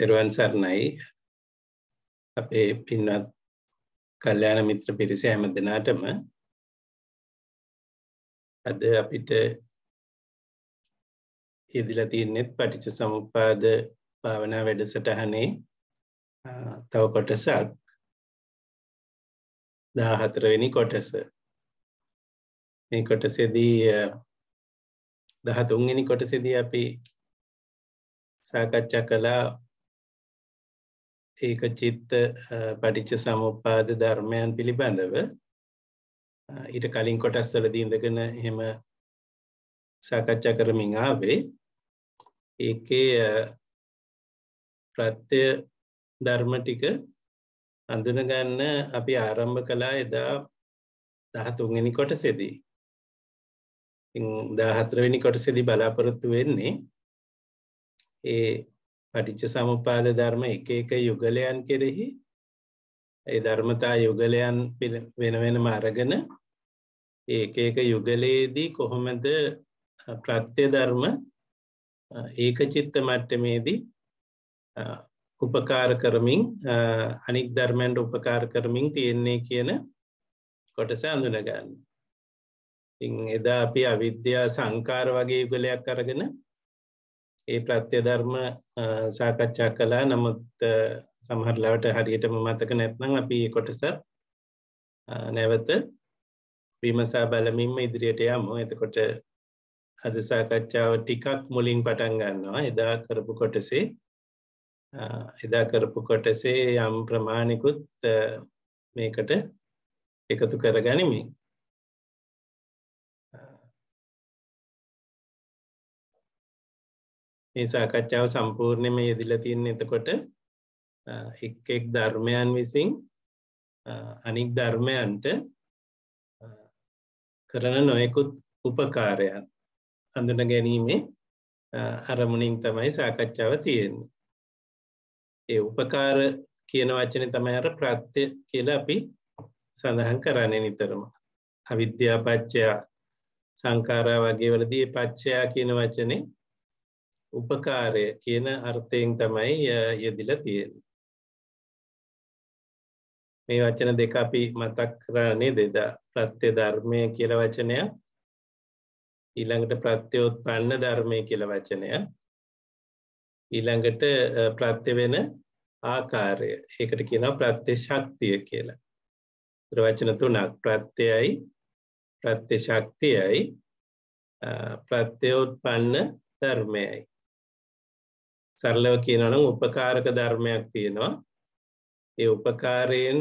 තෙරුවන් සරණයි අපේ පින්වත් කල්යාණ මිත්‍ර පිරිස හැම දෙනාටම අද අපිට යෙදලා තින්නෙත් පටිච්ච සමුප්පාද භාවනා වැඩසටහනේ තව කොටසක් 14 වෙනි කොටස මේ කොටසේදී 13 වෙනි කොටසේදී අපි සාකච්ඡා කළා ඒක චිත්ත පටිච්ච සමුපාද ධර්මයන් පිළිබඳව ඊට කලින් කොටස්වල දීඳගෙන එහෙම සාකච්ඡා කරමින් ආවේ ඒකේ ප්‍රත්‍ය ධර්ම ටික අඳුනගන්න අපි ආරම්භ කළා එදා දහතුන්වෙනි කොටසෙදී දහතරවෙනි කොටසෙදී බලාපොරොත්තු වෙන්නේ ඒ පටිච්ච සමුපාද ධර්ම එක එක යුගලයන් කෙරෙහි ඒ ධර්මතා යුගලයන් වෙනවෙනම අරගෙන ඒක එක යුගලයේදී කොහොමද ප්‍රත්‍ය ධර්ම ඒක චිත්ත මට්ටමේදී උපකාර කරමින් අනික් ධර්මයන්ට උපකාර කරමින් තියෙන්නේ කියන කොටස අඳුනගන්න. ඉතින් එදා අපි අවිද්‍යා සංකාර වගේ යුගලයක් අරගෙන ඒ ප්‍රත්‍යධර්ම සාකච්ඡා කලා නමුත් සමහරලාවට හරියටම මතක නැත්නම් අපි කොටස නැවත විමසා බලමින්ම ඉදිරියට යමු එතකොට අද සාකච්ඡාව ටිකක් මුලින් පටන් ගන්නවා එදා කරපු කොටසේ එදා කරපු කොටසේ යම් ප්‍රමාණිකුත් මේකට එකතු කරගනිමින් මේ සාකච්ඡාව සම්පූර්ණයම යෙදිලා තියෙන එතකොට එක් එක් ධර්මයන් විසින් අනික් ධර්මයන්ට කරන නොයෙකුත් උපකාරයන් හඳුන ගැනීමේ අරමුණින් තමයි සාකච්ඡාව තියෙන්නේ. ඒ උපකාර කියන වචනය තමයි අර ප්‍රත්‍ය කියලා අපි සඳහන් කරන්නේ නිතරම. අවිද්‍යාපච්චයා සංඛාරා වගේ වලදී පච්චයා කියන වචනේ උපකාරය කියන අර්ථයෙන් තමයි යෙදිලා තියෙන්නේ. මේ වචන දෙක අපි මතක් කරන්නේ දෙදා ප්‍රත්‍ය ධර්මය කියලා වචනයක් ඊළඟට ප්‍රත්‍යෝත්පන්න ධර්මය කියලා වචනයක් ඊළඟට ප්‍රත්‍ය වෙන ආකාරය ඒකට කියනවා ප්‍රත්‍ය ශක්තිය කියලා. වචන තුනක් ප්‍රත්‍යයයි ප්‍රත්‍ය ශක්තියයි ප්‍රත්‍යෝත්පන්න ධර්මයයි සරලව කියනනම් උපකාරක ධර්මයක් තියෙනවා ඒ උපකාරයෙන්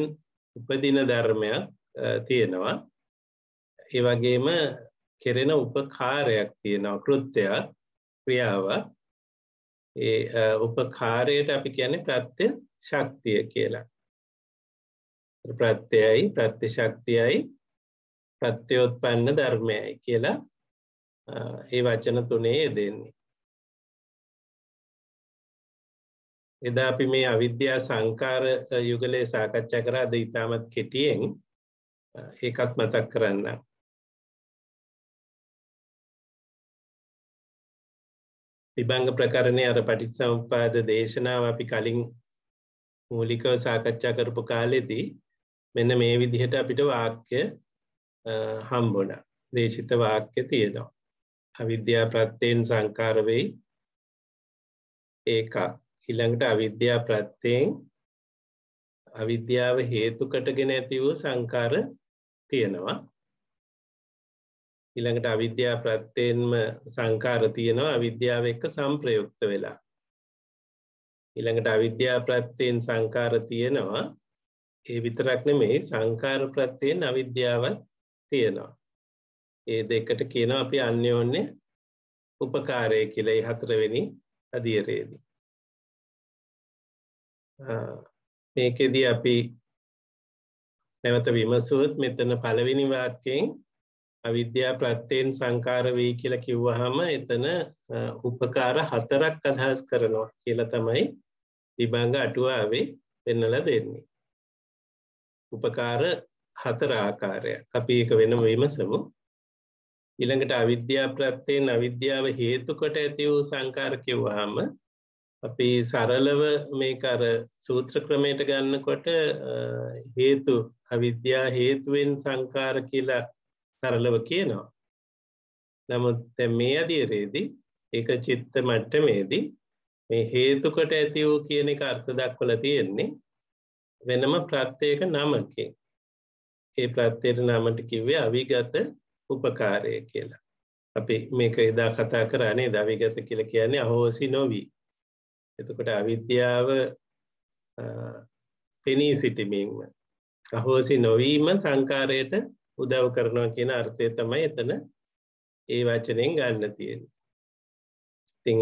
උපදින ධර්මයක් තියෙනවා ඒ වගේම කෙරෙන උපකාරයක් තියෙනවා කෘත්‍යයක් ක්‍රියාවක් ඒ උපකාරයට අපි කියන්නේ ප්‍රත්‍ය ශක්තිය කියලා ප්‍රත්‍යයයි ප්‍රත්‍ය ශක්තියයි ප්‍රත්‍යෝත්පන්න ධර්මයයි කියලා ඒ වචන තුනේ යෙදෙන්නේ එදා අපි මේ අවිද්‍යා සංකාර යුගලේ සාකච්ඡා කරා අද ඉතාමත් කෙටියෙන් ඒකත් මතක් කරන්න. විභංග ප්‍රකරණය අර පටිච්චසමුප්පාද දේශනාව අපි කලින් මූලිකව සාකච්ඡා කරපු කාලෙදී මෙන්න මේ විදිහට අපිට වාක්‍ය හම්බුණ දේශිත වාක්‍ය තියෙනවා. අවිද්‍යා ප්‍රත්්‍යයෙන් සංකාර වෙයි ඒකා ඊළඟට අවිද්‍යා ප්‍රත්‍යයෙන් අවිද්‍යාව හේතු කොටගෙන ඇති වූ සංකාර තියෙනවා ඊළඟට අවිද්‍යා ප්‍රත්‍යයෙන්ම සංකාර තියෙනවා අවිද්‍යාව එක්ක සංප්‍රයුක්ත වෙලා ඊළඟට අවිද්‍යා ප්‍රත්‍යයෙන් සංකාර තියෙනවා ඒ විතරක් නෙමෙයි සංකාර ප්‍රත්‍යයෙන් අවිද්‍යාවත් තියෙනවා ඒ දෙකට කියනවා අපි අන්‍යෝන්‍ය උපකාරය කියලා ඒ හතරවෙනි අධීරයේදී මේකෙදී අපි නැවත විමසුවත් මෙතන පළවෙනි වාක්‍යයෙන් අවිද්‍යා ප්‍රත්‍යයෙන් සංකාර වෙයි කියලා කිව්වහම එතන උපකාර හතරක් අදහස් කරනවා කියලා තමයි විභංග අටුවාවේ පෙන්නලා දෙන්නේ. උපකාර හතර ආකාරයක්. අපි ඒක වෙනම විමසමු. ඊළඟට අවිද්‍යා ප්‍රත්‍යයෙන් අවිද්‍යාව හේතු කොට ඇති වූ සංකාර කිව්වහම අපි සරලව මේක අර සූත්‍ර ක්‍රමයට ගන්නකොට හේතු අවිද්‍යා හේතුවෙන් සංකාර කියලා සරලව කියනවා. නමුත් මේ අධීරයේදී ඒක චිත්ත මට්ටමේදී මේ හේතුකට ඇති වූ කියන එක අර්ථ දක්වලා තියෙන්නේ වෙනම ප්‍රත්‍යයක නමකින්. ඒ ප්‍රත්‍යයට නමට කිව්වේ අවිගත උපකාරය කියලා. අපි මේක එදා කතා කරන්නේ දවිගත කියලා කියන්නේ අහෝසි නොවී එතකොට අවිද්‍යාව පෙනී සිටිමින්ම අහෝසි නොවීම සංකාරයට උදව් කරනවා කියන අර්ථය තමයි එතන ඒ වචනයෙන් ගන්න තියෙන. ඉතිං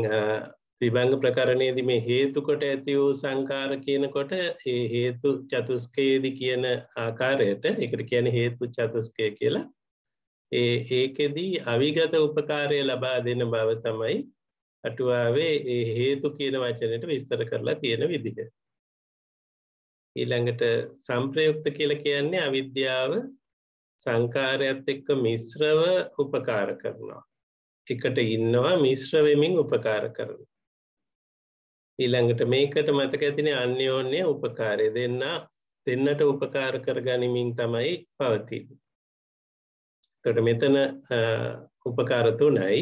විභංග ප්‍රකරණයේද මේ හේතුකොට ඇති වූ සංකාර කියනකොට ඒ හේතු චතුස්කයේදි කියන ආකාරයට එකට කියන හේතු චතුස්කය කියලා ඒ ඒකෙදී අවිගත උපකාරය ලබා දෙන බව තමයි අටුවාවේ ඒ හේතු කියන වචනයට විස්තර කරලා තියෙන විදිහ. ඊළඟට සම්ප්‍රයුක්ත කියලා කියන්නේ අවිද්‍යාව සංකාරයත් එක්ක මිශ්‍රව උපකාර කරනවා. එකට ඉන්නවා මිශ්‍ර වෙමින් උපකාර කරනවා. ඊළඟට මේකට මතක ඇතින අන්‍යෝන්‍ය උපකාරය දෙන්න දෙන්නට උපකාර කර ගනිමින් තමයි පවතින්. තොට මෙතන උපකාර තුනයි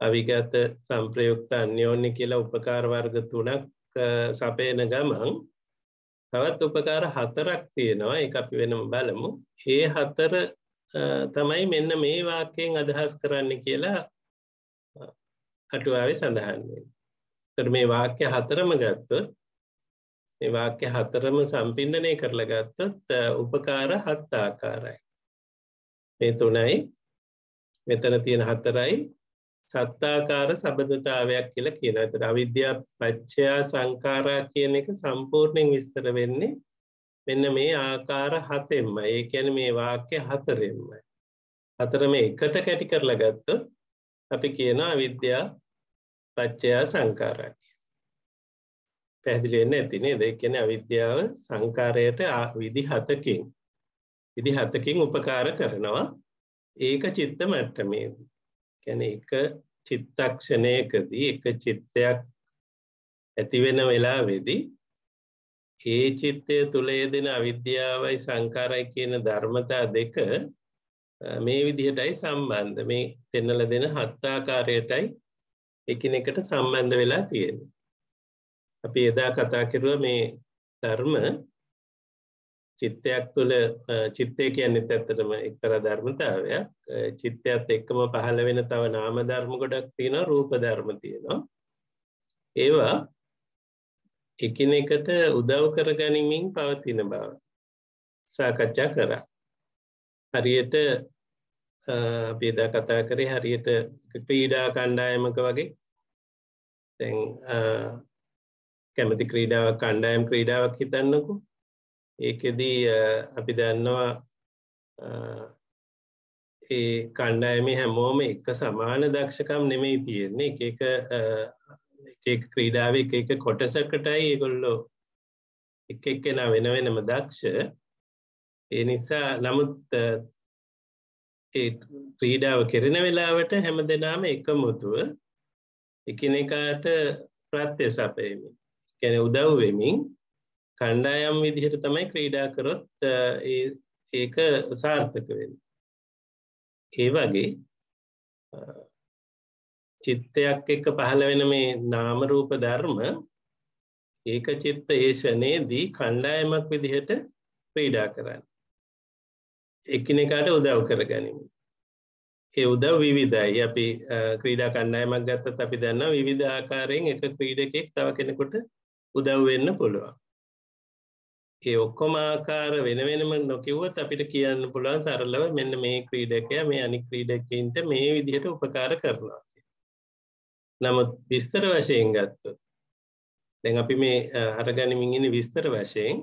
අවිගත සම්ප්‍රයුක්ත අන්‍යෝන්‍ය කියලා උපකාර වර්ග තුනක් සපයන ගමන් තවත් උපකාර හතරක් තියෙනවා එක අපි වෙනම බලමු ඒ හතර තමයි මෙන්න මේ වාක්‍යයෙන් අදහස් කරන්න කියලා අටුවාවේ සඳහන් වෙන. මේ වාක්‍ය හතරම ගත්තොත් මේ වාක්‍ය හතරම සම්පින්දනය කරලා ගත්තොත් උපකාර හත් ආකාරයි. මේ තුනයි මෙතන තියෙන හතරයි සත්තාකාර සබඳතාවයක් කියලා කියලා ඇතට අවිද්‍යා පච්චයා සංකාරා කියන එක සම්පූර්ණයෙන් විස්තර වෙන්නේ මෙන්න මේ ආකාර හතෙම්ම ඒ ැන මේ වාක්‍ය හතරෙන්මයි. හතර මේ එකට කැටි කරලා ගත්ත අපි කියන අවිද්‍යා පච්චයා සංකාරා කිය. පැදිලෙන්න ඇතිනේ දෙකෙන අවිද්‍යාව සංකාරයට විදි හතකින් විදි හතකින් උපකාර කරනවා ඒක චිත්ත මට්ටමේදී ගැන එක චිත්තක්ෂණයකදී එක චිත්තයක් ඇතිවෙන වෙලා වෙදී ඒ චිත්තය තුළේ දෙන අවිද්‍යාවයි සංකාරයි කියන ධර්මතා දෙක මේ විදිහටයි සම්බන්ධ මේ පෙන්නල දෙන හත්තාකාරයටයි එකිනෙකට සම්බන්ධ වෙලා තියෙන. අපි එදා කතා කිරුව මේ ධර්ම චිත්තයක් තුළ චිත්තය කියන්නෙත් ඇත්තටම එක්තර ධර්මතාවයක් චිත්තයත් එක්කම පහළ වෙන තව නාම ධර්ම ගොඩක් තියෙන රූප ධර්ම තියෙනවා ඒවා එකිනෙකට උදව් කර ගනිමින් පවතින බව සාකච්ඡා කරා හරියට අපේදා කතා කරේ හරියට ක්‍රීඩා කණ්ඩායමක වගේ තැන් කැමති ක්‍රීඩාවක් කණ්ඩායම් ක්‍රීඩාවක් හිතන්නකු ඒකෙදී අපි දන්නවා ඒ කණ්ඩායමේ හැමෝම එක සමාන දක්ෂකම් නෙමෙයි තියෙන්නේ එක එක ක්‍රීඩාව එක එක කොටසකටයි ඒගොල්ලෝ එක එක්කෙන වෙන වෙනම දක්ෂ ඒ නිසා නමුත් ඒ ක්‍රීඩාව කෙරෙන වෙලාවට හැම දෙනාම එකමුතුව එකනෙකාට ප්‍රත්‍ය සපයමින් කැන උදව් වෙමින් කණ්ඩායම් විදිහට තමයි ක්‍රීඩා කරොත් ඒක සාර්ථක වෙන ඒ වගේ චිත්තයක් එක්ක පහළ වෙන මේ නාමරූප ධර්ම ඒක චිත්ත ඒෂනයේදී කණ්ඩායමක් විදිහට ප්‍රීඩා කරන්න. එකිනෙකාට උදව් කර ගනිමු. ඒ උදව් විවිධයි අපි ක්‍රීඩා කණ්ඩායමක් ගත්තත් අපි දන්න විවිධ ආකාරයෙන් එක ක්‍රීඩකෙක් තව කෙනෙකුට උදව් වෙන්න පුළුවන්. ඒ ඔක්කොම ආකාර වෙන වෙනම නොකිව්වත් අපිට කියන්න පුළුවන් සරලව මෙන්න මේ ක්‍රීඩකය මේ අනි ක්‍රීඩකන්ට මේ විදිහට උපකාර කරනවා නමුත් විස්තර වශයෙන් ගත්තොත් දැන් අපි මේ අරගනිමින්ගෙන විස්තර වශයෙන්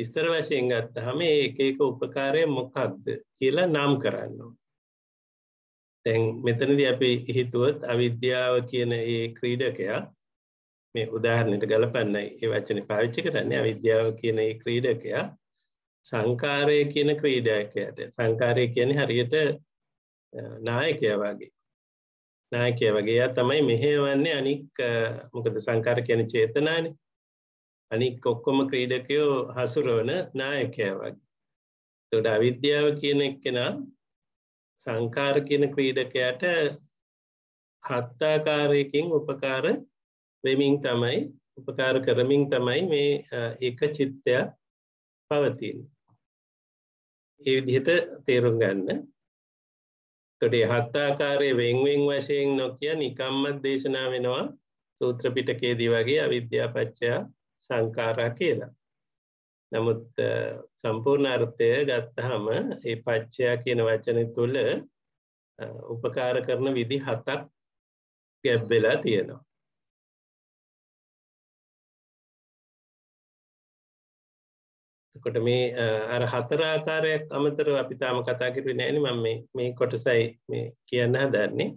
විස්තර වශයෙන් ගත්ත හම ඒක එක උපකාරය මොකක්ද කියලා නම් කරන්න තැන් මෙතනද අපි හිතුවත් අවිද්‍යාව කියන ඒ ක්‍රීඩකයා මේ උදාහරණයට ගලපන්නයි ඒ වචනේ පාවිච්චි කරන්නේ අවිද්‍යාව කියන ඒ ක්‍රීඩකයා සංකාරය කියන ක්‍රීඩකයාට සංකාරය කියන්නේ හරියට නායකයා වගේ නායකයා වගේ එයා තමයි මෙහෙවන්නේ අනික් මොකද සංකාර කියන්නේ චේතනානේ අනික් ඔක්කොම ක්‍රීඩකයෝ හසුරවන නායකයා වගේ එතකොට අවිද්‍යාව කියන එක්කෙනා සංකාර කියන ක්‍රීඩකයාට හත්තාකාරයකින් උපකාර වෙමින් තමයි උපකාර කරමින් තමයි මේ එක චිත්තයක් පවතින් ඒ විදිහට තේරුම් ගන්න තොඩේ හත්තාකාරය වෙන්වෙන් වශයෙන් නොකිය නිකම්මත් දේශනා වෙනවා සූත්‍රපිටකේදී වගේ අවිද්‍යාපච්චයා සංකාරා කියලා නමුත් සම්පූර්ණ අර්ථය ගත්තහම ඒ පච්චයා කියන වචනය තුළ උපකාර කරන විදි හතක් ගැබ්වෙලා තියෙනවා එතකොට මේ අර හතරාකාරයක් අමතරව අපි තාම කතාකිරුවේ නෑන මම මේ කොටසයි මේ කියන්න හදන්නේ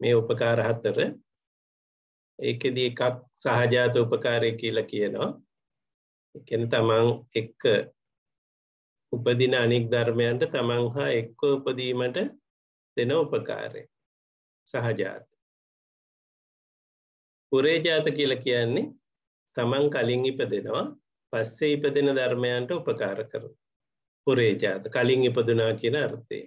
මේ උපකාර හතර ඒකෙදී එකක් සහජාත උපකාරය කියලා කියනවා එකන තමන් එක්ක උපදින අනෙක් ධර්මයන්ට තමන් හා එක්ක උපදීමට දෙන උපකාරය සහජාත පුරේජාත කියලා කියන්නේ තමන් කලින් ඉප දෙනවා පස්සේ ඉපදෙන ධර්මයන්ට උපකාර කර පුරේජාත කලින් ඉපදනා කියන අර්ථය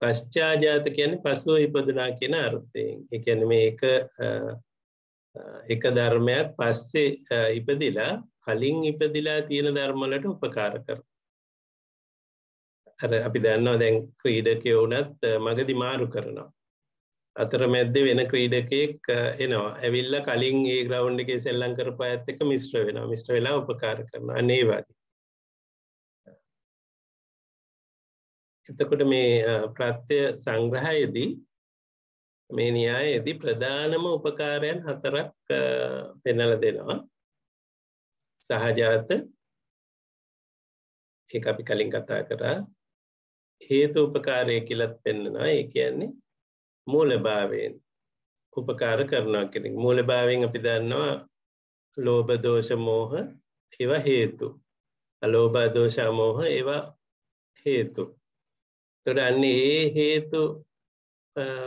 පශ්චාජාත කියන පසුව ඉපදනා කියන අර්ථයෙන් එකැන මේ එක එක ධර්මයක් පස්සේ ඉපදිලා කලින් ඉපදිලා තියෙන ධර්මලට උපකාර කර අපි දන්නවා දැන් ක්‍රීඩකයවුනත් මගදි මාරු කරනවා අතර මැද්ද වෙන ක්‍රීඩකයෙක් එනවා ඇවිල්ල කලින් ඒ ග්‍රවන්් එක සෙල්ලං කරපා ඇත්තක මිස්ට්‍ර වෙන මිස්ට වෙලා උපකාර කරන අනේ වගේ එතකොට මේ ප්‍රත්‍ය සංග්‍රහයේදී මේ න්‍යායේදී ප්‍රධානම උපකාරයන් හතරක් පෙනල දෙනවා සහජාත ඒ අපි කලින් කතා කරා හේතු උපකාරය කියලත් පෙන්න්නනවා ඒ කියන්නේ මූලභාවයෙන් උපකාර කරනවා කෙනෙක් මූලභාවයෙන් අපි දන්නවා ලෝභ දෝෂ මෝහ ඒවා හේතු අලෝභ දෝෂ මෝහ ඒවා හේතු එතකොට අන්න ඒ හේතු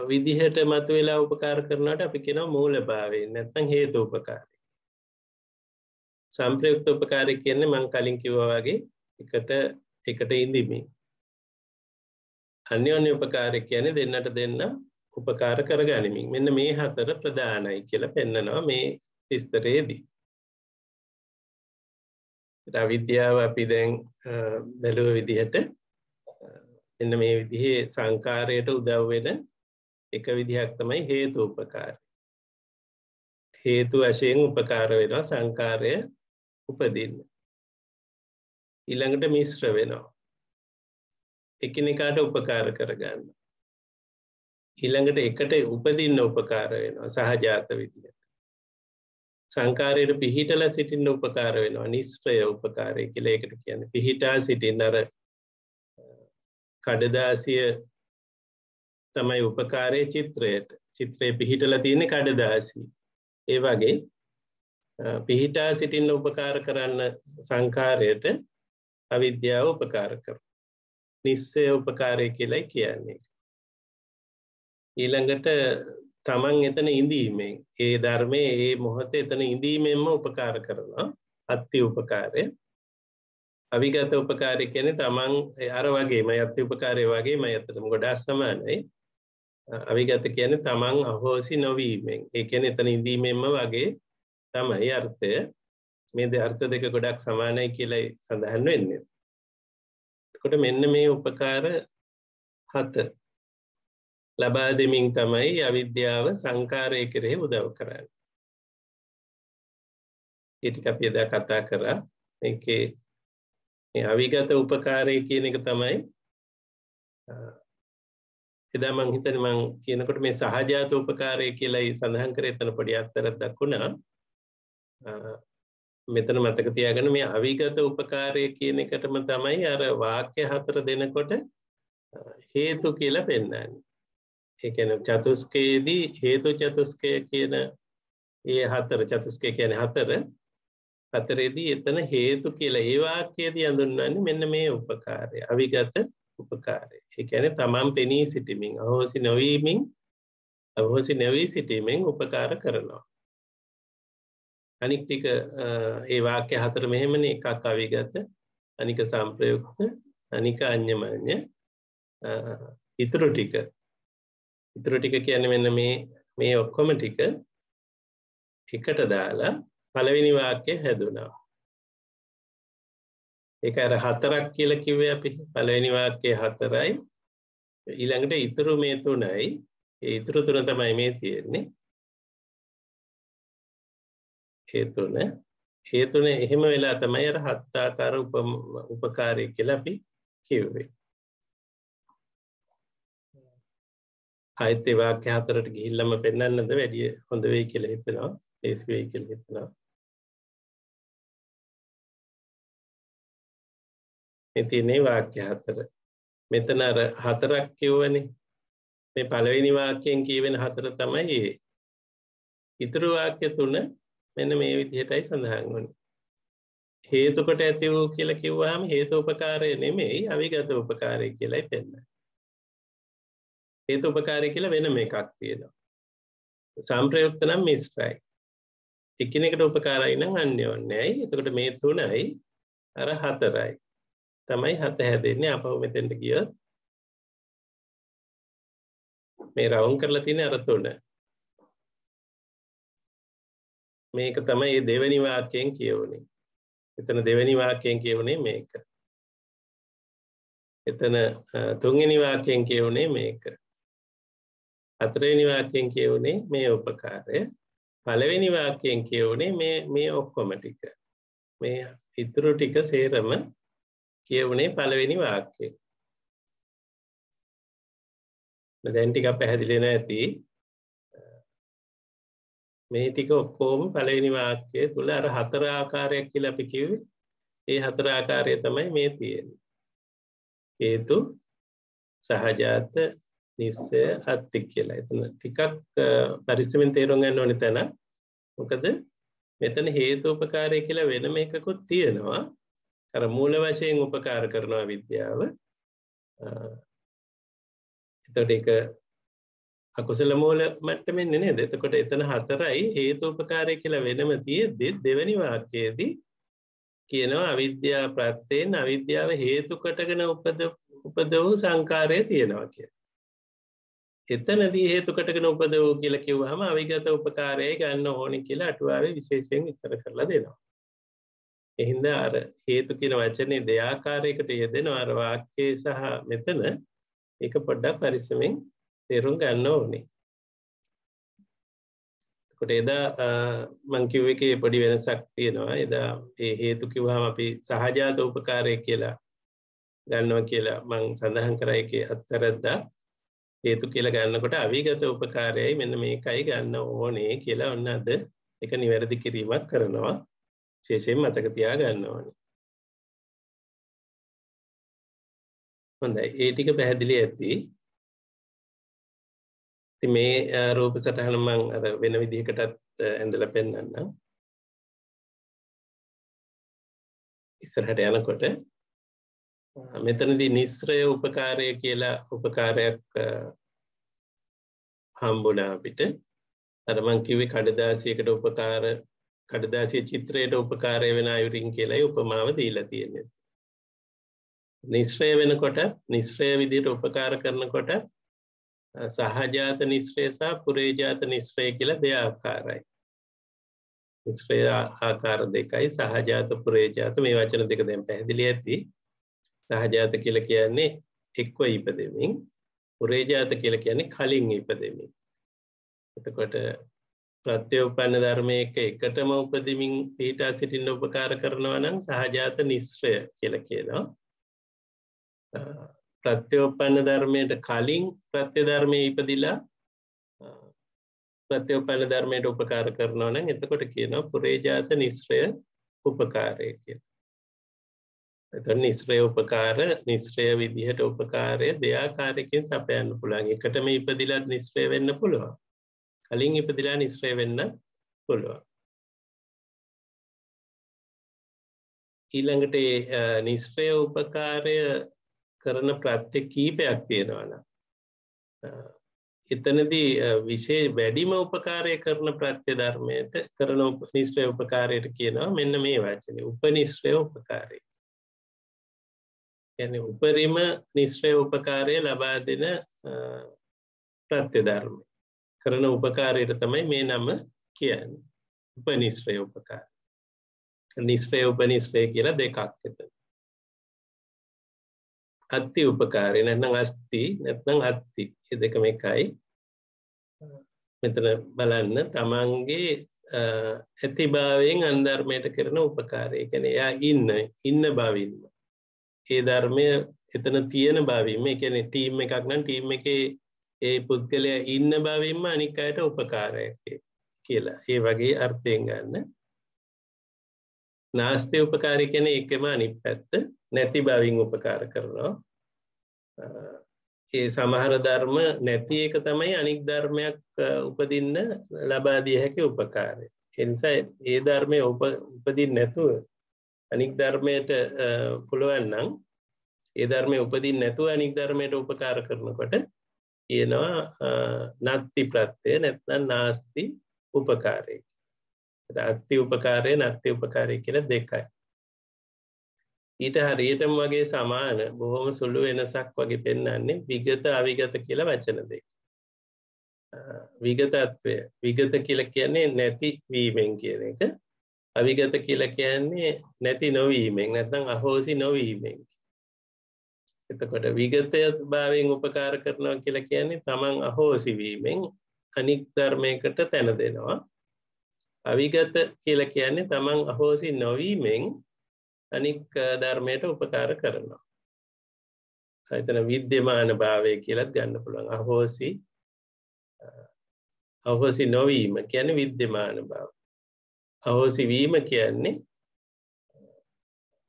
විදිහට මතුවෙලා උපකාර කරනට අපි කෙනා මූලභාවයෙන් නැත්නම් හේතු උපකාරය සම්ප්‍රයුක්ත උපකාරය කියන්නේ මං කලින් කිව්වා වගේ එකට එකට ඉඳිමි අන්‍යෝන්‍ය උපකාරය කියන්නේ දෙන්නට දෙන්න උපකාර කරගනිමින් මෙන්න මේ හතර ප්‍රධානයි කියලා පෙන්නනවා මේ විස්තරේදී. අවිද්‍යාව අපි දැන් බැලුව විදිහට එන්න මේ විදිහේ සංකාරයට උදව්වෙන එක විදිහක් තමයි හේතු උපකාරය. හේතු වශයෙන් උපකාර වෙනවා සංකාරය උපදින්න. ඊළඟට මිශ්‍ර වෙනවා. එකිනෙකාට උපකාර කරගන්න. ඊළඟට එකට උපදින්න උපකාර වෙනවා සහජාත විදිහට. සංකාරයට පිහිටල සිටින්න උපකාර වෙනවා නිස්ත්‍රය උපකාරය කියල එකට කියන්න පිහිටා සිටින් අර කඩදාසිය තමයි උපකාරය චිත්‍රයට චිත්‍රය පිහිටල තියෙන කඩදාසී ඒ වගේ පිහිටා සිටින්න උපකාර කරන්න සංකාරයට අවිද්‍යාව උපකාර කර නිස්සය උපකාරය කියලයි කියන්නේ ඊළඟට තමන් එතන ඉඳීමෙන් ඒ ධර්මය ඒ මොහොත එතන ඉඳීමෙන්ම උපකාර කරනවා අත්ති උපකාරය අවිගත උපකාරය කැනෙ තමන් අර වගේ ම අත්ති උපකාරය වගේ ම ඇතටම ගොඩා සමානයි අවිගත කියන තමන් අහෝසි නොවීමෙන් ඒකැන එතන ඉඳීමෙන්ම වගේ තමයි අර්ථය මේ අර්ථ දෙක ගොඩක් සමානයි කියලයි සඳහන් වෙන්න කොට මෙන්න මේ උපකාර හත ලබා දෙමින් තමයි අවිද්‍යාව සංකාරය කරේ උදව් කරන්න. ඉටික අපියද කතා කරා එකේ අවිගත උපකාරය කියන එක තමයි එදා මං හිතන මං කියනකොට මේ සහජාත උපකාරය කියලායි සඳහන් කර එතන පොඩි අත්තරක් දක්ුණා මෙතන මතක තියාගෙන මේ අවිගත උපකාරය කියන එකටම තමයි අර වාක්‍ය හතර දෙනකොට හේතු කියලා පෙන්වන්නේ එකන චතුස්කයේදී හේතු චතුස්කය කියන ඒ හතර චතුස්කය කියන හතර හතරේදී එතන හේතු කියලා ඒවාක්‍යයේදී අඳුන්වන්නේ මෙන්න මේ උපකාරය අවිගත උපකාරය එකැන තමන් පෙනී සිටිමින් අහෝසි නොවීමින් අහෝසි නැවී සිටීමෙන් උපකාර කරනවා අනික් ටික ඒ වාක්‍ය හතර මෙහෙමන එකක් අවිගත අනික සම්ප්‍රයුක්ත අනික අන්‍යමන්‍ය ඉතුරු ටික ඉතුරු ටික කියන්නේ මෙන්න මේ මේ ඔක්කොම ටික එකට දාලා පළවෙනි වාක්‍ය හැදුනා. ඒක අර හතරක් කියලා කිව්වේ අපි. පළවෙනි වාක්‍ය හතරයි. ඊළඟට ඉතුරු මේ තුනයි. ඒ ඉතුරු තුන තමයි මේ තියෙන්නේ. ඒ තුන ඒ තුන එහෙම වෙලා තමයි අර හත් ආකාර උපකාරය කියලා අපි කිව්වේ. සාහිත්‍ය වාක්‍ය හතරට ගිහිල්ලම පෙන්වන්නද වැඩිය හොඳ වෙයි කියලා හිතනවා ලේසි වෙයි කියලා හිතනවා මේ තියෙනේ වාක්‍ය හතර මෙතන අර හතරක් කියවනේ මේ පළවෙනි වාක්‍යයෙන් කියවෙන හතර තමයි ඒ ඉතුරු වාක්‍ය තුන මෙන්න මේ විදිහටයි සඳහන් වුනේ හේතුකට ඇති වූ කියලා කිව්වහම හේතු උපකාරය නෙමෙයි අවිගත උපකාරය කියලායි පෙන්වන්නේ හේතු උපකාරය කියලා වෙනම එකක් තියෙනවා. සම්ප්‍රයුක්ත නම් මිශ්‍රයි. එකිනෙකට උපකාරයි නම් අන්‍යෝන්‍යයි. එතකොට මේ තුනයි අර හතරයි. තමයි හත හැදෙන්නේ අපව මෙතෙන්ට ගියොත්. මේ රවුම් කරලා තියෙන අර තුන. මේක තමයි මේ දෙවෙනි වාක්‍යයෙන් කියවුනේ. එතන දෙවෙනි වාක්‍යයෙන් කියවුනේ මේක. එතන තුන්වෙනි වාක්‍යයෙන් කියවුනේ මේක. හතරවෙනි වාක්‍යයෙන් කියවුනේ මේ උපකාරය පළවෙනි වාක්‍යයෙන් කියවුනේ මේ මේ ඔක්කොම ටික මේ ඉතුරු ටික සේරම කියවුනේ පළවෙනි වාක්‍යය දැන් ටික පැහැදිලෙන ඇති මේ ටික ඔක්කෝම පළවෙනි වාක්‍යය තුළ අර හතර ආකාරයක් කියල අපි කිව් ඒ හතර ආකාරය තමයි මේ තියෙන හේතු සහජාත නිස්සය අත්ති කියලා එතන ටිකක් පරිස්සමෙන් තේරුම් ගන්න ඕනි තැන මොකද මෙතන හේතුපකාරය කියලා වෙනම එකකුත් තියෙනවා අර මූල වශයෙන් උපකාර කරනවා විද්‍යාව එතකොට ඒක අකුසල මූල මට්ටමෙන්නේ නේද එතකොට එතන හතරයි හේතුපකාරය කියලා වෙනම තියෙද්දි දෙවැනි වාක්‍යයේදී කියනවා අවිද්‍යා ප්‍රත්‍යයෙන් අවිද්‍යාව හේතු කොටගෙන උපද උපද වූ සංකාරය තියෙනවා කියලා එතනදී හේතුකටගෙන උපද වූ කියල කිව්හම අවිගත උපකාරය ගන්න ඕනි කියලා අටුවාවේ විශේෂයෙන් විස්තර කරලා දෙනවා. එහින්ද අර හේතු කියන වචනේ දෙයාකාරයකට යෙදෙන අරවාක්‍යය සහ මෙතන එක පොඩ්ඩක් පරිස්සමෙන් තේරුම් ගන්න ඕනේ. කොට එදා මංකිව් එක පොඩි වෙනසක් තියෙනවා එදා ඒ හේතු කිව්හම අපි සහජාත උපකාරය කියලා ගන්නව කියලා මං සඳහන් කරයක අත්තරද්දා හේතු කියලා ගන්නකොට අවිගත උපකාරයයි මෙන්න මේකයි ගන්න ඕනේ කියලා ඔන්න අද එක නිවැරදි කිරීමක් කරනවා ශේෂයෙන් මතක තියා ගන්න ඕනේ. හොඳයි ඒ ටික පැහැදිලි ඇති. ඉතින් මේ රූප සටහන මම අර වෙන විදිහකටත් ඇඳලා පෙන්වන්නම්. ඉස්සරහට යනකොට මෙතනදී නිස්්‍රය උපකාරය කියලා උපකාරයක් හම්බුනා අපිට තරමං කිවේ කඩදාසියකට උපකාර කඩදාසිය චිත්‍රයට උපකාරය වෙන අයුරින් කියලයි උපමාව දීලා තියෙනෙ. නිස්්‍රය වෙනකොට නිස්්‍රය විදියට උපකාර කරනකොට සහජාත නිස්්‍රය සහ පුරේජාත නිස්්‍රය කියලා දෙ ආකාරයි. නිස්්‍රය ආකාර දෙකයි සහජාත පුරේජාත මේ වචන දෙක දැන් පැහැදිලි ඇති සහජාත කියල කියන්නේ එක්ව ඉපදමින් පුරේජාත කියල කියන්නේ කලින් ඉපදමින් එතකොට ප්‍රත්‍යෝපන්න ධර්මය එක එකටම උපදමින් පීටා සිටින්න උපකාර කරනවා නම් සහජාත නිශ්‍රය කියල කියනවා ප්‍රත්‍යෝපන්න ධර්මයට කලින් ප්‍රත්‍යධර්මය ඉපදිලා ප්‍රත්‍යෝපන්න ධර්මයට උපකාර කරනවා නම් එතකොට කියනවා පුරේජාත නිශ්‍රය උපකාරය කියලා එතන නිස්්‍රය උපකාර නිස්්‍රය විදිහට උපකාරය දෙයාකාරයකින් සපයන්න පුළන් එකටම ඉපදිලත් නිස්්‍රය වෙන්න පුළුවන් කලින් ඉපදිලා නිස්්‍රය වෙන්න පුළුවන් ඊළඟට නිස්්‍රය උපකාරය කරන ප්‍රත්්‍ය කීපයක් තියෙනවන එතනදී විශේ වැඩිම උපකාරය කරන ප්‍රත්‍ය ධර්මයට කරන නිස්්‍රය උපකාරයට කියනවා මෙන්න මේ වචනය උපනිස්්‍රය උපකාරය ඇන උපරිම නිශ්‍රය උපකාරය ලබා දෙන ප්‍රත්‍යධර්මය කරන උපකාරයට තමයි මේ නම කියන්න උපනිශ්‍රය උපකාර නිශ්‍රය උපනිශ්‍රය කියලා දෙකක් ඇත අත්ති උපකාරය නැත්නම් අස්ති නැත්නම් අත්ති දෙකම එකයි මෙතන බලන්න තමන්ගේ ඇතිභාවයෙන් අන්ධර්මයට කරන උපකාරය කැන එයා ඉන්න ඉන්න බවින්ම ඒ ධර්මය එතන තියෙන බවීම එකන ටීම් එකක් නම් ටීම් එක ඒ පුද්ගලය ඉන්න බවීම අනික් අයට උපකාරයක කියලා ඒ වගේ අර්ථයෙන් ගන්න නාස්තය උපකාරි කෙන එකම අනි පැත්ත නැති බවින් උපකාර කරනවා ඒ සමහර ධර්ම නැති එක තමයි අනික් ධර්මයක් උපදින්න ලබාදිය හැකි උපකාරය එනිසා ඒ ධර්මය උපදින් නැතුව අනික් ධර්මයට පුළුවන්නම් ඒ ධර්මය උපදින් නැතුව අනික් ධර්මයට උපකාර කරනකොට කියනවා නත්ති ප්‍රත්්‍යය නැත්නම් නාස්ති උපකාරය අත්ති උපකාරය නත්ති උපකාරය කියල දෙකයි ඊට හරියටම වගේ සමාන බොහොම සුළු වෙනසක් වගේ පෙන්න්නන්නේ විගත අවිගත කියලා වචන දෙක විගතත්වය විගත කියල කියන්නේ නැතිවීමෙන් කියන එක අවිගත කියලා කියන්නේ නැති නොවීමෙන් නැත්නම් අහෝසි නොවීමෙන් එතකොට විගතය භාවයෙන් උපකාර කරනවා කියලා කියන්නේ තමන් අහෝසි වීමෙන් අනික් ධර්මයකට තැන දෙනවා අවිගත කියලා කියන්නේ තමන් අහෝසි නොවීමෙන් අනික් ධර්මයට උපකාර කරනවා එතන විද්‍යමාන භාවය කියලත් ගන්න පුළුවන් අහෝසි අහෝසි නොවීම කියන්නේ විද්‍යමාන බව අහෝසි වීම කියන්නේ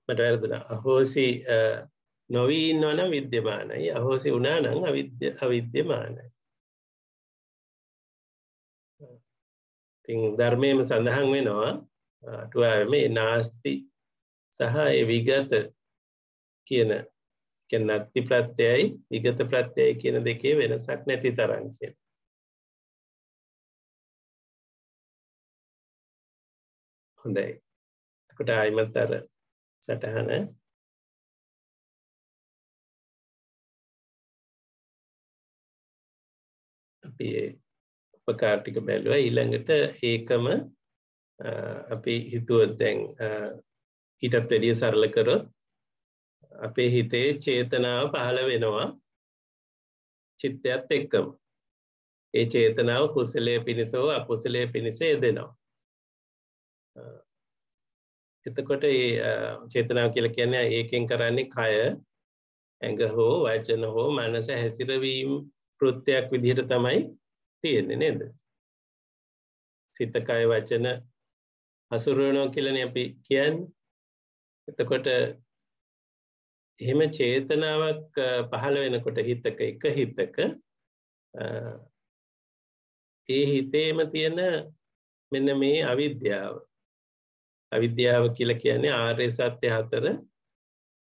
මට වැරදුනා අහෝසි නොවී ඉන්නවනම් විද්‍යමානයි අහෝසි වුණා නම් අවිද්‍ය අවිද්‍යමානයි ඉතින් ධර්මයේම සඳහන් වෙනවා අටුවාවේ මේ නාස්ති සහ ඒ විගත කියන කියන්නේ නැති ප්‍රත්‍යයයි විගත ප්‍රත්‍යයයි කියන දෙකේ වෙනසක් නැති තරම් කියලා හොඳයි එතකොට ආයිමත් අර සටහන අපි උපකාර ටික බැලුවා ඊළඟට ඒකම අපි හිතුවොත් දැන් ඊටත් වැඩිය සරල කරොත් අපේ හිතේ චේතනාව පහළ වෙනවා චිත්තයත් එක්කම ඒ චේතනාව කුසලය පිණිසෝ අකුසලය පිණිස යෙදෙනවා එතකොට ඒ චේතනාව කියල කියන්නේ ඒකෙන් කරන්නේ කය ඇඟ හෝ වචන හෝ මනස හැසිරවීම් ප්‍රෘත්තියක් විදිහට තමයි තියෙන්නේ නේද සිතකය වචන හසුරුවනෝ කියලන අපි කියන් එතකොට එහෙම චේතනාවක් පහළ වෙනකොට හිතක එක හිතක ඒ හිතේම තියෙන මෙන්න මේ අවිද්‍යාව අවිද්‍යාව කියල කියන්නේ ආර්ය සත්‍ය හතර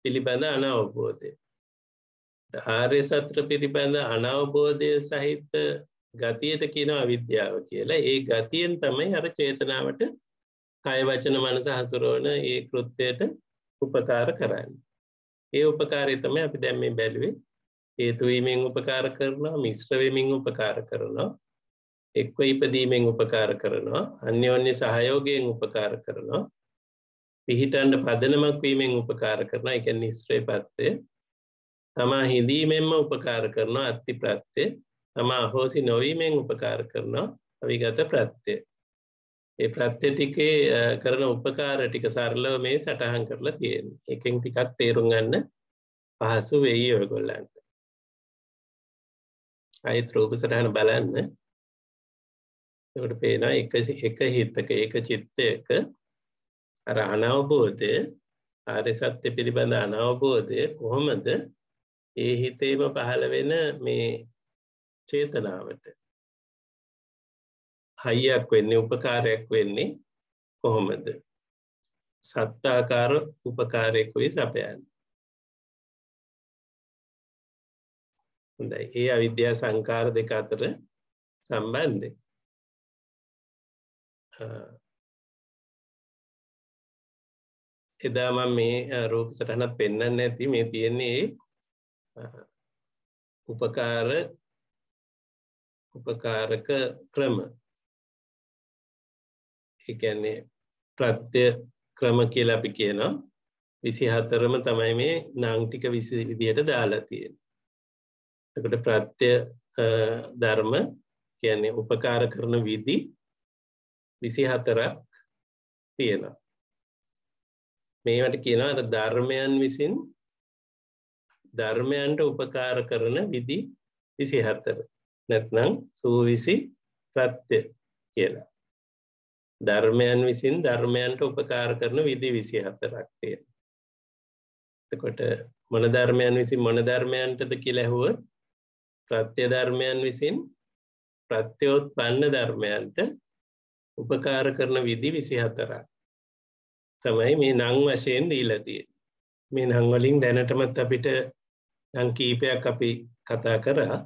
පිළිබඳ අනවබෝධය. ආර්ය සත්‍ර පිළිබඳ අනවබෝධය සහිත ගතියට කියන අවිද්‍යාව කියලා ඒ ගතියෙන් තමයි අර චේතනාවට කයවචන මනස හසුරුවන ඒ කෘත්තියට උපකාර කරන්න. ඒ උපකාරය තමයි අපි දැම්ම බැලුවේ ඒතුවීමෙන් උපකාර කරනවා මිශ්‍රවමින් උපකාර කරනවා එක්ව ඉපදීමෙන් උපකාර කරනවා අන්‍යෝන්‍ය සහයෝගයෙන් උපකාර කරනවා පිහිටන්ඩ පදනමක් වීමෙන් උපකාර කරන එක නිස්ත්‍රේ පත්වය තමා හිදීමෙන්ම උපකාර කරනවා අත්ති ප්‍රත්්‍යය තමා හෝසි නොවීමෙන් උපකාර කරනවා අවිගත ප්‍රත්්‍යය ඒ ප්‍රත්්‍ය ටිකේ කරන උපකාර ටික සරලව මේ සටහන් කරලා තියෙන් එකෙන් ටිකක් තේරුම් ගන්න පහසු වෙයි ඔයගොල්ලන්ට අයිත් රූප සටහන බලන්න එකට පේනා එක හිත්තක ඒක චිත්තයක අර අනවබෝධය ආරය සත්‍ය පිළිබඳ අනවබෝධය කොහොමද ඒ හිතේම පහළ වෙන මේ චේතනාවට හයියක් වෙන්නේ උපකාරයක් වෙන්නේ කොහොමද සත්තාකාර උපකාරයකුයි සපයන්න හොඳයි ඒ අවිද්‍යා සංකාර දෙක අතර සම්බන්ධය එදා මම මේ රූප සටහනක් පෙන්වන්න නැති මේ තියෙන්නේ උපකාර උපකාරක ක්‍රම ඒ කියන්නේ ප්‍රත්‍ය ක්‍රම කියලා අපි කියනවා 24ම තමයි මේ නම් ටික විදියට දාලා තියෙන්නේ. එතකොට ප්‍රත්‍ය ධර්ම කියන්නේ උපකාර කරන විදි විසි හතරක් තියෙනවා මේවට කියනවා ධර්මයන් විසින් ධර්මයන්ට උපකාර කරන විදි විසි හතර නැත්නම් සූවිසි ප්‍රත්්‍ය කියලා ධර්මයන් විසින් ධර්මයන්ට උපකාර කරන විදි විසි හතරක් තිය එතකොට මොන ධර්මයන් විසින් මොන ධර්මයන්ටද කියලැහුව ප්‍රත්‍ය ධර්මයන් විසින් ප්‍රත්‍යයොත් පන්න ධර්මයන්ට උපකාර කරන විදි විසි හතරක් තමයි මේ නං වශයෙන් දීලතිය මේ නංවලින් දැනටමත් අපිට නං කීපයක් අපි කතා කරා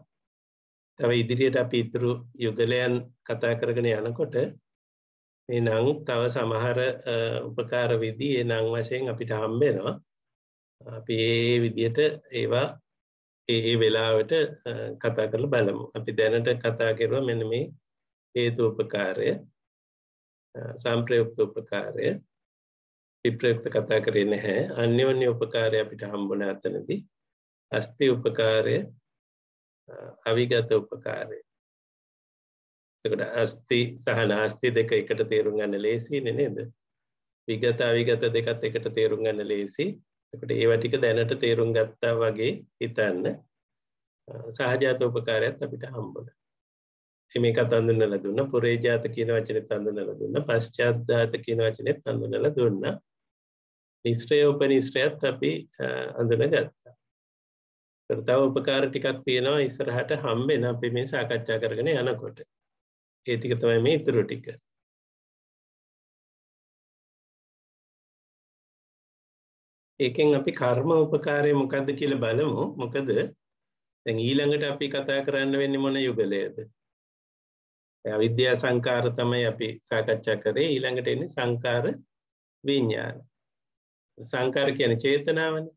තව ඉදිරියට අපි ඉතුරු යුගලයන් කතා කරගෙන යනකොට මේ නං තව සමහර උපකාර විදි ඒ නං වශයෙන් අපිට හම්බෙනවා අපි ඒ විදියට ඒවා ඒ වෙලාවට කතා කරල බලමු අපි දැනට කතා කෙරුව මෙන මේ හේතු උපකාරය සම්ප්‍රයුක්ත උපකාරය විප්‍රයුක්ත කතා කරේ නැහැ අන්‍යවන්‍ය උපකාරය අපිට හම්බුන අතනදී අස්ති උපකාරය අවිගත උපකාරය එතකොට අස්ති සහ නාස්ති දෙක එකට තේරුම් ගන්න ලේසියිනේ නේද විගත අවිගත දෙකත් එකට තේරුම් ගන්න ලේසි එතකොට ඒවා ටික දැනට තේරුම් ගත්තා වගේ හිතන්න සහජාත උපකාරයත් අපිට හම්බුණා මේක තඳුනල දුන්න පුරේජාත කියන වචන තඳුනල දුන්න පශ්චාත්ධාත කියන වචනය තඳුනල දුන්න නිස්ත්‍රය උපනිස්ත්‍රයත් අපි අඳුන ගත්තා තව උපකාර ටිකක් තියෙනවා ඉස්සරහට හම්බෙන අපි මේ සාකච්ඡා කරගෙන යනකොට ඒතික තමයි මේ ඉතුරු ටික ඒකෙන් අපි කර්ම උපකාරය මොකක්ද කියල බලමු මොකද ඊළඟට අපි කතා කරන්න වෙන්න මොන යුගලයද විද්‍යා සංකාර තමයි අපි සාකච්ඡා කරේ ඊළඟට එන්නේ සංකාර විඥාන. සංකාර කියන්නේ චේතනාවනේ.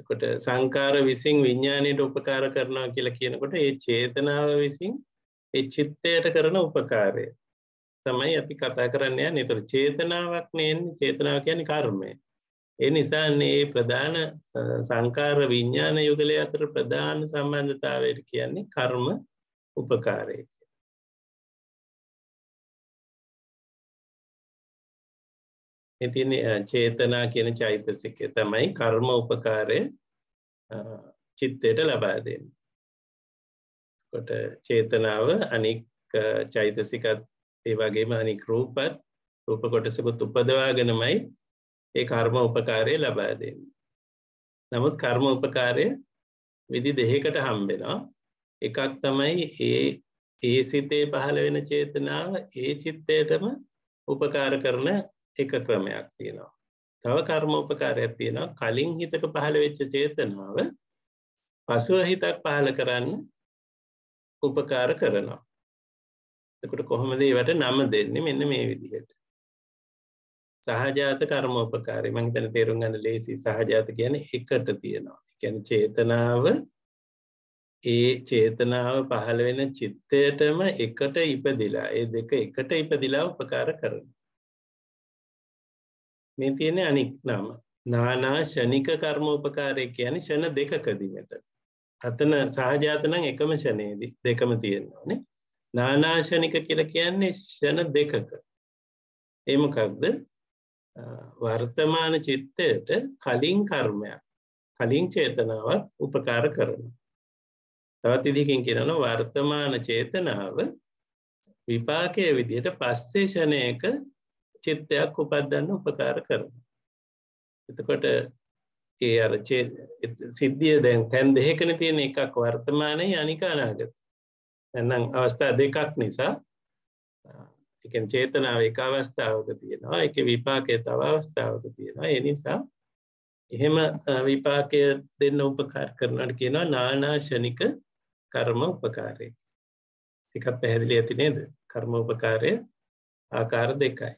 එතකොට සංකාර විසින් විඥාණයට උපකාර කරනවා කියලා කියනකොට ඒ චේතනාව විසින් ඒ චිත්තයට කරන උපකාරය තමයි අපි කතා කරන්න යන්නේ. ඒතර චේතනාවක් නෙන්නේ චේතනාව කියන්නේ කර්මය. ඒ නිසා මේ ප්‍රධාන සංකාර විඥාන යුගලයේ අතර ප්‍රධාන සම්බන්ධතාවය කියන්නේ කර්ම උපකාරය ඉතින් චේතනා කියන චෛතසිකය තමයි කර්ම උපකාරය චිත්තයට ලබාදෙන්. කොට චේතනාව අනික් චෛතසිකත් ඒ වගේම අනික් රූපත් රූප කොටසකුත් උපදවාගෙනමයි ඒ කර්ම උපකාරය ලබාදෙන්. නමුත් කර්ම උපකාරය විදි දෙහකට හම්බෙනවා එකක් තමයි ඒ ඒ සිතේ පහළ වෙන චේතනාව ඒ චිත්තයටම උපකාර කරන එක ක්‍රමයක් තියෙනවා තව කර්ම උපකාරයක් තියෙනවා කලින් හිතක පහළ වෙච්ච චේතනාව පසුව හිතක් පහළ කරන්න උපකාර කරනවා එතකොට කොහොමද ඒවට නම දෙන්නේ මෙන්න මේ විදිහට සහජාත කර්ම උපකාරය මං හිතන තේරුම් ගන්න ලේසි සහජාත කියන්නේ එකට තියෙනවා කියන්නේ චේතනාව ඒ චේතනාව පහළ වෙන චිත්තයටම එකට ඉපදිලා ඒ දෙක එකට ඉපදිලා උපකාර කරනවා මේ තියෙන අනික් නම නානා ෂණික කර්ම උපකාරය කියන්නේ ෂණ දෙකකදී මෙතන. අතන සහජාත නම් එකම ෂණේදී දෙකම තියෙනවානේ. නානා ෂණික කියලා කියන්නේ ෂණ දෙකක. ඒ මොකක්ද? වර්තමාන චිත්තයට කලින් කර්මයක් කලින් චේතනාවක් උපකාර කරනවා. තවත් විදිහකින් කියනවා වර්තමාන චේතනාව විපාකයේ විදිහට පස්සේ ෂණයක චිත්තයක් උපත්දන්න උපකාර කරන එතකොට ඒ අර සිද්ධිය දැන් තැන් දෙහකන තියෙන එකක් වර්තමානය අනික අනාගත ඇන්නම් අවස්ථා දෙකක් නිසා එකෙන් චේතනාව එක අවස්ථාවක තියෙනවා එක විපාකය තව අවස්ථාවක තියෙනවා එනිසා එහෙම විපාකය දෙන්න උපකාර කරනට කියනවා නානාශනික කර්ම උපකාරය එකත් පැහැදිලි ඇති නේද කර්ම උපකාරය ආකාර දෙකයි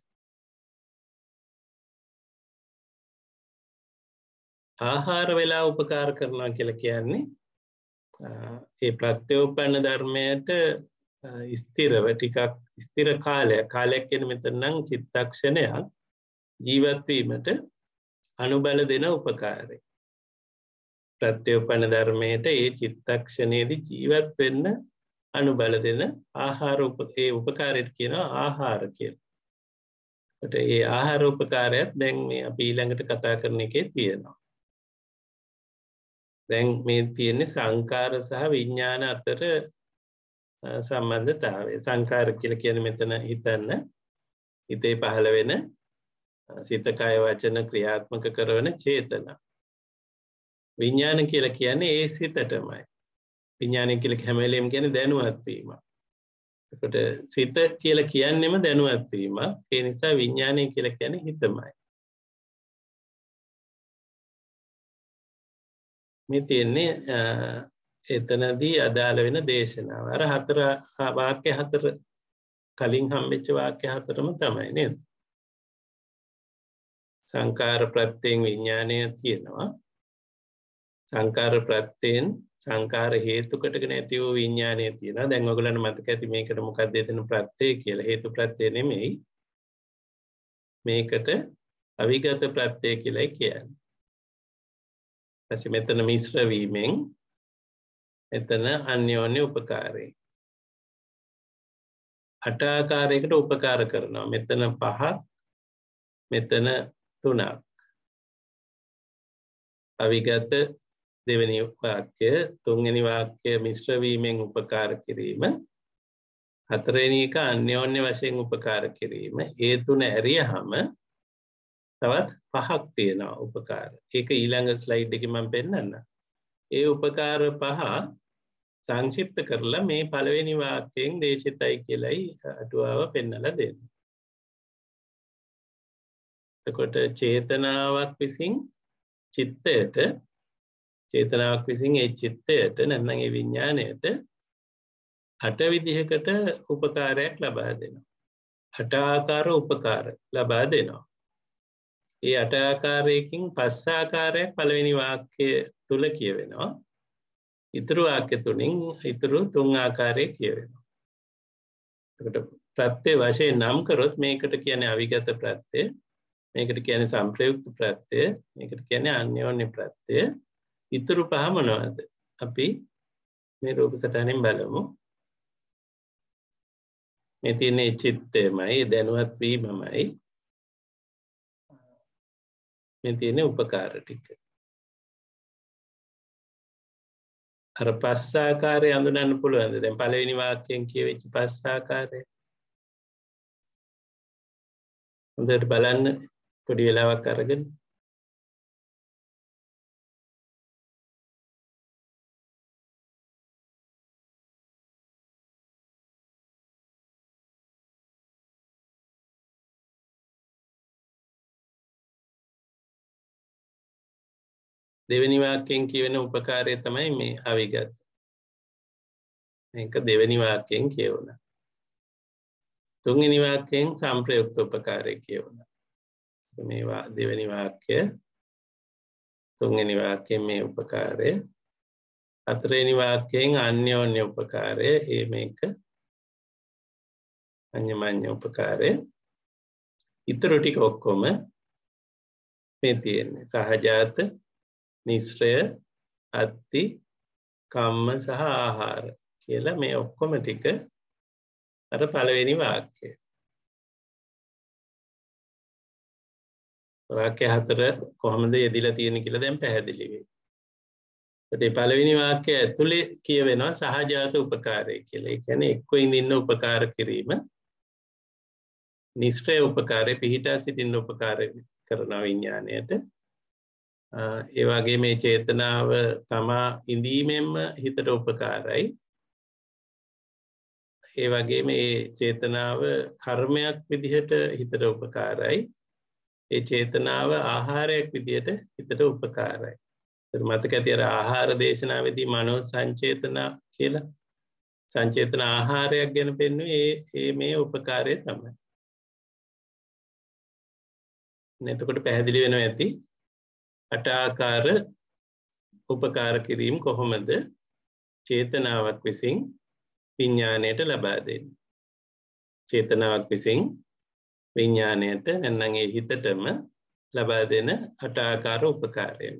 ආහාර වෙලා උපකාර කරනවා කියල කියන්නේ ඒ ප්‍රත්‍යෝපන්න ධර්මයට ස්තිරව ටිකක් ස්තිර කාලය කාලයක් කියෙන මෙතනම් චිත්තක්ෂණයක් ජීවත්වීමට අනුබල දෙන උපකාරය ප්‍රත්‍යෝපන ධර්මයට ඒ චිත්තක්ෂණයේදී ජීවත් වෙන්න අනුබල දෙන ආහාර ඒ උපකාරයට කියනවා ආහාර කියල ඒ ආහාර උපකාරයක් දැන් මේ අපි ඊළඟට කතා කරන එකේ තියෙනවා දැන් මේ තියෙන්නේ සංකාර සහ විඤ්ඥාන අතර සම්බන්ධතාවේ සංකාර කියල කියන මෙතන හිතන්න හිතේ පහළ වෙන සිතකය වචන ක්‍රියාත්මක කරවන චේතන විඤ්ඥාන කියල කියන්නේ ඒ සිතටමයි විඤ්ඥානය කියල හැමලම් ගැන දැනුවත්වීම ට සිත කියල කියන්නෙම දැනුවත්වීම ඒ නිසා විඤ්ඥානය කියල කියන හිතමයි මේ තියෙන්නේ එතනදී අදාළ වෙන දේශනාව අර හතර වාක්‍ය හතර කලින් හම්බෙච්ච වාක්‍ය හතරම තමයි නේද සංකාර ප්‍රත්තියෙන් විඤ්ඥානය තියෙනවා සංකාර ප්‍රත්තියෙන් සංකාර හේතුකටගෙන ඇති වූ විඤ්ඥානය තියෙන දැන්වගලන මතක ඇති මේකට මොකක් දෙතන ප්‍රත්තය කියල හේතු ප්‍රත්තිය නෙමෙයි මේකට අවිගත ප්‍රත්්‍යය කියලයි කියන්න පසි මෙතන මිශ්‍රවීමෙන් එතන අන්‍යෝන්‍ය උපකාරය අටාකාරයකට උපකාර කරනවා මෙතන පහක් මෙතන තුනක් අවිගත දෙවැනි වාක්‍ය තුන්ගනි වාක්‍ය මිශ්‍රවීමෙන් උපකාර කිරීම හතරෙන එක අන්‍යෝන්‍ය වශයෙන් උපකාර කිරීම ඒ තුන ඇරිය හම තවත් පහක් තියෙනවා උපකාර ඒක ඊළඟ ස්ලයිඩ් එක මම පෙන්වන්න ඒ උපකාර පහ සංක්ෂිප්ත කරලා මේ පළවෙනි වාක්‍යයෙන් දේශිතයි කියලයි අටුවාව පෙන්නලා දෙන්න. එතකොට චේතනාවක් විසින් චිත්තයට චේතනාවක් විසින් ඒ චිත්තයට නැත්නම් ඒ විඥාණයට අට විදිහකට උපකාරයක් ලබා දෙනවා. අට ආකාර උපකාර ලබා දෙනවා. ඒ අට ආකාරයකින් පස් ආකාරයක් පළවෙනි වාක්‍ය තුල කියවෙනවා. ඉතුරු වාක්‍ය තුලින් ඉතුරු තුන් ආකාරයේ කියවෙනවා. එතකොට ප්‍රත්‍ය වශයෙන් නම් කරොත් මේකට කියන්නේ අවිගත ප්‍රත්‍ය, මේකට කියන්නේ සංප්‍රයුක්ත ප්‍රත්‍ය, මේකට කියන්නේ අන්‍යෝන්‍ය ප්‍රත්‍ය. ඉතුරු පහ මොනවද? අපි මේ රූප සටහනෙන් බලමු. මේ තියෙන චිත්තයමයි දැනුවත් වීමමයි මේ තියෙන උපකාර ටික. අර පස්සාකාරය අඳුනන්න පුළුවන්ද දැන් පළවෙනි වාක්‍යයෙන් කියවෙච්ච පස්සාකාරය හොඳට බලන්න පොඩි වෙලාවක් අරගෙන දෙවැනි වාක්‍යයෙන් කියවෙන උපකාරය තමයි මේ අවිගත මේක දෙවැනි වාක්‍යයෙන් කියවුණ තුන්ගනි වාක්‍යයෙන් සම්ප්‍රයුක්ත උපකාරය කියවුණ මේවා දෙවැනි වාක්‍ය තුන්ගනි වාක්‍යයෙන් මේ උපකාරය අතරේනි වාක්‍යයෙන් අන්‍යෝන්‍ය උපකාරය ඒ මේක අන්‍යමන්‍ය උපකාරය ඉතුරු ටික ඔක්කොම මේ තියෙන්නේ සහජාත නිශ්‍රය අත්ති කම්ම සහ ආහාර කියලා මේ ඔක්කොම ටික අර පළවෙනි වාක්‍ය වාක්‍ය හතර කොහොමද යෙදිලා තියෙන කියලා දැන් පැහැදිලි වෙයි. ඒ පළවෙනි වාක්‍ය ඇතුලේ කියවෙනවා සහජාත උපකාරය කියලා. ඒ කියන්නේ එක්ක ඉඳින්න උපකාර කිරීම නිෂ්ක්‍රය උපකාරය පිහිටා සිටින්න උපකාර කරන විඥාණයට ඒ වගේ මේ චේතනාව තමා ඉඳීමෙන්ම හිතට උපකාරයි ඒ වගේ මේ චේතනාව කර්මයක් විදිහට හිතට උපකාරයි ඒ චේතනාව ආහාරයක් විදිහට හිතට උපකාරයි මතක ඇතිර ආහාර දේශනාවදී මනෝ සංචේතන කියලා සංචේතන ආහාරයක් ගැන පෙන්නු ඒ ඒ මේ උපකාරය තමයි නැතකොට පැහැදිලි වෙන ඇති අටාකාර උපකාර කිරීම් කොහොමද චේතනාවක් විසින් විඤ්ඥානයට ලබාදෙන්. චේතනාවක් විසින් විඤ්ඥානයට නැන්නගේ හිතටම ලබා දෙන අටාකාර උපකාරයෙන්.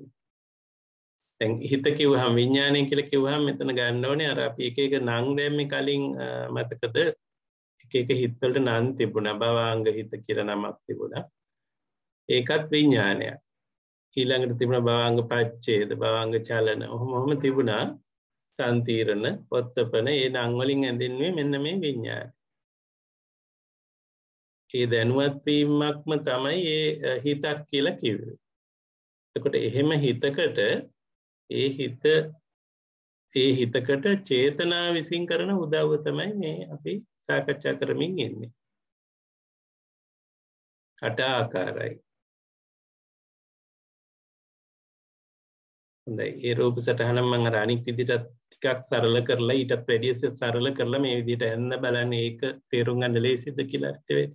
හිත කිව්හම් විඤ්ඥානය කියල කිව්හම් මෙතන ගන්නඕනේ අරප එක එක නංදැම්ම කලින් මතකද එක හිත්වලට නන් තිබුණ බවාංග හිත කියල නමක් තිබුණ ඒකත් විඤ්ඥානයක් ඊළඟට තිබුණ බවාංග පච්චේද බවාංග චලන ඔහොමොම තිබුණා සන්තීරණ පොත්තපන ඒ නංවලින් ඇඳෙන්වේ මෙන්න මේ විඤ්ඥාන. ඒ දැනුවත්වීමක්ම තමයි ඒ හිතක් කියලා කිව. තකොට එහෙම හිතකට ඒ හිත ඒ හිතකට චේතනා විසින් කරන උදව්ව තමයි මේ අපි සාකච්ඡා කරමින් එන්නේ. කට ආකාරයි හොඳයි ඒ රූප සටහනම් මං අර අනික් විදිහට ටිකක් සරල කරලා ඊටත් වැඩිය සරල කරලා මේ විදිහට එන්න බලන්නේ ඒක තේරුම් ගන්න ලේසිද කියලා හිතෙන්නේ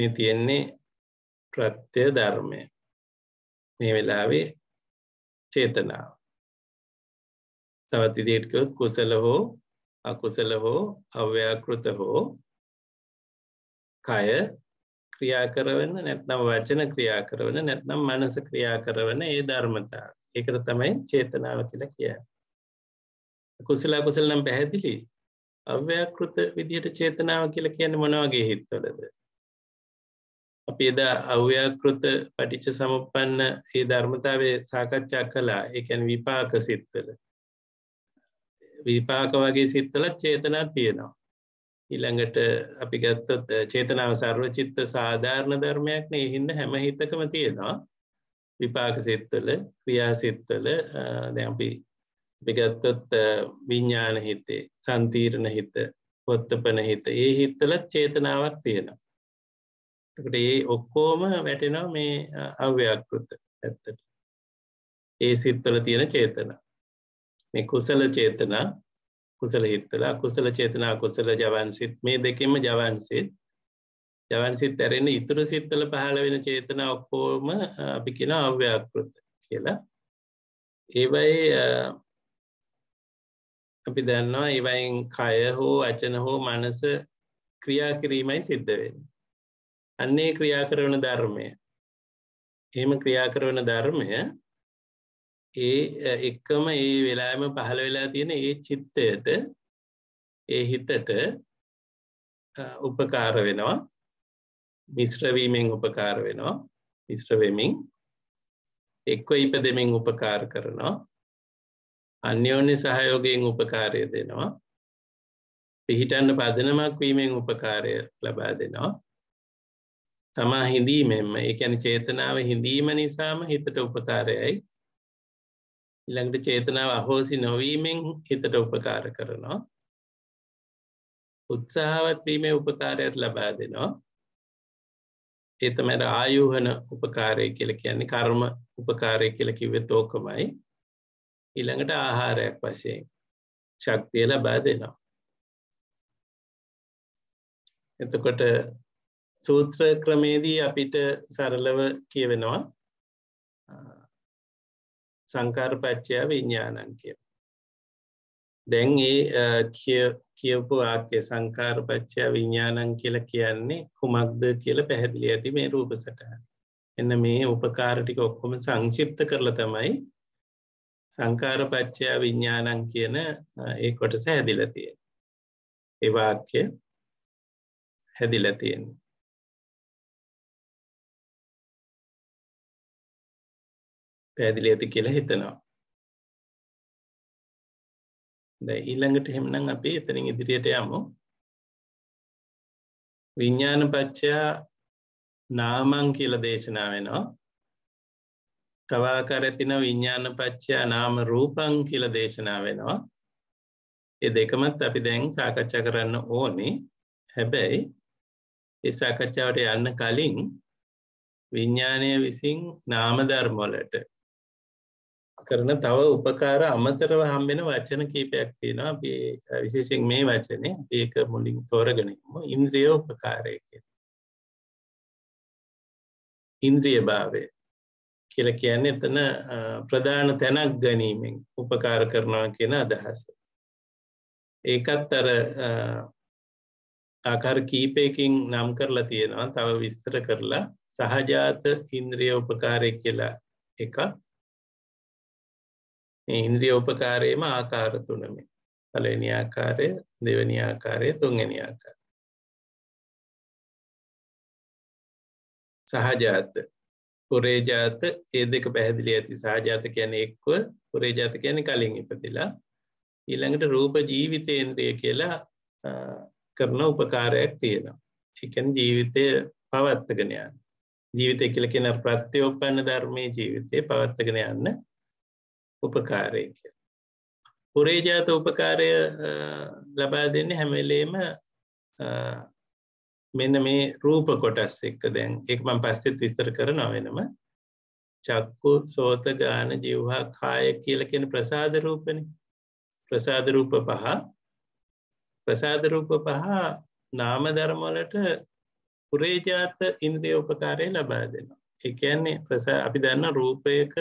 මේ තියෙන්නේ ප්‍රත්‍ය ධර්මය මේ වෙලාවේ චේතනාව තවත් විදිහට කිව්වොත් කුසල හෝ අකුසල හෝ අව්‍යාකෘත හෝ කය ක්‍රියා කරවන නැත්නම් වචන ක්‍රියා කරවන නැත්නම් මනස ක්‍රියා කරවන ඒ ධර්මතාව. ඒකට තමයි චේතනාව කියලා කියන්නේ. කුසල අකුසල නම් පැහැදිලි. අව්‍යාකෘත විදිහට චේතනාව කියලා කියන්නේ මොන වගේ හිත්වලද? අපි එදා අව්‍යාකෘත පටිච්ච සමුපන්න ඒ ධර්මතාවේ සාකච්ඡා කලා එකැන් විපාක සිත්වල විපාක වගේ සිත්තල චේතනා තියෙනවා ඉළඟට අපි ගත්තොත් චේතනාව සර්ව චිත්ත සාධාරණ ධර්මයක්න එහින්ද හැම හිතකම තියෙනවා විපාක සිත්වල ක්‍රියා සිත්වල දැපි පිගත්තොත් විඤ්ඥාන හිතේ සන්තීරණ හිත පොත්තපන හිත ඒ හිත්තල චේතනාවක් තියෙනවා එකට ඒ ඔක්කෝම වැටෙනවා මේ අව්‍යකෘත ඇත්තට ඒ සිත්වල තියෙන චේතන මේ කුසල චේතනා කුසල හිත්තලා කුසල චේතනා කුසල ජවන්සිත් මේ දෙකෙන්ම ජවන්සිත් ජවන්සිත් ඇරෙන ඉතුරු සිත්තල පහළ වෙන චේතනා ඔක්කෝම අපි කියෙන අව්‍යකෘත කියලා ඒවයි අපි දන්නවා ඒවයින් කය හෝ අචන හෝ මනස ක්‍රියා කිරීමයි සිද්ධ වෙන අන්නේ ක්‍රියා කරන ධර්මය. එහෙම ක්‍රියා කරන ධර්මය ඒ එක්කම ඒ වෙලාම පහළ වෙලා තියෙන ඒ චිත්තයට ඒ හිතට උපකාර වෙනවා මිශ්‍රවීමෙන් උපකාර වෙනවා මිශ්‍රවෙමින් එක්ව ඉප දෙමෙන් උපකාර කරනවා අන්‍යෝන්‍ය සහයෝගයෙන් උපකාරය දෙනවා පිහිටන්න පදනමක් වීමෙන් උපකාරය ලබා දෙනවා තමා හිඳීමෙන්ම ඒ ඇන චේතනාව හිඳීම නිසාම හිතට උපකාරයයි ඉළඟට චේතනාව අහෝසි නොවීමෙන් හිතට උපකාර කරනවා උත්සාහවත්වීමේ උපකාරයක් ලබා දෙනවා ඒතමැර ආයුහන උපකාරය කියල කියන්නේ කර්ම උපකාරය කියල කිවේ තෝකමයි ඉළඟට ආහාරයක් වශයෙන් ශක්තිය ලබා දෙනවා එතකොට සූත්‍ර ක්‍රමේදී අපිට සරලව කියවෙනවා සංකාරපච්චයා විඤ්ඥානන් කිය. දැන් ඒ කියපු ආක්‍ය සංකාරපච්චයා විඤ්ඥානන් කියල කියන්නේ කුමක්ද කියල පැහැදිලි ඇති මේ රූප සටහන. එන්න මේ උපකාරටික ඔක්කොම සංශිප්ත කරල තමයි සංකාරපච්චයා විඤ්ඥානන් කියන ඒ කොටස හැදිලතිය. ඒවාක්‍ය හැදිලතියෙන්. පැදිලි ඇති කියලා හිතනවා දැන් ඊළඟට එහෙමනම් අපි එතනින් ඉදිරියට යමු විඥාන පත්‍යා නාමං කියලා දේශනා වෙනවා තව ආකාරයක් තියෙනවා විඥාන පත්‍යා නාම රූපං කියලා දේශනා වෙනවා ඒ දෙකමත් අපි දැන් සාකච්ඡා කරන්න ඕනේ හැබැයි ඒ සාකච්ඡාවට යන්න කලින් විඥානය විසින් නාම ධර්ම වලට කරන තව උපකාර අමතරව හම්බෙන වචන කීපයක් තියෙනවා අපේ විශේෂෙන් මේ වචනේ ඒක මුලින් තෝරගනිමු ඉන්ද්‍රිය උපකාරය කියන ඉන්ද්‍රිය භාවය කියලා කියන්නේ එතන ප්‍රධාන තැනක් ගැනීමෙන් උපකාර කරනවා කියන අදහස ඒකත් අර ආකාර කීපයකින් නම් කරලා තියෙනවා තව විස්තර කරලා සහජාත ඉන්ද්‍රිය උපකාරය කියලා එකක් ඉන්ද්‍රිය උපකාරයේම ආකාර තුනම පලනි ආකාරය දෙවනි ආකාරය තුන්ගනි ආකාර සහජාත පුරේජාත ඒ දෙක පැහැදිලි ඇති සහජාත කියැන එක්ව පුරේජාත කියැන කලින් ඉපතිලා ඊළඟට රූප ජීවිතේන්ද්‍රය කියලා කරන උපකාරයක් තියෙනවා එකන් ජීවිතය පවත්තගෙන යන්න ජීවිතය කියල කියෙන ප්‍රත්‍යෝපන්න ධර්මය ජීවිතය පවත්තගෙන යන්න උපකාරය කිය. පුරේජාත උපකාරය ලබා දෙන්න හැමලේම මෙන්න මේ රූප කොටස් එක්ක දැන් එක් මන් පස්සෙත් විස්තර කර නොවෙනම චක්කු සෝත ගාන ජිව්හා කාය කියල කියෙන ප්‍රසාද රූපන ප්‍රසාද රූප පහ ප්‍රසාද රූප පහ නාමධර්මලට පුරේජාත ඉන්ද්‍රිය උපකාරය ලබා දෙනවා එකන්නේ ප්‍රසා අපි දන්න රූපයක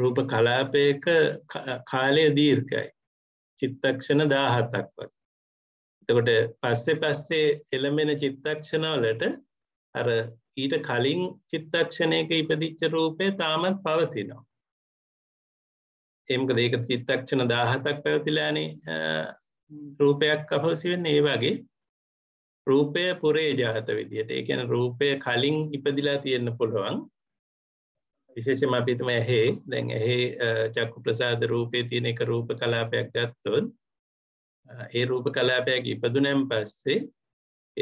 රූප කලාපයක කාලය දීර්කයි චිත්තක්ෂණ දාහතක් වත් එතකොට පස්සේ පස්සේ එළමෙන චිත්තක්ෂණවලට අර ඊට කලින් චිත්තක්ෂණයක ඉපදිච්ච රූපය තාමත් පවතිනවා එමක දෙක චිත්තක්ෂණ දාහතක් පැවතිලානේ රූපයක් අපවසි වෙන්න ඒ වගේ රූපය පුරේ ජාත විදියට එකන රූපය කලින් ඉපදිලා තියෙන්න පුළුවන් විශේෂම අපිතම ඇහේ දැන් ඇහේ චක්කු ප්‍රසාද රූපය තියෙන එක රූප කලාපයක් ගත්තොත් ඒ රූප කලාපයක් ඉපදුනැම් පස්සේ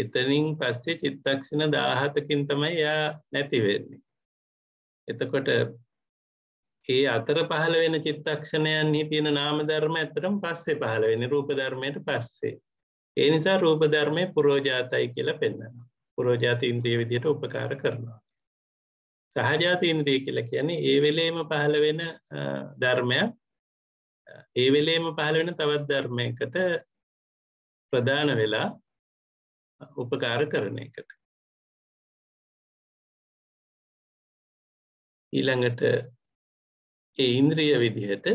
එතනින් පස්සේ චිත්තක්ෂණ දාහතකින් තමයි යා නැතිවෙන්නේ. එතකොට ඒ අතර පහළ වෙන චිත්තක්ෂණයන් තියෙන නාමධර්ම ඇතරම් පස්සේ පහළ වෙන රූපධර්මයට පස්සේ. ඒ නිසා රූපධර්මය පුරෝජාතයි කියලා පෙන්න්නවා. පුරෝජාත ඉන්ද්‍රිය විදියට උපකාර කරනවා. සහජාතීන්ද්‍රී කියලා කියන්නේ ඒ වෙලේම පහළ වෙන ධර්මයක් ඒ වෙලේම පහළ වෙන තවත් ධර්මයකට ප්‍රධාන වෙලා උපකාර කරන එකට ඊළඟට ඒ ඉන්ද්‍රිය විදිහට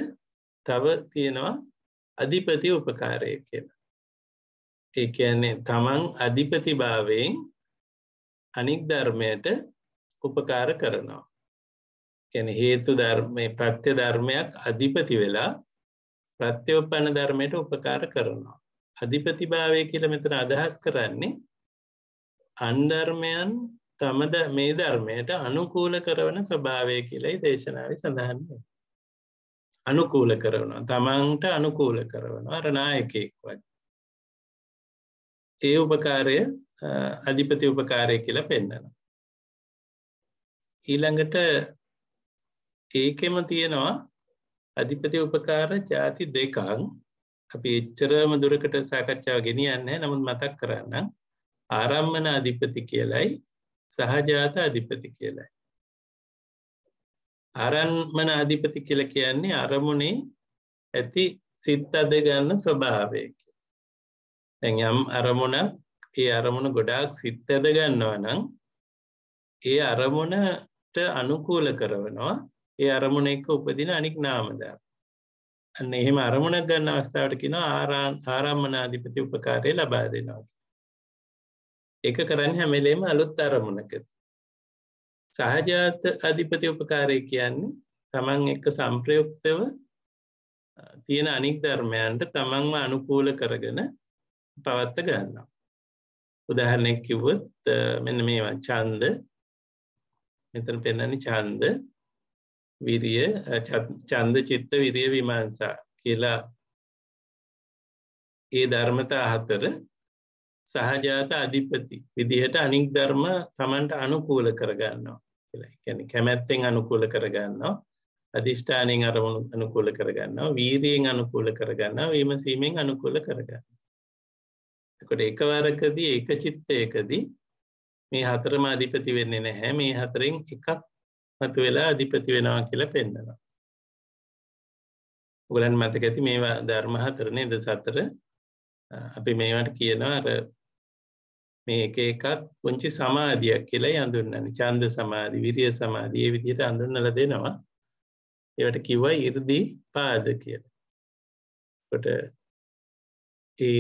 තව තියෙනවා අධිපති උපකාරය කියලා ඒ කියන්නේ තමන් අධිපති භාවයෙන් අනික් ධර්මයට උපකාර කරනවා. කැන හේතු ධර්මය ප්‍රත්‍ය ධර්මයක් අධිපති වෙලා ප්‍රත්‍යෝපන ධර්මයට උපකාර කරනවා. අධිපතිභාවය කියල මෙතන අදහස් කරන්නේ අන්ධර්මයන් තමද මේ ධර්මයට අනුකූල කරවන ස්වභාවය කියලයි දේශනාව සඳහන් අනුකූල කරවනවා තමන්ට අනුකූල කරවනවා අරනායකෙක් වත් ඒ උපකාරය අධිපති උපකාරය කියලා පෙන්න්නනවා ඊළඟට ඒකෙම තියෙනවා අධිපති උපකාර ජාති දෙකං අපි එච්චරම දුරකට සාකච්ඡාව ගෙනියන්න නමුත් මතක් කරන්න ආරම්මන අධිපති කියලයි සහජාත අධිපති කියලයි. අරන්මන අධිපති කියල කියන්නේ අරමුණේ ඇති සිත් අද ගන්න ස්වභාවයක. ඇම් අරමුණක් ඒ අරමුණ ගොඩාක් සිත් ඇද ගන්නව නම් ඒ අරමුණ අනුකූල කරවනවා ඒ අරමුණ එක්ක උපදින අනික් නාමදා. අන්න එහෙම අරමුණක් ගන්න අවස්ථාවට කියන ආරම්මනාධිපති උපකාරය ලබා දෙනවා. එක කරන්න හැමලේම අලුත් අරමුණකද. සහජාත අධිපති උපකාරය කියන්නේ තමන් එක්ක සම්ප්‍රයුක්තව තියෙන අනික් ධර්මයන්ට තමන්ම අනුකූල කරගෙන පවත්ත ගන්නවා. උදාහරණයක් කිව්වොත් මෙන්න මේවා ඡන්ද මෙතන පෙන්නනි චන්ද විරිය චන්ද චිත්ත විරිය විමංසා කියලා ඒ ධර්මතා හතර සහජාත අධිපති විදිහට අනික් ධර්ම තමන්ට අනුකූල කරගන්නවා කියලා කැන කැමැත්තෙන් අනුකූල කරගන්නවා අධිෂ්ඨානයෙන් අරමුණු අනුකූල කරගන්නවා වීරියෙන් අනුකූල කරගන්නවා වීමසීමෙන් අනුකූල කරගන්න කොට එකවරකදී එක චිත්තයකදී මේ හතරම අධිපති වෙන්නේ නැහැ මේ හතරෙන් එකක් මතු වෙලා අධිපති වෙනවා කියලා පෙන්නවා. උගලන් මතක ඇති මේවා ධර්ම හතරනේ ද සතර අපි මේවට කියනවා අර මේ එක එකත් පුංචි සමාධියක් කියලා අඳුන්නන්නේ ඡන්ද සමාධි විරිය සමාධි ඒ විදිහට අඳුන්නලා දෙනවා. ඒවට කිව්වා 이르දි පාද කියලා. කොට ඒ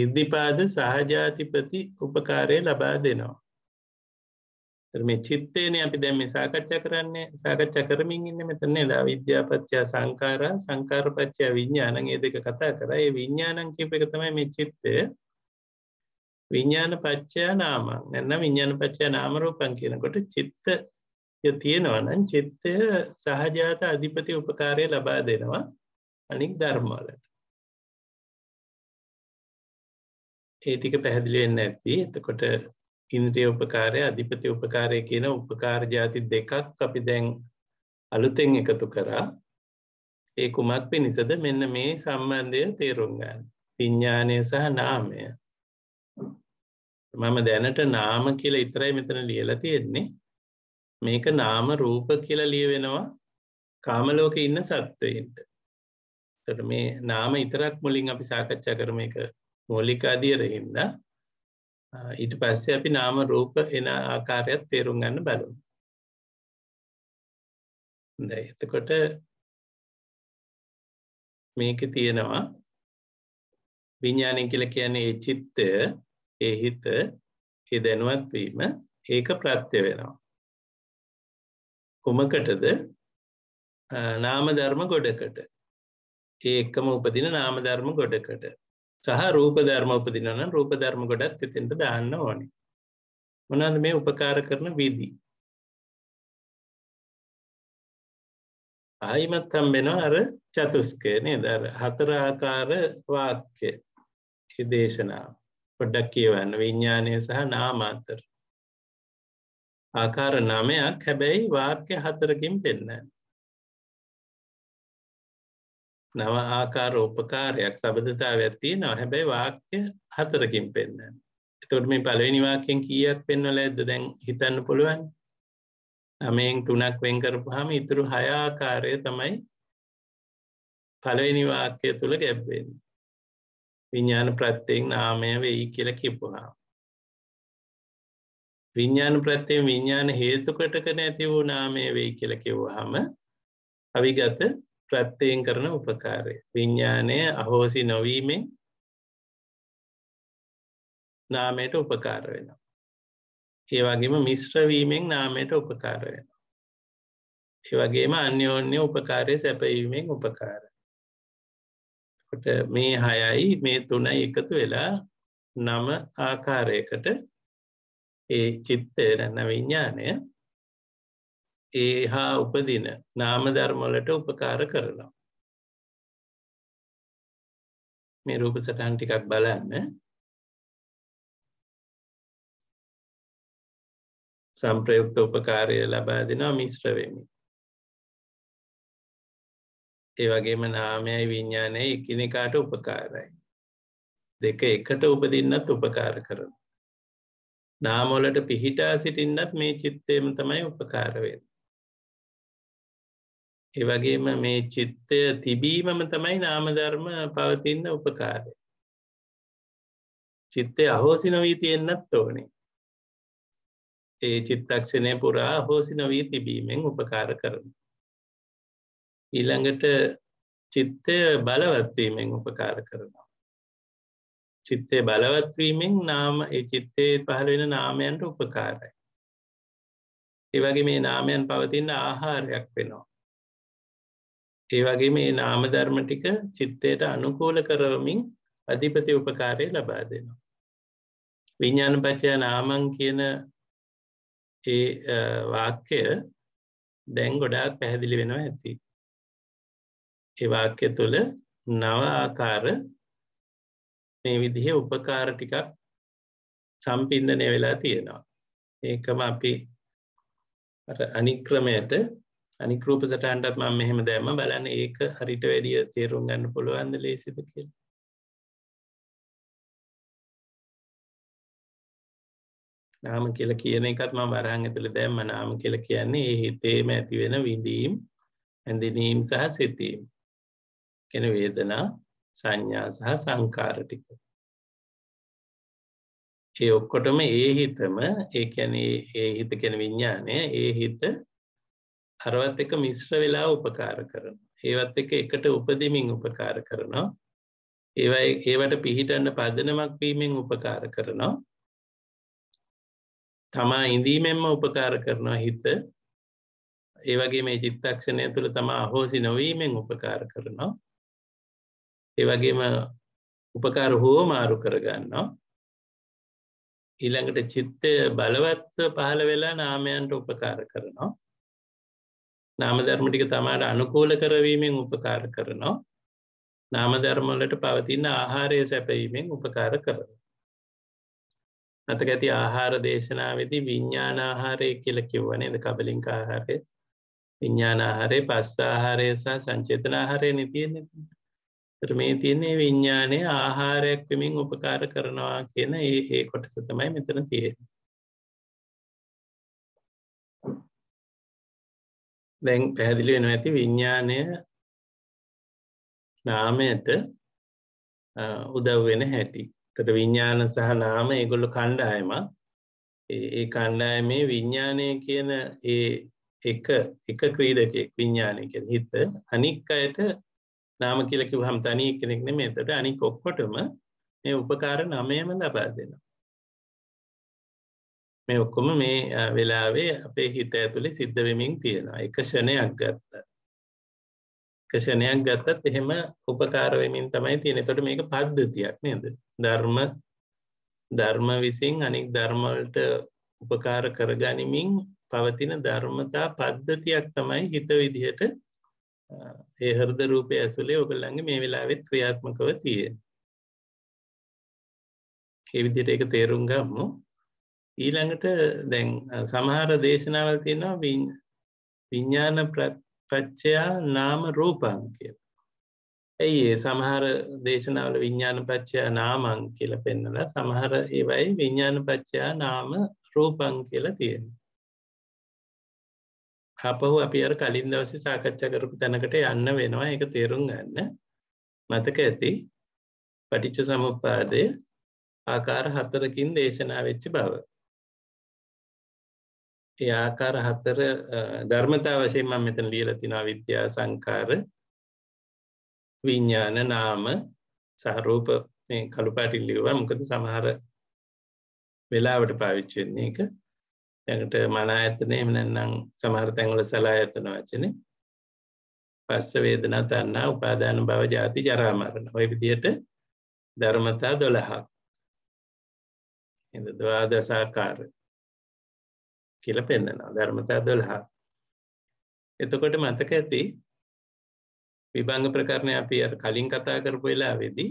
ඉර්දිපාද සහජාතිපති උපකාරය ලබා දෙනවා. මේ චිත්තේන අපි දැම් මේ සාකච්ඡා කරන්නේ සාකච්ඡා කරමින් ඉන්න මෙතන්නේ දා විද්‍යාපච්චා සංකාර සංකාරපච්චා විඤ්ඥානන් ඒ දෙක කතා කර ඒ විඤ්ඥානන් කිප එක තමයි මේ චිත්තය විඤ්ඥාන පච්චා නාම එන්න විඤ්ඥාන පච්චා නාමරූපන් කියනකොට චිත්ත තියෙනවනම් චිත්තය සහජාත අධිපති උපකාරය ලබා දෙනවා අනික් ධර්මවලට ඒ ටික පැහැදිලිවෙන්න ඇති එතකොට ඉන්ද්‍රිය උපකාරය අධිපති උපකාරය කියන උපකාර ජාති දෙකක් අපි දැන් අලුතෙන් එකතු කරා ඒ කුමක් පිණිසද මෙන්න මේ සම්බන්ධය තේරුම්ගන්න විඤ්ඥානය සහ නාමය මම දැනට නාම කියල ඉතරයි මෙතන ලියල තියෙන්නේ මේක නාම රූප කියල ලියවෙනවා කාමලෝක ඉන්න සත්වයින්ට තට මේ නාම ඉතරක් මුලින් අපි සාකච්ඡා කරම එක මෝලිකාදියර හින්දා ඊට පස්සේ අපි නාම රූප එන ආකාරයක් තේරුම් ගන්න බලු දැ එතකොට මේක තියෙනවා විඤ්ඥානය කියල කියන්නේ ඒ චිත්තය ඒ හිත ඒ දැනුවත්වීම ඒක ප්‍රත්‍ය වෙනවා. කුමකටද නාමධර්ම ගොඩකට ඒකම උපදින නාමධර්ම ගොඩකට සහ රූප ධර්ම උපදිනන රූප ධර්ම ගොඩත් එතෙන්ට දාන්න ඕනේ. මොනද මේ උපකාර කරන විදී. ආයිමත් හම්බෙන අර චතුස්කය නේද අර හතර ආකාර වාක්‍ය ඒ දේශනාව පොඩ්ඩක් කියවන්න විඥානය සහ නාමාතර ආකාර නමයක් හැබැයි වාක්‍ය හතරකින් පෙන්නන්න නව ආකාර උපකාරයක් සබඳතාවයක් තියෙනවා හැබැයි වාක්‍ය හතරකින් පෙන්න්න එතකොට මේ පලවෙනිවාකෙන් කියක් පෙන්වල ඇද දැන් හිතන්න පුළුවන් නමයෙන් තුනක් වෙන්කරපුහම ඉතුරු හයාකාරය තමයි පලවෙනිවාක්‍ය තුළ ගැබ්බෙන් විඤ්ඥාන ප්‍රත්්‍යයෙන් නාමය වෙයි කියල කිපුහා විඤ්ඥාන ප්‍රත්්‍යයෙන් විඤ්ඥාන හේතුකටකන ඇති වූ නාමය වෙයි කියල කිව්වහම අවිගත ප්‍රත්්‍යයෙන් කරන උපකාරය විඤ්ඥානය අහෝසි නොවීමෙන් නාමයට උපකාර වෙන ඒවගේම මිශ්‍රවීමෙන් නාමයට උපකාර වෙන ඒවගේම අන්‍යෝන්‍ය උපකාරය සැපවීමෙන් උපකාර මේ හයයි මේ තුනයි එකතු වෙලා නම ආකාරයකට ඒ චිත්තය රැන්න විඤ්ඥානය ඒ හා උපදින නාමධර්මලට උපකාර කරනවා. මේ රූප සටහන් ටිකක් බලන්න සම්ප්‍රයුක්ත උපකාරය ලබා දෙනවා මිශ්‍රවෙමි. ඒ වගේම නාමයයි විඤ්ඥානය එකනෙකාට උපකාරයි. දෙක එකට උපදින්නත් උපකාර කරන. නාමොලට පිහිටා සිටින්නත් මේ චිත්තයම තමයි උපකාරවෙන්න. ඒවගේම මේ චිත්තය තිබීමම තමයි නාමධර්ම පවතින්න උපකාරය චිත්තය අහෝසි නොවී තියෙන්න්නත් ඕනේ ඒ චිත්තක්ෂණය පුරා හෝසි නොවී තිබීමෙන් උපකාර කරන ඊළඟට චිත්තය බලවත්වීමෙන් උපකාර කරනවා චිත්තය බලවත්වීමෙන් නාම ඒ චිත්තේ පහළ වෙන නාමයන්ට උපකාරයි ඒවගේ මේ නාමයන් පවතින්න ආහාරයක් වෙනවා ඒ වගේ මේ නාමධර්ම ටික චිත්තයට අනුකූල කරවමින් අධිපති උපකාරය ලබා දෙනවා. විඤ්ඥාන පච්චය නාමං කියන ඒ වාක්‍ය දැන් ගොඩාක් පැහැදිලි වෙනවා ඇති. ඒ වාක්‍ය තුළ නව ආකාර මේ විදිහ උපකාර ටිකක් සම්පින්දනය වෙලා තියෙනවා. ඒකම අපි අනික්‍රමයට අනිකරූප සටන්ටත් මම මෙහෙම දැම බලන්න ඒක හරිට වැඩිය තේරුම් ගන්න පුළුවන්ද ලේසිද කියල් නාම කියල කියන එකත් ම වරහන් ඇතුළ දැම්ම නාම කියල කියන්නේ ඒ හිතේම ඇතිවෙන විඳීම් ඇඳනීම් සහ සිතීම් කෙන වේදනා සංඥා සහ සංකාර ටික ඒ ඔක්කොටම ඒ හිතම ඒ කැන ඒ හිත කැන විඤ්ඥානය ඒ හිත අරවත් එක මිශ්‍ර වෙලා උපකාර කරන ඒවත් එක එකට උපදිමින් උපකාර කරනවා ඒවයි ඒවට පිහිටන්න පදනමක් වීමෙන් උපකාර කරනවා තමා ඉඳීමෙන්ම උපකාර කරනවා හිත ඒවගේ මේ චිත්තක්ෂණය තුළ තමා අහෝසි නොවීමෙන් උපකාර කරනවා ඒවගේම උපකාර හෝ මාරු කරගන්නවා ඊළඟට චිත්තය බලවත්ව පහළ වෙලා නාමයන්ට උපකාර කරනවා නාමධර්ම ටික තමාට අනුකූල කරවීමෙන් උපකාර කරනවා නාමධර්මලට පවතින්න ආහාරය සැපීමෙන් උපකාර කරන. අතක ඇති ආහාර දේශනාවදි විඤ්ඥාන ආහාරය කියල කිව්වනේ ද කබලින්ක ආහාරය විඤ්ඥාන ආහාරය පස්ස ආහාරය සහ සංචේතන ආහාරය නතියෙන ත්‍රමේ තියන්නේ විඤ්ඥානය ආහාරයක් විමින් උපකාර කරනවා කියන ඒ ඒ කොටස තමයි මෙතන තියෙන්නේ දැන් පැහැදිලි වෙන ඇති විඤ්ඥානය නාමයට උදව් වෙන හැටි තට විඤ්ඥාන සහ නාම ඒගොල්ල කණ්ඩායම ඒ කණ්ඩාය මේ විඤ්ඥානය කියන ඒ එක එක ක්‍රීඩකෙක් විඤ්ඥානයක හිත අනික් අයට නාම කියලකි හම් තනී කෙනෙක්න මේතට අනි කොක්කොටම මේ උපකාර නමයම ලබා දෙෙන මේ ඔක්කොම මේ වෙලාවේ අපේ හිත ඇතුළේ සිද්ධ වෙමින් තියෙනවා එක ෂණයක් ගත්ත ෂණයක් ගත්තත් එහෙම උපකාර වෙමින් තමයි තියෙන එතොට මේක පද්ධතියක් නේද ධර්ම ධර්ම විසින් අනික් ධර්මවලට උපකාර කරගනිමින් පවතින ධර්මතා පද්ධතියක් තමයි හිත විදිහට ඒ හරද රූපය ඇසුලේ ඔබල්ලඟ මේ වෙලාවෙත් ක්‍රියාත්මකව තිය එවිදිට එක තේරුම් ගම්මු ඊළඟට දැන් සමහර දේශනාවල් තියෙනවා විඤ්ඥාන පච්චයා නාම රූපන් කියල. ඇයි ඒ සමහර දේශනාවල විඤ්ඥාන පච්චයා නාමං කියල පෙන්නල සමහර ඒවයි විඤ්ඥාන පච්චයා නාම රූපං කියල තියෙන. අපහු අපි අර කලින් දවස සාකච්ඡා කරපු තැනකට යන්න වෙනවා එක තේරුම් ගන්න මතක ඇති පටිච්ච සමුපාදය ආකාර හතරකින් දේශනා වෙච්ච බව ඒ ආකාර හතර ධර්මතා වශයෙන් මම මෙතන ලියලා තිනවා විද්‍යා සංකාර විඥාන නාම සහ රූප මේ කළු පාටින් ලියුවා මොකද සමහර වෙලාවට පාවිච්චි වෙන්නේ ඒක දැනට මන ආයතන එහෙම නැත්නම් සමහර තැන්වල සලායතන වචනේ පස්ස වේදනා තණ්හා උපාදාන භව ජාති ජරා මරණ ওই විදිහට ධර්මතා 12ක් එද ද්වාදසාකාරයි කියල පෙන්න්නනවා ධර්මතා දොළහා එතකොට මතක ඇති විභංග ප්‍රකරණය අපි කලින් කතා කරපු වෙලා වෙදී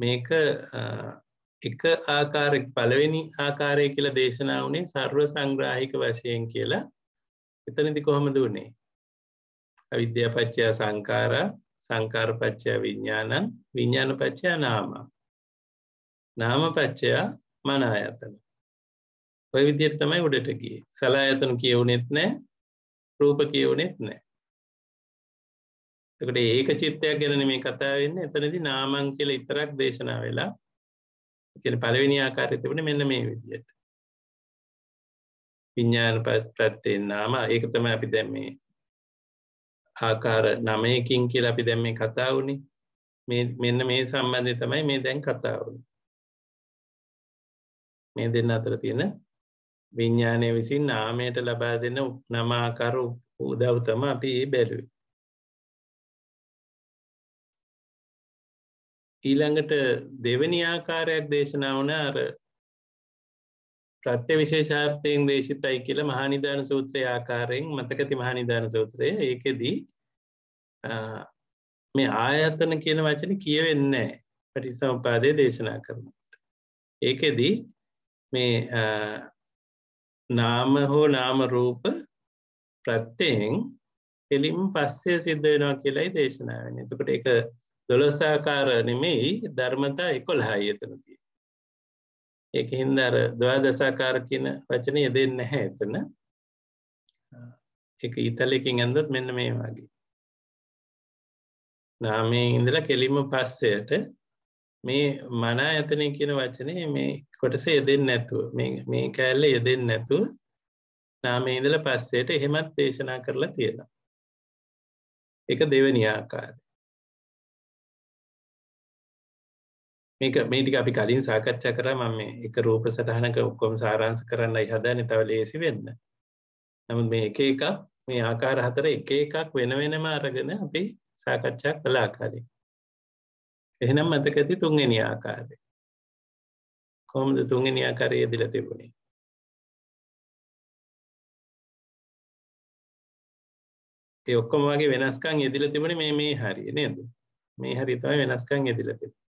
මේක එක ආකාර පළවෙනි ආකාරය කියලා දේශනා වනේ සර්ව සංග්‍රාහික වශයෙන් කියලා එතනදි කොහොමද වනේ අවිද්‍යාපච්චයා සංකාර සංකාරපච්චයා විඤ්ඥානං විඤ්ඥානපච්චයා නාම නාමපච්චයා මනායතන ඔය විදියට තමයි උඩට ගියේ සලායතන කියවුනෙත් නැහැ රූප කියවුනෙත් නැහැ එතකොට ඒක චිත්තයක් ගැන මේ කතා වෙන්නේ එතනදී නාමං කියලා විතරක් දේශනා වෙලා කියන පළවෙනි ආකාරය තිබුණේ මෙන්න මේ විදියට විඥාන ප්‍රත්‍යයෙන් නාම ඒක තමයි අපි දැන් මේ ආකාර නමයකින් කියලා අපි දැන් මේ කතා වුණේ මේ මෙන්න මේ සම්බන්ධය තමයි මේ දැන් කතා වුණේ මේ දෙන්න අතර තියෙන විඤ්ඥානය විසින් නාමයට ලබා දෙන නමාකරු උදව්තම අපි ඒ බැලුවේ. ඊළඟට දෙවනි ආකාරයක් දේශනා වන අර ප්‍රත්‍ය විශේෂාර්ථයෙන් දේශිතයි කියල මහනිධාන සූත්‍රය ආකාරයෙන් මතකති මහනිධාන සූත්‍රය ඒකෙදී මේ ආයතන කියන වචන කියවෙන්නේ පටිසමපාදය දේශනා කරනට ඒකෙදී මේ නාම හෝ නාම රූප ප්‍රත්තයෙන් එලින් පස්සේ සිද්ධ වෙනවා කියලයි දේශනාවෙන එතකට එක දොළොසාකාර නෙමෙයි ධර්මතා එකොල් හායි එතනති එක හින්දර දවා දසාකාර කියන වචනය දෙන්න නැහැ එතන එක ඉතලකින් ඇඳත් මෙන්න මේ වගේ නාමේ ඉඳලා කෙලිම පස්සයට මේ මනා ඇතනය කියන වචනය මේ කොටස යෙදෙන් නැතුව මේ කෑල්ල යෙදෙන් නැතු නාමේඉදල පස්සේට එහෙමත් දේශනා කරලා තියෙන එක දෙවනි ආකාරය මේක මේටික අපි කලින් සාකච්ඡා කර ම මේ එක රූප සටහනක ඔක්කොම සාරංස කරන්න හදන තව ලේසි වෙන්න නමුත් මේ එක එකක් මේ ආකාර හතර එක එකක් වෙන වෙනම අරගෙන අපි සාකච්ඡා කලාකාරින් එහෙනම් මතක ඇති තුන්වෙනි ආකාරය කොහොමද තුන්වෙනි ආකාරය යෙදලා තිබුණේ ඒ ඔක්කොම වගේ වෙනස්කම් යෙදලා තිබුණේ මේ මේ හරිය නේද මේ හරිය තමයි වෙනස්කම් යෙදලා තිබුණේ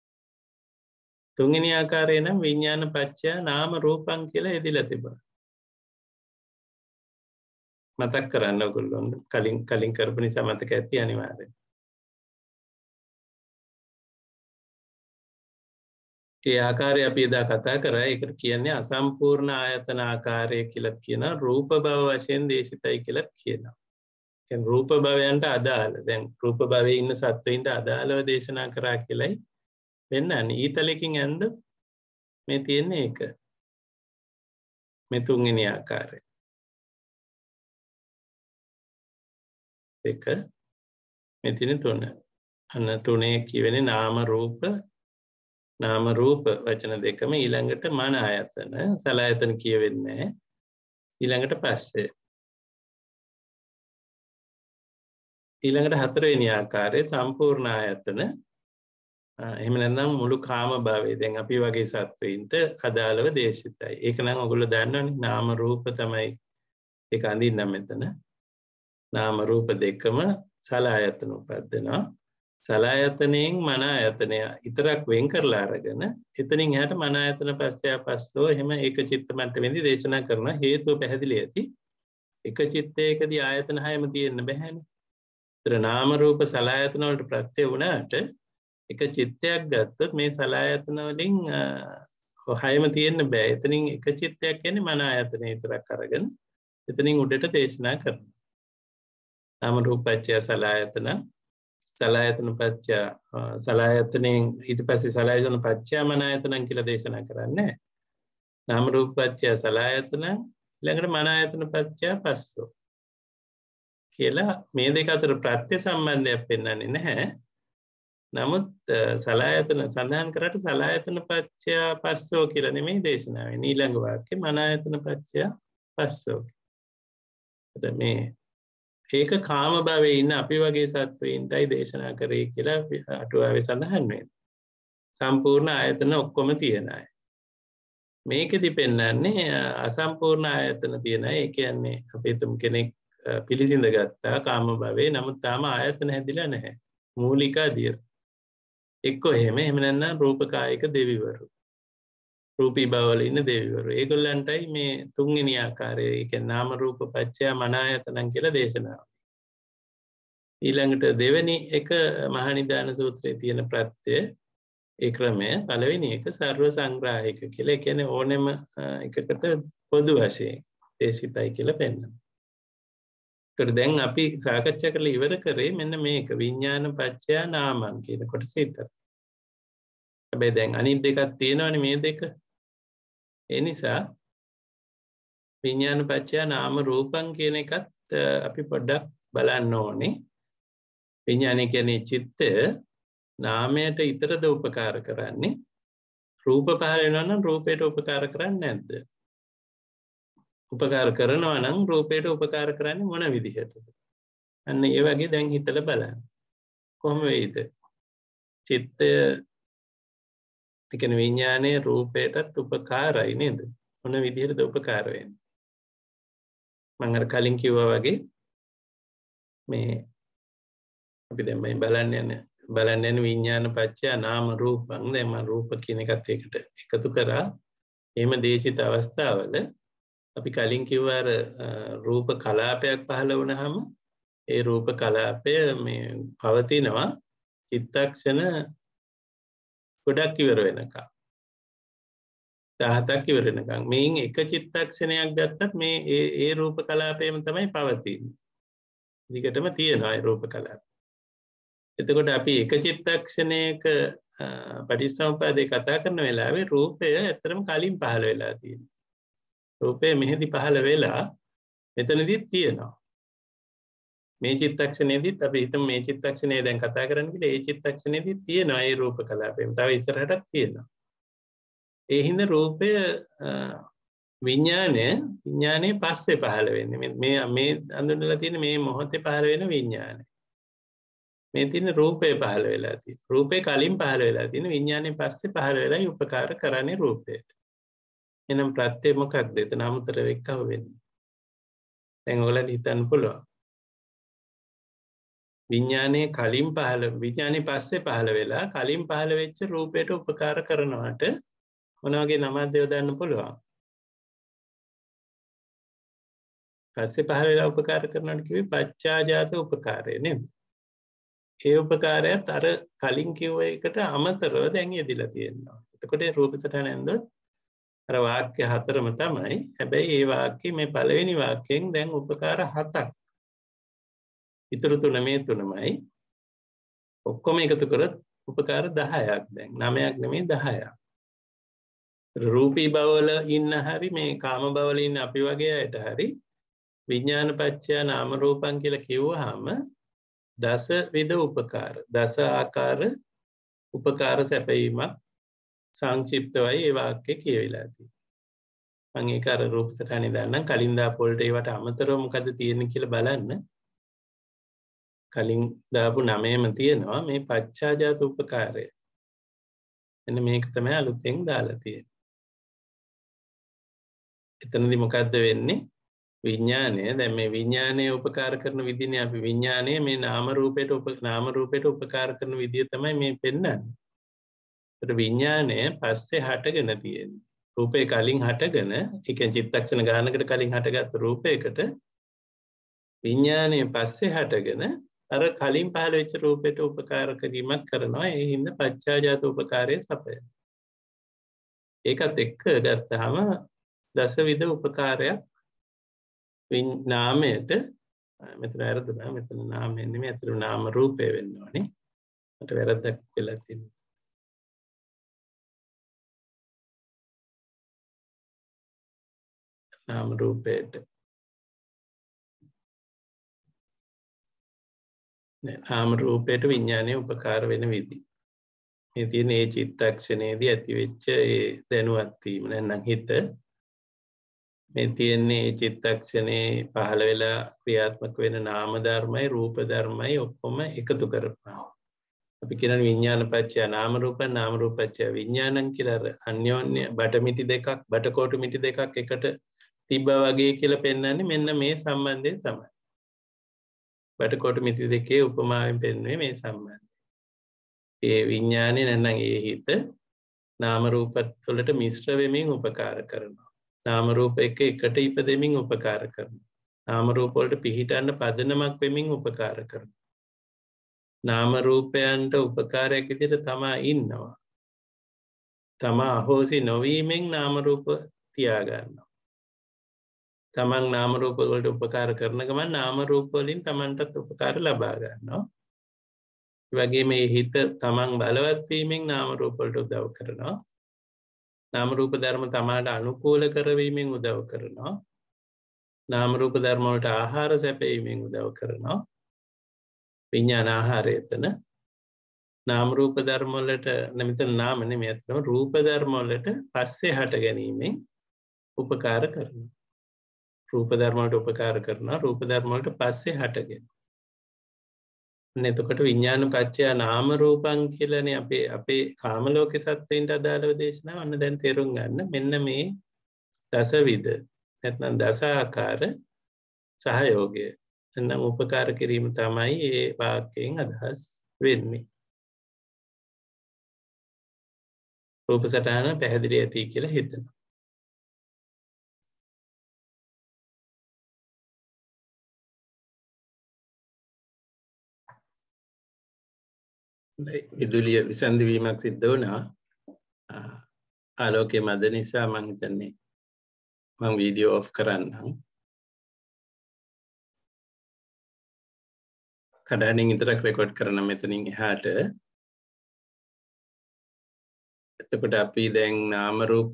තුන්වෙනි ආකාරය නම් විඥාන පත්‍ය නාම රූපං කියලා යෙදලා තිබුණා මතක් කරන්න ඔයගොල්ලෝ කලින් කලින් කරපු නිසා මතක ඇති අනිවාර්යෙන් ඒ ආකාරය අපි එදා කතා කර එකට කියන්නේ අසම්පූර්ණ ආයතන ආකාරය කියලත් කියන රූප බව වශයෙන් දේශිතයි කියලත් කියනවා රූප භවයන්ට අදාළ දැන් රූප භවය ඉන්න සත්වයින්ට අදාළව දේශනා කරා කියලයි වෙන්න ඊතලකින් ඇන්ද මේ තියෙන්නේ එක මෙතුන්ගෙන ආකාරය එක මෙතින තුන අන්න තුනේ කිවෙන නාම රූප නාම රූප වචන දෙකම ඊළඟට මන ආයතන සලායතන කියවෙන්නේ ඊළඟට පස්සේ ඊළඟට හතරවෙනි ආකාරය සම්පූර්ණ ආයතන එහෙම නැත්නම් මුළු කාම භාවය දැන් අපි වගේ සත්වයින්ට අදාළව දේශිතයි ඒක නම් ඔගොල්ලෝ දන්නවනේ නාම රූප තමයි ඒක අඳින්නම් මෙතන නාම රූප දෙකම සලායතන උපදිනවා සලායතනයෙන් මන අයතනය ඉතරක් වෙන් කරලා අරගෙන එතනින් හැට මන අයතන පස්සය පස්සෝ එහෙම එක චිත්ත මට්ටමේදී දේශනා කරන හේතුව පැහැදිලි ඇති එක චිත්තයකදී ආයතන හයම තියෙන්න බැහැනි තර නාමරූප සලායතනවලට ප්‍රත්්‍යය වුණාට එක චිත්තයක් ගත්තත් මේ සලායතනවලින් හයම තියෙන්න බෑ එතනින් එක චිත්තයක් ගැන මන අයතන ඉතරක් කරගෙන එතනින් උඩට දේශනා කරන නාමරූපච්චය සලායතනම් සලායතන පච්චා සලායතනයෙන් ඊට පස්සේ සලායතන පච්චා මනායතනං කියලා දේශනා කරන්නේ නාම රූප පච්චා සලායතන ඊළඟට මනායතන පච්චා පස්සෝ කියලා මේ දෙක අතර ප්‍රත්‍ය සම්බන්ධයක් පෙන්වන්නේ නැහැ නමුත් සලායතන සඳහන් කරට සලායතන පච්චා පස්සෝ කියලා නෙමෙයි දේශනාවේ ඊළඟ වාක්‍ය මනායතන පච්චා පස්සෝ මේ ඒක කාම භවය ඉන්න අපි වගේ සත්වයින්ටයි දේශනා කරේ කියලා අටුවාවේ සඳහන් වෙන. සම්පූර්ණ ආයතන ඔක්කොම තියෙන අය. මේකෙති පෙන්නන්නේ අසම්පූර්ණ ආයතන තියෙන අය. ඒ කියන්නේ අපි තුම් කෙනෙක් පිළිසිඳ ගත්තා කාම භවයේ නමුත් තාම ආයතන හැදිලා නැහැ. මූලික අධියර. එක්කෝ එහෙම එහෙම නැත්නම් රූපකායික දෙවිවරු. රූපී බවල ඉන්න දෙවවරු ඒගොල්ලන්ටයි මේ තුන්ගෙන ආකාරය එක නාම රූප පච්චයා මනායතනන් කියලා දේශනාව. ඊළඟට දෙවැනි එක මහනිධාන සූත්‍රය තියෙන ප්‍රත්්‍යය ඒ ක්‍රමය පලවෙනි එක සර්ව සංග්‍රාහික කියල එකන ඕනෙම එකකට පොදු වශයෙන් දේශිතයි කියල පෙන්න්න. තොට දැන් අපි සාකච්ඡ කළ ඉවර කරේ මෙන්න මේක විඤ්ඥාන පච්චයා නාමන් කියන කොට සිතර. හැබැයි දැන් අනිත් දෙකත් තියෙනවන මේ දෙක එනිසා විඤ්ඥාන පච්චා නාම රූපන් කියන එකත් අපි පොඩ්ඩක් බලන්න ඕනේ විඤ්ඥානය කියැනේ චිත්තය නාමයට ඉතරද උපකාර කරන්නේ රූප පහරෙනවන්න රූපයට උපකාර කරන්න නැද්ද උපකාර කරනවා නම් රූපයට උපකාර කරන්න මොන විදිහටද අන්න ඒ වගේ දැන් හිතල බලන්න කොහොම වෙයිද චිත්තය තිකන විඤ්ඥානය රූපයටත් උපකාරයි නේද ඔන විදිහටද උපකාරයෙන් මංඟර කලින් කිව්වා වගේ මේ අපි දෙමයි බලන්න යන බලන්න යන විඤ්ඥාන පච්චය නාම රූපං දෙම රූප කියන එකත් එකට එකතු කරා එම දේශිත අවස්ථාවල අපි කලින් කිව්වාර රූප කලාපයක් පහළ වනහම ඒ රූප කලාපය මේ පවතිනවා චිත්තක්ෂණ ගොඩක් ඉවර වෙනකම් දහතක් ඉවර වෙනකම් මේන් එක චිත්තක්ෂණයක් ගත්තත් මේ ඒ ඒ රූප කලාපයම තමයි පවතින්නේ දිගටම තියෙනවා ඒ රූප කලාප එතකොට අපි එක චිත්තක්ෂණයක පටිස්සම්පාදය කතා කරන වෙලාවේ රූපය ඇතරම කලින් පහළ වෙලා තියෙන. රූපය මෙහෙදි පහළ වෙලා මෙතනදිත් තියෙනවා. මේ චිත්තක්ෂණයේදීත් අපි හිතමු මේ චිත්තක්ෂණය දැන් කතා කරන්න කියලා ඒ චිත්තක්ෂණයේදී තියෙන ඒ රූප කලාපයම තව ඉස්සරහටත් තියෙනවා ඒ හින්ද රූපය විඤ්ඥානය විඤ්ඥානය පස්සේ පහළ වෙන්න මේ මේ අඳුනලා තියෙන මේ මොහොතේ පහළ වෙන විඤ්ඥානය මේ තින රූපය පහළ වෙලා ති රූපය කලින් පහළ වෙලා තියෙන විඤ්ඥානය පස්සේ පහළ වෙලා උපකාර කරන්නේ රූපයට එනම් ප්‍රත්්‍යය මොකක් දෙත නමුතර වෙක්කව වෙන්නේ තැන් ඔලට හිතන්න පුළුවන් විඤ්ඥානය කලින් පහල විඥානය පස්සේ පහළ වෙලා කලින් පහළ වෙච්ච රූපයට උපකාර කරනවාට මොනවගේ නමත් යොදන්න පුළුවන් පස්සේ පහල වෙලා උපකාර කරනට කිව පච්චාජාත උපකාරය නෙම ඒ උපකාරයක්ත් අර කලින් කිව්ව එකට අමතරව දැන් යදිලා තියෙනවා එතකොට රූපසට නැන්ද රවාක්‍ය හතරම තමයි හැබැයි ඒ වාක්‍ය මේ පලවෙනි වාක්‍යයෙන් දැන් උපකාර හතක් ඉතුරු තුන මේ තුනමයි ඔක්කොම එකතු කරත් උපකාර දහයක් දැන් නමයක් නෙමේ දහයක් රූපී බවල ඉන්න හරි මේ කාම බවල ඉන්න අපි වගේ අයට හරි විඤ්ඥාන පච්චයා නාම රූපන් කියල කිව්වහම දස විද උපකාර දස ආකාර උපකාර සැපැයීමක් සංචිප්තවයි ඒවාක්‍ය කියවෙලාති මංඒකර රූපසටනි දන්න කලින්දා පොල්ට ඒවට අමතරව මොකද තියෙන කියල බලන්න කලින් දාපු නමයම තියෙනවා මේ පච්චාජාත උපකාරය එන මේක තමයි අලුතෙන් දාලා තියෙන එතනදි මොකක්ද වෙන්නේ විඤ්ඥානය දැ මේ විඤ්ඥානය උපකාර කරන විදින අපි විඤ්ඥානය මේ නාමරූපයට උප නාමරූපයට උපකාර කරන විදිිය තමයි මේ පෙන්න්න විඤ්ඥානය පස්සේ හටගෙන තියෙන් රූපය කලින් හටගෙන එක චිත්තක්ෂණ ගානකට කලින් හටගත් රූපයකට විඤ්ඥානය පස්සේ හටගෙන අර කලින් පහලවෙච්ච රූපයට උපකාර කිරීමක් කරනවා එහින්ද පච්චාජාත උපකාරය සපය ඒකත් එක්ක ගත්තහම දසවිධ උපකාරයක් නාමයට මෙතර ඇරදන මෙතන නාමයන්නම ඇතුරු නාම රූපය වෙන්න ඕනේ මට වැරද්දක් වෙලා තින්න නාම රූපයට නාම රූපයට විඤ්ඥානය උපකාර වෙන විදි. ඉතින් ඒ චිත්තක්ෂණයේදී ඇතිවෙච්ච ඒ දැනුවත්වීම නැන්නම් හිත මේ තියෙන්නේ ඒ චිත්තක්ෂණයේ පහළ වෙලා ක්‍රියාත්මක වෙන නාමධර්මයි රූපධර්මයි ඔක්කොම එකතු කරපා. අපි කියන විඤ්ඥානපච්චය නාමරූප නාමරූපච්චය විඤ්ඥානන් කියලර අන්‍යෝන්‍ය බටමිටි දෙකක් බටකෝටු මිටි දෙකක් එකට තිබ්බ වගේ කියල පෙන්න්නේ මෙන්න මේ සම්බන්ධය තමයි. බට කොට මිති දෙකේ උපමාවෙන් පෙන්වේ මේ සම්බන්ධ. ඒ විඤ්ඥානය නැන්නම් ඒ හිත නාමරූපත්වලට මිශ්‍රවෙමින් උපකාර කරනවා. නාමරූප එක එකට ඉප දෙමින් උපකාර කරන. නාමරූපොලට පිහිටන්න පදනමක් වෙමින් උපකාර කරන. නාමරූපයන්ට උපකාරයක් ඉදිට තමා ඉන්නවා. තමා අහෝසි නොවීමෙන් නාමරූප තියාගන්නවා. තමන් නාමරූපවලට උපකාර කරන ගමන් නාමරූපවලින් තමන්ටත් උපකාර ලබාගන්නවා වගේ මේ හිත තමන් බලවත්වීමෙන් නාමරූපලට උදව් කරනවා නාමරූප ධර්ම තමාට අනුකූල කරවීමෙන් උදව් කරනවා නාමරූප ධර්මවලට ආහාර සැපීමෙන් උදව් කරනවා විඤ්ඥාන ආහාර එතන නාමරූප ධර්මොලට නමිත නාමන මේ ඇතනම රූප ධර්මොලට පස්සේ හට ගැනීමෙන් උපකාර කරනවා රූපධර්මට උපකාර කරනවා රූපධර්මලට පස්සේ හටගෙන එතකොට විඤ්ඥාන පච්චයා නාම රූපන් කියලන අපේ අපේ කාමලෝක සත්වයින්ට අදාළව දේශනා වන්න දැන් තේරුම් ගන්න මෙන්න මේ දසවිද නැත්නම් දසාකාර සහයෝගය එන්නම් උපකාර කිරීම තමයි ඒ වාකයෙන් අදහස් වෙන්නේ රූප සටහන පැහැදිලි ඇති කියලා හිතනවා ඉදුලිය විසන්ධවීමක් සිද්ධ වුණා ආලෝකය මද නිසා මං හිතන්නේ මං වීඩියෝ ඔෆ් කරන්නම් කඩානින් ඉතරක් රෙකොඩ් කරන මෙතනින් එහාට එතකොට අපි දැන් නාමරූප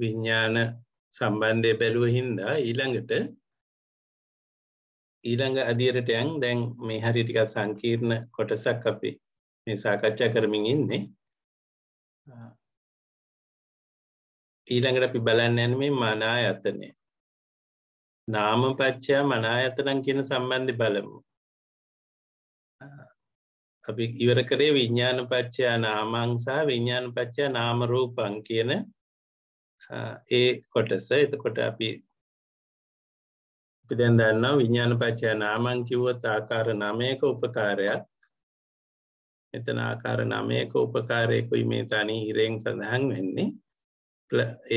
විඤ්ඥාන සම්බන්ධය බැලුව හින්දා ඊළඟට ඊළඟ අදියරටයන් දැන් මේ හරි ටික සංකීර්ණ කොටසක් අපි මේ සාකච්ඡා කරමින් ඉන්නේ ඊළඟට අපි බලන්න යන මේ මනායතනය නාමපච්චයා මනායතනං කියන සම්බන්ධය බලමු අපි ඉවර කරේ විඤ්ඤාණපච්චයා නාමං සහ විඤ්ඤාණපච්චයා නාම රූපං කියන ඒ කොටස එතකොට අපි අපි දැන් දන්නවා විඤ්ඤාණපච්චයා නාමං කිව්වොත් ආකාර නමයක උපකාරයක් එතන ආකාර නමයක උපකාරයකුයි මේ තනී ඉරෙන් සඳහන් වෙන්නේ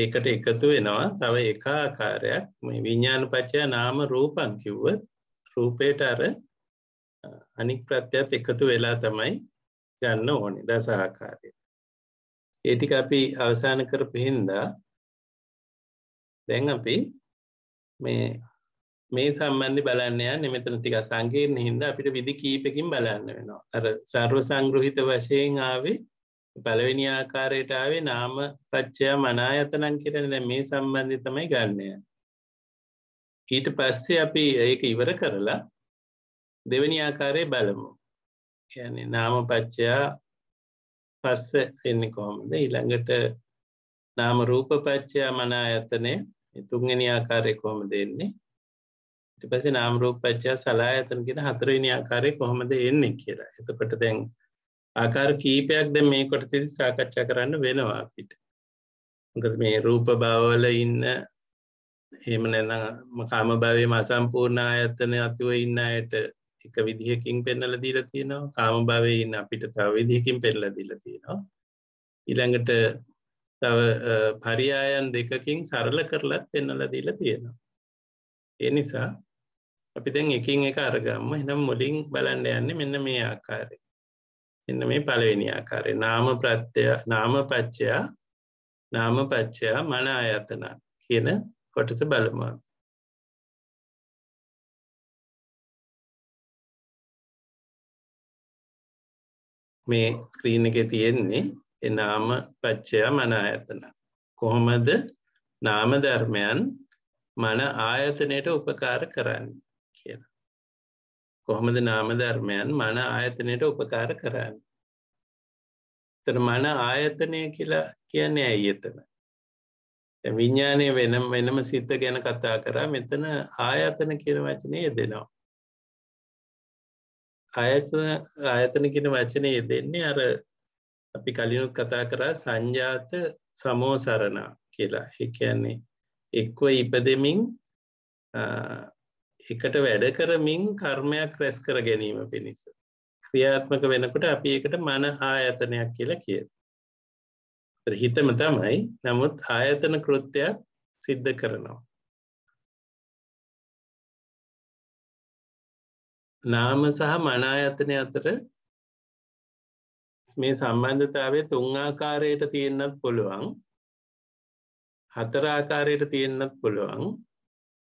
ඒකට එකතු වෙනවා තව එක ආකාරයක් මේ විඤ්ඥාන පච්චය නාම රූපන් කිව්ව රූපයට අර අනික් ප්‍රත්‍යත් එකතු වෙලා තමයි ගන්න ඕනි දස ආකාරය ඒටික අපි අවසාන කර පිහින්දා දැන් අපි මේ මේ සම්බන්ධි බලන්නය නෙමතන ටික සංගයෙන් හින්ද අපිට විදි කීපකින් බලන්න වෙනවා අර සර්ව සංගෘහිත වශයෙන් ආවේ පළවෙනි ආකාරයට ආවේ නාම පච්චයා මනායතනන් කරන ද මේ සම්බන්ධි තමයි ගන්නය ඊට පස්සේ අපි ඒක ඉවර කරලා දෙවැනි ආකාරය බලමු කියන නාම පච්චයා පස්ස එන්න කොහොමද ඊළඟට නාම රූප පච්චයා මනායතනය තුන්ගනි ආකාරය කොහොම දෙන්නේ පස නාමරූප පච්චා සලා ඇතන කියෙන හතරනි ආකාරය කොහොමද එන්නේ කියලා එතකොට දැන් ආකාර කීපයක් ද මේ කොට තිරි සාකච්ඡා කරන්න වෙනවා අපිට මේ රූප බවල ඉන්න එහෙම නැනම් කාම භවයේ මසම්පූර්ණ ආයතන අතුව ඉන්න අයට එක විදිහකින් පෙන්නල දීලා තියෙනවා කාම භවයේ ඉන්න අපිට තව විදිහකින් පෙන්නලා දීලා තියෙනවා ඊළඟට තව පරියායන් දෙකකින් සරල කරලත් පෙන්නලා දීලා තියෙනවා ඒ නිසා අපි දැන් එකින් එක අරගම්ම එනම් මුලින් බලන්න යන්නේ මෙන්න මේ ආකාරය එන්න මේ පළවෙනි ආකාරය නාම ප්‍රත්‍ය නාම පච්චයා නාම පච්චයා මන ආයතන කියන කොටස බලමු මේ ස්ක්‍රීන් එකේ තියෙන්නේ ඒ නාම පච්චයා මන ආයතන කොහොමද නාම ධර්මයන් මන ආයතනයට උපකාර කරන්නේ කොහොමද නාමධර්මයන් මන ආයතනයට උපකාර කරන්න. තන මන ආයතනය කියලා කියන්නේ ඇයි එතන. විඤ්ඥානය වෙනම් වෙනම සිත ගැන කතා කරා මෙතන ආයතන කියන වචනය දෙනවා. ආයතන ආයතන කියන වචනය දෙන්නේ අර අපි කලිනුත් කතා කරා සංජාත සමෝසරණ කියලා එකන්නේ එක්ව ඉපදෙමින් එකට වැඩ කරමින් කර්මයක් රැස් කර ගැනීම පිණිස. ක්‍රියාත්මක වෙනකොට අපි එකට මන ආයතනයක් කියලා කිය. හිතම තමයි නමුත් ආයතන කෘත්‍යයක් සිද්ධ කරනවා. නාම සහ මනායතනය අතර මේ සම්බන්ධතාවය තුංආකාරයට තියෙන්න්නත් පුළුවන් හතරාකාරයට තියෙන්න්නත් පුළුවන්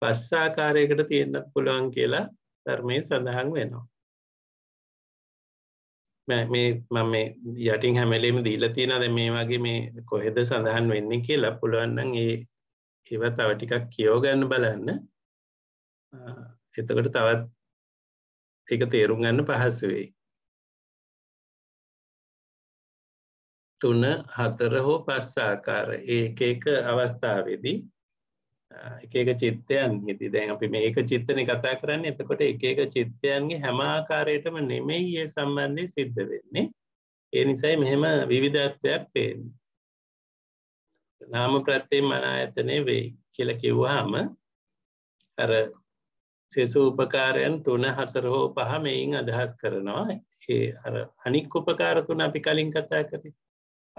පස්සාකාරයකට තියෙන්න්නත් පුළුවන් කියලා ධර්මය සඳහන් වෙනවා. මේ මම යටින් හැමලේම දීලතින ද මේ වගේ මේ කොහෙද සඳහන් වෙන්නේ කියලා පුළුවන්න්නන් ඒ ඒව තව ටිකක් කියෝගන්න බලන්න එතකට තවත් එක තේරුම් ගන්න පහසු වෙයි. තුන හතර හෝ පස් ආකාර ඒ එක අවස්ථාවේදී එක එක චිත්තයන් හිති දැන් අපි මේ එක චිත්තන කතා කරන්න එතකොට එක එක චිත්තයන්ගේ හැමාකාරයටම නෙමෙයි ඒ සම්බන්ධය සිද්ධ වෙන්නේ ඒ නිසයි මෙහෙම විවිධත්වයක් පේෙන් නාම ප්‍රත්තේ මනායතනය වෙයි කියල කිව්වාම අර සෙසු උපකාරයන් තුන හතර හෝ පහ මෙයින් අදහස් කරනවා ඒ අර අනික් උපකාර තුන අපි කලින් කතා කර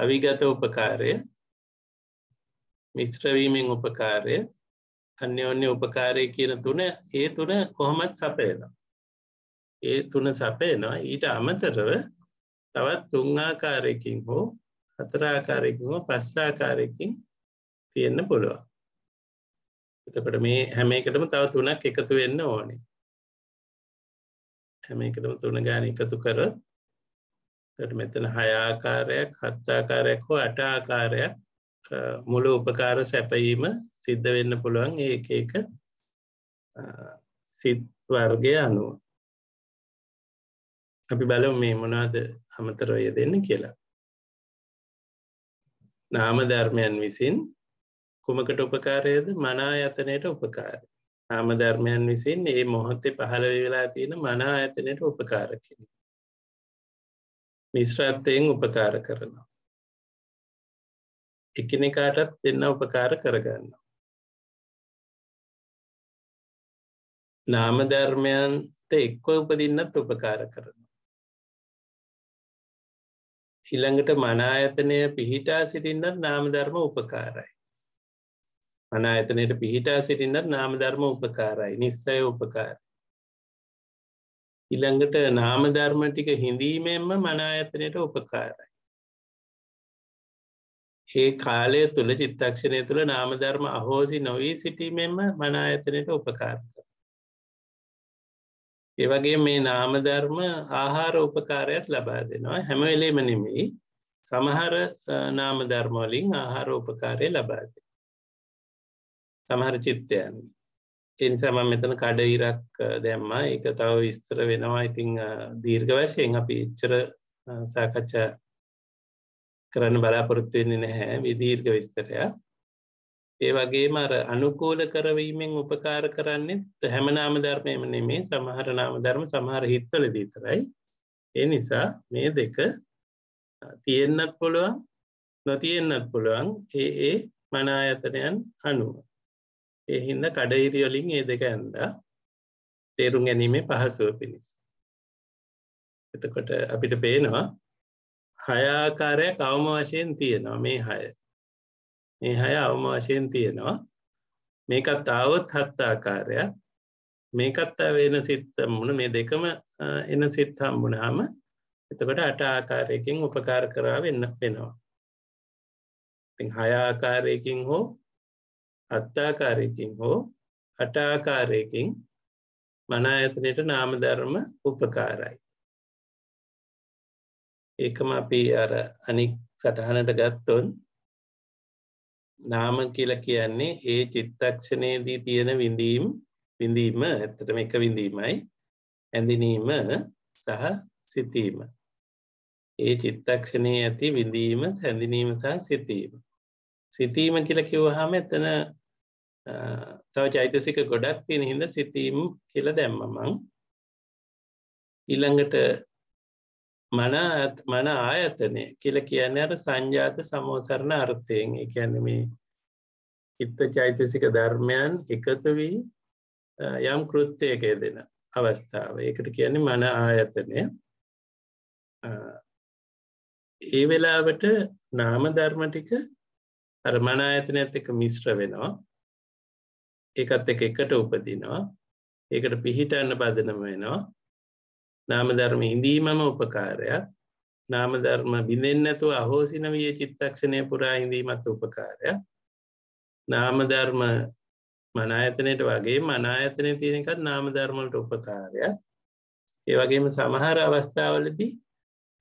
අවිගත උපකාරය මිශ්‍රවීමෙන් උපකාරය අන්‍යෝන්‍ය උපකාරය කියන තුන ඒ තුන කොහොමත් සපයනවා. ඒ තුන සපයනවා ඊට අමතරව තවත් තුංආකාරයකින් හෝ හතරාකාරයකින් හෝ පස්සාකාරයකින් තියෙන්න පුළුවන්. එතකොට මේ හැම එකටම තව තුනක් එකතු වෙන්න ඕනේ. හැම එකටම තුන ගාන එකතු කරොත් එතකොට මෙතන හය ආකාරයක්, හත් ආකාරයක් හෝ අට ආකාරයක් මුළු උපකාර සැපයීම සිද්ධ වෙන්න පුළුවන් ඒ එක සිත් වර්ගය අනුව අපි බලව මේ මොනාද අමතරය දෙන්න කියලා නාම ධර්මයන් විසින් කුමකට උපකාරයද මනා යතනයට උපකාරය නාම ධර්මයන් විසින් ඒ මොහොත්තේ පහළ වෙලා තියෙන මනා අයතනයට උපකාර කිරීම මිශ්‍රත්වයෙන් උපකාර කරනවා එකිනෙකාටත් දෙන්න උපකාර කරගන්න නාමධර්මයන්ට එක්ව උපදින්නත් උපකාර කරන. ඉළඟට මනායතනය පිහිටා සිටින්නත් නාමධර්ම උපකාරයි. මනායතනයට පිහිටා සිටින්නත් නාමධර්ම උපකාරයි නිස්සය උපකාර. ඉළඟට නාමධර්ම ටික හිඳීමෙන්ම මනායතනයට උපකාරයි. ඒ කාලය තුළ චිත්තක්ෂණය තුළ නාමධර්ම අහෝසි නොවී සිටීමෙන්ම මනායතනයට උපකාරක. ඒවගේ මේ නාමධර්ම ආහාර උපකාරයක් ලබා දෙනවා හැම වෙලේම නෙමෙයි සමහර නාමධර්මවලින් ආහාර උපකාරය ලබාද සමහර චිත්තයන් එනිසාම මෙතන කඩ ඉරක් දැම්ම එක තව විස්තර වෙනවා ඉතිං දීර්ඝ වශයෙන් අපි ඉච්චර සාකච්ඡා කරන්න බලාපොරොත්තුවෙන්නේ නැහැ විදීර්ඝ විස්තරයක් ඒ වගේම අර අනුකූල කරවීමෙන් උපකාර කරන්නේ හැමනාම ධර්මයම නෙමේ සමහර නාම ධර්ම සමහර හිත්වල දීතරයි ඒ නිසා මේ දෙක තියෙන්න්නත් පුළුවන් නොතියෙන්න්නත් පුළුවන් ඒ ඒ මනායතනයන් අනුව ඒ හින්ද කඩහිරිවලින් ඒ දෙක ඇන්දා තේරුම් ගැනීමේ පහසුව පිණිස එතකොට අපිට පේනවා හයාකාරය කවම වශයෙන් තියෙනවා මේ හය මේ හය අවම වශයෙන් තියෙනවා මේකත් ආවොත් හත්තාකාරයක් මේකත්තා වෙන සිත්තම්මුණ මේ දෙකම එන සිත් හම්බුණාම එතකට අට ආකාරයකින් උපකාර කරා වෙන්න වෙනවා ති හයාආකාරයකින් හෝ අත්තාකාරයකින් හෝ අටආකාරයකින් මනා ඇතනයට නාමධර්ම උපකාරයි ඒකම අපි අර අනික් සටහනට ගත්තොන් නාම කියල කියන්නේ ඒ චිත්තක්ෂණයේදී තියෙන විඳීම් විඳීම ඇත්තටම එක විඳීමයි ඇඳනීම සහ සිතීම. ඒ චිත්තක්ෂණයේ ඇති විඳීම සැඳනීම සහ සිතීම. සිතීම කියල කිව්වහම එතන තව චෛතසික ගොඩක් තියෙන හිද සිතීම් කියල දැම්මමං. ඉළඟට මන ආයතනය කියල කියන්න අර සංජාත සමෝසරණ අර්ථයෙන් එකැන මේ හිත්ත චෛතසික ධර්මයන් එකතු වී යම් කෘත්තයක දෙන අවස්ථාව ඒකට කියන්නේ මන ආයතනය ඒ වෙලාවට නාම ධර්ම ටික අර මන ආයතනයත් එක මිශ්‍ර වෙනවා එකත් එක එකට උපදිනවා ඒකට පිහිටන්න බදනම වෙනවා නාමධර්ම හිඳීමම උපකාරයක් නාමධර්ම බිඳෙන්නැතු අහෝසින විය චිත්තක්ෂණය පුරා හිඳීමත් උපකාරයක් නාමධර්ම මනායතනයට වගේ මනායතනය තියෙනකත් නාමධර්මලට උපකාරයක් ඒ වගේම සමහර අවස්ථාවලදී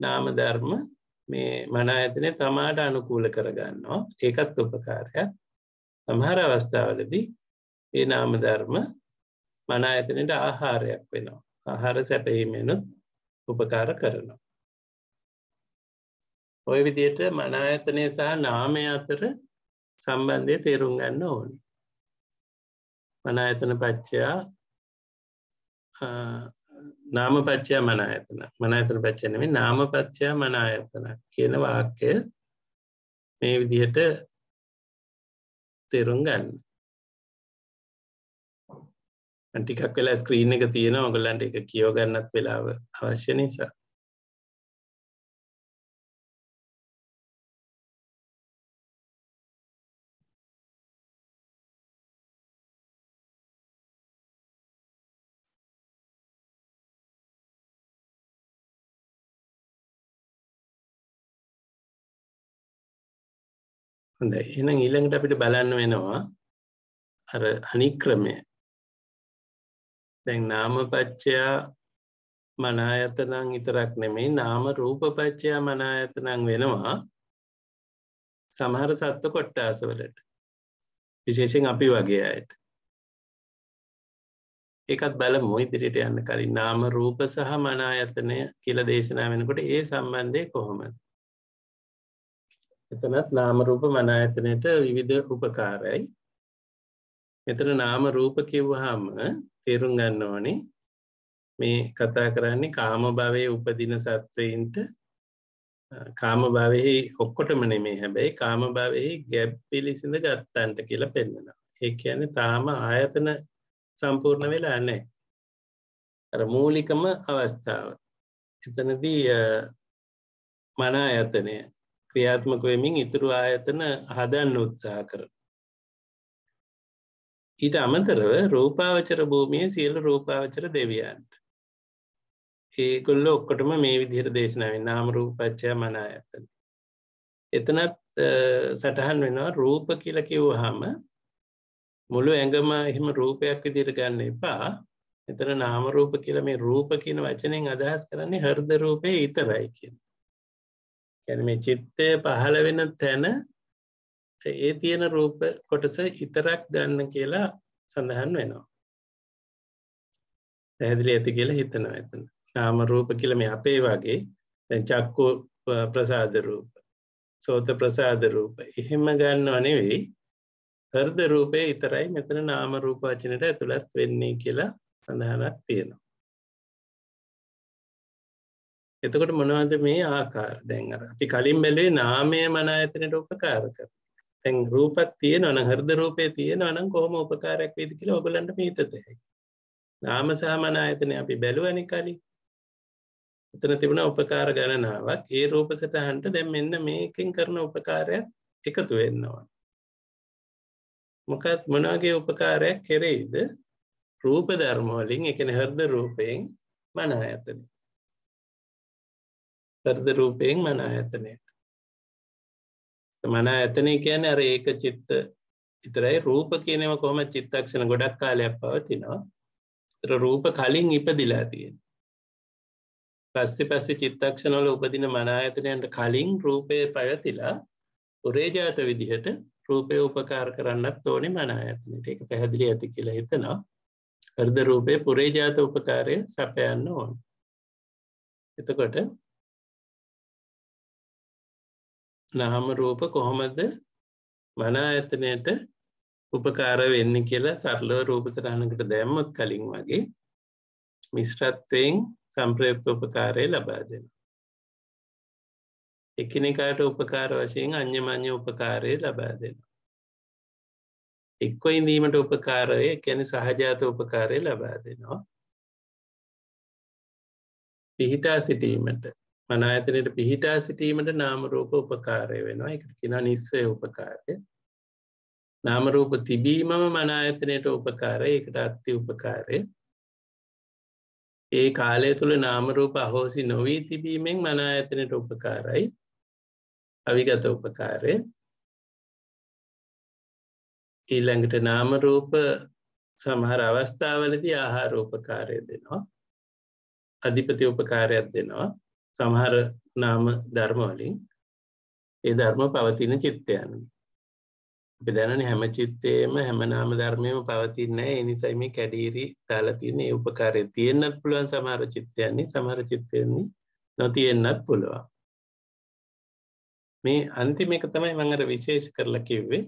නාමධර්ම මේ මනායතනය තමාට අනුකූල කරගන්නවා ඒකත් උපකාරයක් සමහර අවස්ථාවලදී ඒ නාමධර්ම මනායතනයට ආහාරයක් වෙනවා ආහාර සැපහීමෙනුත් උපකාර කරනවා. ඔය විදියට මනායතනය සහ නාමය අතර සම්බන්ධය තේරුම් ගන්න ඕනි. මනායතන පච්චයා නාම පච්චයා මනායතන මනායතන පච්චනම නාම පච්චයා මනායතන කියන වාක්‍ය මේ විදිහට තේරුම් ගන්න. ටිකක් වෙලා ස්ක්‍රීන් එක තියෙන ඔගලන්ට එක කියෝගන්නත් වෙලාව අවශ්‍ය නිසා හොඳ එනම් ඊළඟට අපිට බලන්න වෙනවා අර අනික්‍රමය දැන් නාමපච්චයා මනායතනං විතරක් නෙමෙයි නාම රූපපච්චයා මනායතනං වෙනවා සමහර සත්ව කොට්ටාසවලට විශේෂෙන් අපි වගේ අයට එකත් බල මොයිදිරිට යන්න කලින් නාම රූප සහ මනායතනය කියල දේශනා වෙනකොට ඒ සම්බන්ධය කොහොමද එතනත් නාමරූප මනායතනයට විවිධ උපකාරයි මෙතන නාම රූප කිව්වහම තේරුම් ගන්න ඕනේ මේ කතා කරන්නේ කාම භවයේ උපදින සත්වයින්ට කාම භවෙහි ඔක්කොටම නෙමේ හැබැයි කාම භවෙහි ගැබ් පිලිසිඳ ගත්තන්ට කියලා පෙන්නවා. ඒ කියන්නේ තාම ආයතන සම්පූර්ණ වෙලා නැහැ. අර මූලිකම අවස්ථාව. එතනදී මන ආයතනය ක්‍රියාත්මක වෙමින් ඉතුරු ආයතන හදන්න උත්සාහ කරනවා. ඊට අමතරව රූපාවචර භූමිය සියලු රූපාවචර දෙවියන්ට ඒගොල්ල ඔක්කොටම මේ විදිහර දේශනාවෙන් නාම රූපච්චා මනා ඇතන එතනත් සටහන් වෙනවා රූප කියල කිව්ව හාම මුළු ඇඟම එහෙම රූපයක් විදිර ගන්න එපා එතන නාමරූප කියල මේ රූප කියන වචනෙන් අදහස් කරන්නේ හර්ද රූපය ඉතරයි කිය ගැන මේ චිත්තය පහළ වෙන තැන ඒ තියෙන රූප කොටස ඉතරක් ගන්න කියලා සඳහන් වෙනවා. පැහැදිලි ඇති කියලා හිතනවා ඇතන. නාම රූප කියල මේ අපේ වගේ චක්කු ප්‍රසාද රූප සෝත ප්‍රසාද රූප එහෙම ගන්නව නෙවෙයි හර්ද රූපය ඉතරයි මෙතන නාම රූපාචනයට ඇතුළත් වෙන්නේ කියලා සඳහනක් තියෙනවා. එතකොට මොනවද මේ ආකාර දැන් අර අපි කලින් බැලුවේ නාමය මන ඇතනට උපකාර කර තැන් රූපක් තියෙන අන හරද රූපය තියෙන අනම් කොහොම උපකාරයක් වේද කියලා ඔබලන්ට මීතතයි නාම සාමන ආයතන අපි බැලුවනි කලින් එතන තිබුණ උපකාර ගණනාවක් ඒ රූප සටහන්ට දැන් මෙන්න මේකෙන් කරන උපකාරයක් එකතු වෙන්නවා මොකත් මොනාගේ උපකාරයක් කෙරෙයිද රූප ධර්මවලින් එකන හර්ද රූපයෙන් මන ආයතනය හර්ද රූපයෙන් මන ආයතනයට මන ඇතන කියන අර ඒක චිත්ත ඉතරයි රූප කියනව කොහොම චිත්තක්ෂණ ගොඩක් කාලයක් පවතිනවා රූප කලින් ඉපදිලා තියෙන පස්සෙ පස්සෙ චිත්තක්ෂණවල උපදින මනායතනයන්ට කලින් රූපය පැවතිලා උරේජාත විදිහට රූපය උපකාර කරන්නත් ඕනි මනායතනයට එක පැහැදිලි ඇති කියලා හිතනවා හර්ද රූපය පුරේජාත උපකාරය සපයන්න ඕන එතකොට නාම රූප කොහොමද මනා ඇතනයට උපකාර වෙන්න කියලා සරලව රූප සටහනකට දැම්මොත් කලින් වගේ මිශ්‍රත්වයෙන් සම්ප්‍රයුක්ත උපකාරය ලබා දෙෙන. එකනිකාට උපකාර වශයෙන් අන්‍යමං්‍ය උපකාරය ලබා දෙෙන. එක්ව ඉඳීමට උපකාරය කැන සහජාත උපකාරය ලබා දෙනවා. පිහිටා සිටීමට මනායතනයට පිහිටා සිටීමට නාමරූප උපකාරය වෙනවා එකට කියෙන නිස්සය උපකාරය නාමරූප තිබීමම මනායතනයට උපකාරය එකට අත්ති උපකාරය ඒ කාලය තුළ නාමරූප අහෝසි නොවී තිබීමෙන් මනායතනයට උපකාරයි අවිගත උපකාරය ඊළඟට නාමරූප සමහර අවස්ථාවලදී ආහාරෝපකාරය දෙනවා අධිපති උපකාරයක් දෙනවා සමහර නාම ධර්ම වලින් ඒ ධර්ම පවතින චිත්තයන් අපි දැනන හැම චිත්තේම හැම නාම ධර්මයම පවතින්නේ ඒ නිසා මේ කැඩීරි දාලා තියෙන ඒ උපකාරය තියෙන්නත් පුළුවන් සමහර චිත්තයන්නේ සමහර චිත්තයන්නේ නොතියෙන්නත් පුළුවන් මේ අන්තිම එක තමයි මම අර විශේෂ කරලා කිව්වේ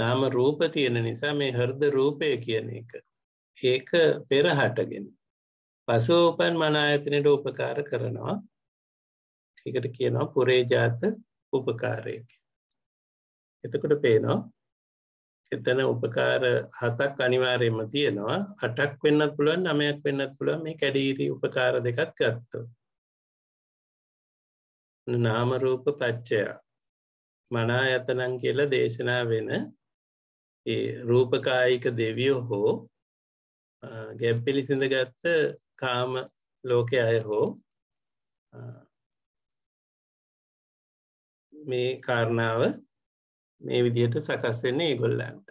නාම රූප තියෙන නිසා මේ හෘද රූපය කියන එක ඒක පෙරහටගෙන පසූපන් මනායතනයට උපකාර කරනවා එකට කියනවා පුරේජාත උපකාරයක එතකොට පේනවා එතන උපකාර හතක් අනිවාර්යම තියෙනවා අටක් වෙන්නත් පුළුවන් නමයක් වෙන්නත් පුළුවන් මේ කැඩීරී උපකාර දෙකත් ගත්ත නාමරූප පච්චයා මනා යතනන් කියලා දේශනා වෙන රූපකායික දෙවියෝ හෝ ගැබ් පිළිසිඳ ගත්ත කාම ලෝක අය හෝ මේ කාරණාව මේ විදියට සකස්වෙන්නේ ඒගොල්ලන්ට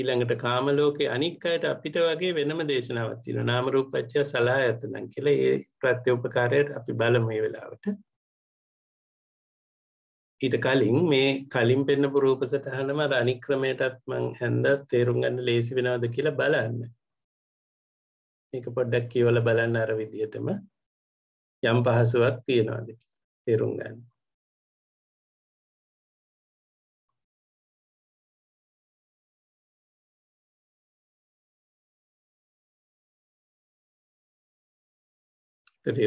ඊළඟට කාමලෝකේ අනික්කයට අපිට වගේ වෙනම දේශනාවත් තියෙන නාමරූපච්චය සලා ඇතනම් කියලා ඒ ප්‍රත්‍යෝපකාරයට අපි බලමය වෙලාවට ඊට කලින් මේ කලින් පෙන්න්න පුරූපසටහනම අනික්‍රමයටත් මං හැන්ද තේරුම් ගන්න ලේසි වෙනවාද කියලා බලන්න ඒක පොඩ්ඩක් කියවල බලන්න අර විදිහටම යම් පහසුවක් තියෙනවාද තේරුම් ගන්න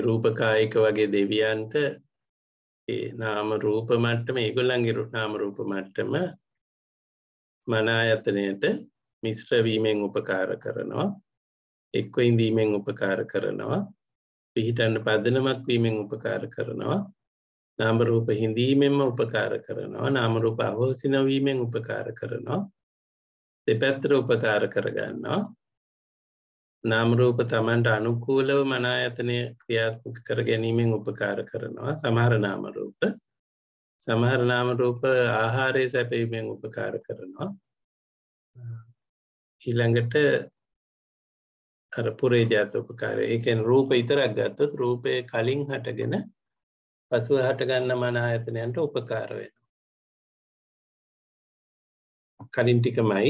රූපකායක වගේ දෙවියන්ට ඒ නාම රූප මට්ටම ඒගොල්ලන්ගේ නාම රූප මට්ටම මනායතනයට මිශ්‍රවීමෙන් උපකාර කරනවා එක්ව ඉඳීමෙන් උපකාර කරනවා පිහිටන්න පදනමක් වීමෙන් උපකාර කරනවා නාමරූප හිඳීමෙන්ම උපකාර කරනවා නාමරූප අහෝසි නොවීමෙන් උපකාර කරනවා දෙපැත්තර උපකාර කරගන්නවා නාමරූප තමන්ට අනුකූලව මනායතනය ක්‍රියාත්මක කර ගැනීමෙන් උපකාර කරනවා සමහර නාමරූප සමහර නාමරූප ආහාරය සැපීමෙන් උපකාර කරනවා ඊළඟට අර පුරේ ජාත උපකාරය එකෙන් රූප ඉතරක් ගත්තත් රූපය කලින් හටගෙන පසුව හටගන්න මනායතනයන්ට උපකාර වෙනවා කලින් ටිකමයි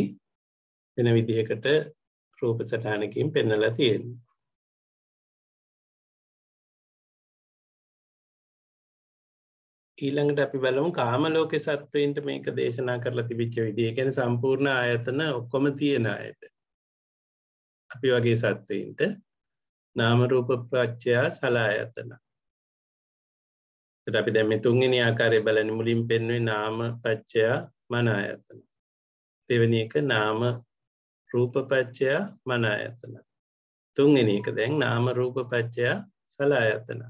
වෙන විදිහකට රූප සටහනකින් පෙන්නලා තියෙන්නේ. ඊළඟට අපි බලමු කාම ලෝකෙ සත්වයින්ට මේක දේශනා කරලා තිබිච්ච විදිය. ඒ කියන්නේ සම්පූර්ණ ආයතන ඔක්කොම තියෙන අයට. අපි වගේ සත්වයින්ට නාම රූප ප්‍රත්‍යය සලආයතන. ඒත් අපි දැන් මේ තුන්වෙනි ආකාරය බලන්නේ මුලින් පෙන්වුවේ නාම පත්‍ය මන ආයතන. දෙවෙනි එක නාම රූපපච්චයා මනායතන. තුන්ගෙනක දැන් නාම රූපපච්චයා සලායතන.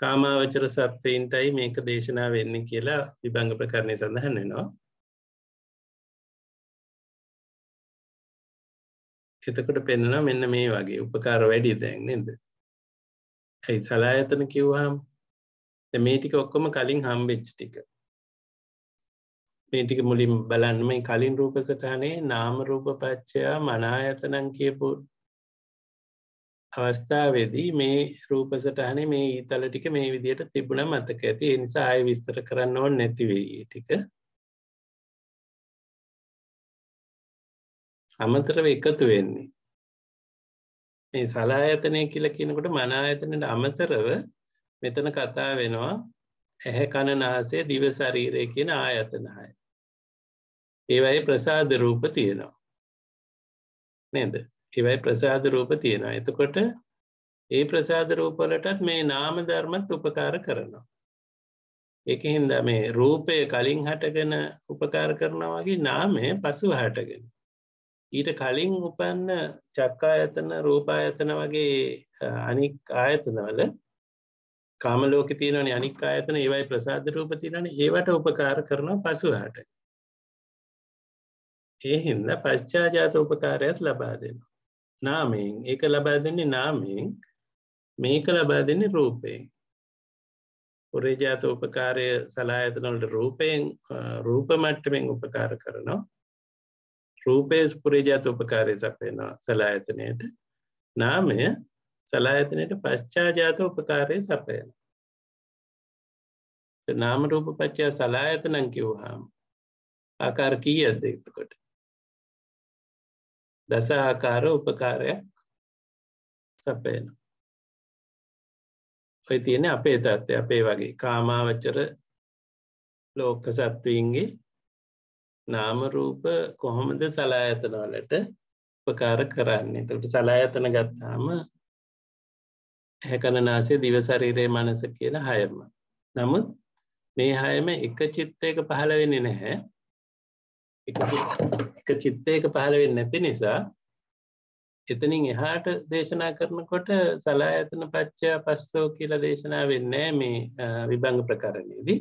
කාමාවචර සත්වයින්ටයි මේක දේශනා වෙන්න කියලා විභංග ප්‍රකරණය සඳහන් වෙනවා. එතකොට පෙන්න්න මෙන්න මේ වගේ උපකාර වැඩි දැන් නෙද. ඇයි සලායතන කිව්වාම් මේ ටික ඔක්කොම කලින් හම්බෙච්ච ටික මේ ටික මුලින් බලන්නම කලින් රූපසටහනේ නාම රූපපච්චයා මනායතනං කියපු අවස්ථාවේදී මේ රූපසටහනේ මේ ඊතල ටික මේ විදියට තිබුණ මතක ඇති නිසා ආය විස්තර කරන්න ඕන නැතිවෙයි ටික අමතරව එකතු වෙන්නේ මේ සලායතනය කියලා කියනකොට මනායතනට අමතරව මෙතන කතා වෙනවා ඇහැ කණනාසේ දිවශරීරය කියන ආයතනය ඒවයි ප්‍රසාද රූප තියෙනවා නේද ඒවයි ප්‍රසාද රූප තියෙනවා එතකොට ඒ ප්‍රසාද රූපවලටත් මේ නාම ධර්මත් උපකාර කරනවා ඒක හින්දා මේ රූපය කලින් හටගෙන උපකාර කරනවා වගේ නාමය පසුව හටගෙන ඊට කලින් උපන්න චක්කායතන රූපායතන වගේ අනික් ආයතනවල කාමලෝක තියෙනවනේ අනික් ආයතන ඒවයි ප්‍රසාද රූප තියෙනවනේ ඒවට උපකාර කරනවා පසුව හටගෙන ඒ හින්ද පශ්චාජාත උපකාරයක් ලබා දෙෙන. නාමයෙන් ඒක ලබා දෙන්නේ නාමයෙන් මේක ලබා දෙන්නේ රූපයෙන්. පුරේජාත උපකාරය සලායතනවලට රූපයෙන් රූප මට්ටමෙන් උපකාර කරනවා. රූපේස් පුරේජාත උපකාරය සපයනවා සලායතනයට නාමය සලායතනයට පශ්චාජාත උපකාරය සපයන. නාම රූප පච්චා සලායතනං කිව්හාම ආකාර කී ඇද එතකොට දස ආකාර උපකාරයක් සපයන ඔය තියෙන අපේ තත්ත්වය අපේ වගේ කාමාවච්චර ලෝක සත්වීන්ගේ නාමරූප කොහොමද සලායතනවලට උපකාර කරන්නේ තට සලායතන ගත්තාම හැකණනාසේ දිවසරීරයේ මනස කියන හයම නමුත් මේ හයම එක චිත්තයක පහළ වෙන්නේ නැහැ එක චිත්තයක පහළ වෙන්නේ නැති නිසා එතනින් එහාට දේශනා කරනකොට සලා ඇතන පච්චා පස්සෝ කියලා දේශනා වෙන්නේ මේ විභංග ප්‍රකරණයේදී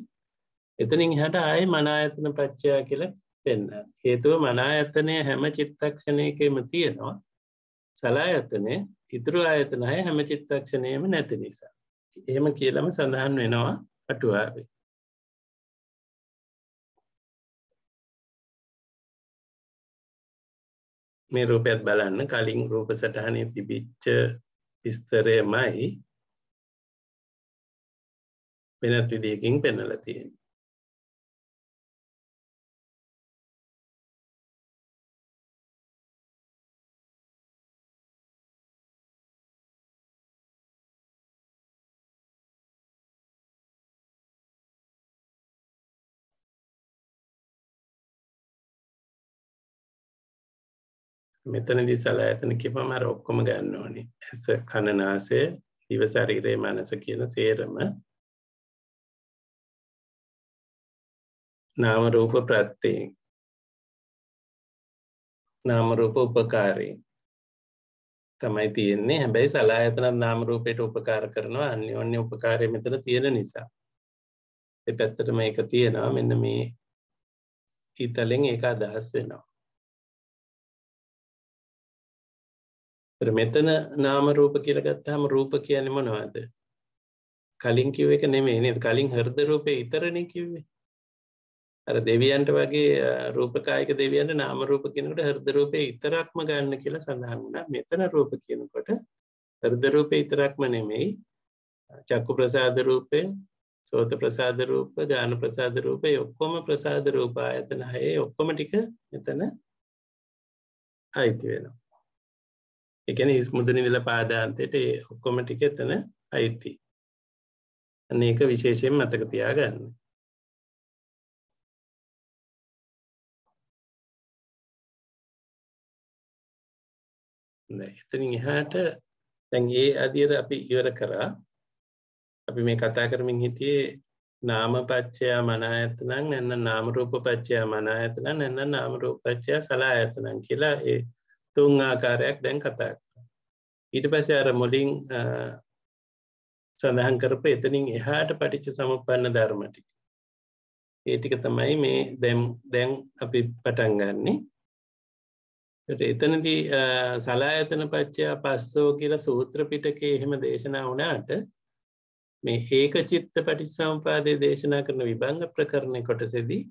එතනින් හට ආය මනා ඇතන පච්චා කියලා වෙන්න හේතුව මනා ඇතනය හැම චිත්තක්ෂණයකම තියෙනවා සලා ඇතනය ඉතුරු ආයතනය හැම චිත්තක්ෂණයම නැති නිසා එහෙම කියලම සඳහන් වෙනවා අටුවාවේ මේ රූපයත් බලන්න කලින් රූප සටහනේ තිබිච්ච විස්තරයමයි වෙනත් විදියකින් පෙන්වලා තියෙන්නේ. මෙතනදී සලායතන කිව්වම අර ඔක්කොම ගන්න ඕනේ. ඇස, කන, නාසය, දිව, ශරීරය, මනස කියන සේරම නාම රූප ප්‍රත්‍යයෙන් නාම රූප උපකාරී තමයි තියෙන්නේ. හැබැයි සලායතනත් නාම රූපයට උපකාර කරනවා. අන්‍යෝන්‍ය උපකාරය මෙතන තියෙන නිසා. ඒ පැත්තට මේක තියෙනවා. මෙන්න මේ ඊතලෙන් ඒක අදහස් වෙනවා. මෙතන නාම රූප කියලා ගත්තාම රූප කියන්නේ මොනවද? කලින් කිව්ව එක නෙමෙයි නේද? කලින් හෘද රූපේ ඉතරනේ කිව්වේ. අර දෙවියන්ට වගේ රූපකායක දෙවියන්ට නාම රූප කියනකොට හෘද රූපේ ඉතරක්ම ගන්න කියලා සඳහන් වුණා. මෙතන රූප කියනකොට හෘද රූපේ ඉතරක්ම නෙමෙයි. චක්කු ප්‍රසාද රූපය, සෝත ප්‍රසාද රූප, ගාන ප්‍රසාද රූපේ ඔක්කොම ප්‍රසාද රූප ආයතන හයේ ඔක්කොම ටික මෙතන අයිති වෙනවා. එකන ඉස්මුදනිදිල පාඩාන්තයට ඔක්කොම ටික එතන අයිති ඒක විශේෂයෙන් මතක තියාගන්න එතනින් එහාට තැන් ඒ අදියර අපි ඉවර කරා අපි මේ කතා කරමින් හිටියේ නාම පච්චයා මනා ඇතනම් එන්න නාම රූප පච්චයා මනා ඇතනම් එන්න නාම රූප පච්චයා සලා ඇතනම් කියලා ඒ තුන් ආකාරයක් දැන් කතා කර ඊට පස්ස අර මොලින් සඳහන් කරප එතනින් එහාට පටිච්ච සමපන්න ධර්මටික ඒටික තමයි මේ දැම් දැන් අපි පටන් ගන්නේ එතනදී සලායතන පච්චා පස්සෝ කියලා සූත්‍ර පිටකේ එහෙම දේශනා වුණාට මේ ඒක චිත්ත පටිසම්පාදය දේශනා කරන විභංග ප්‍රකරණය කොටසෙදී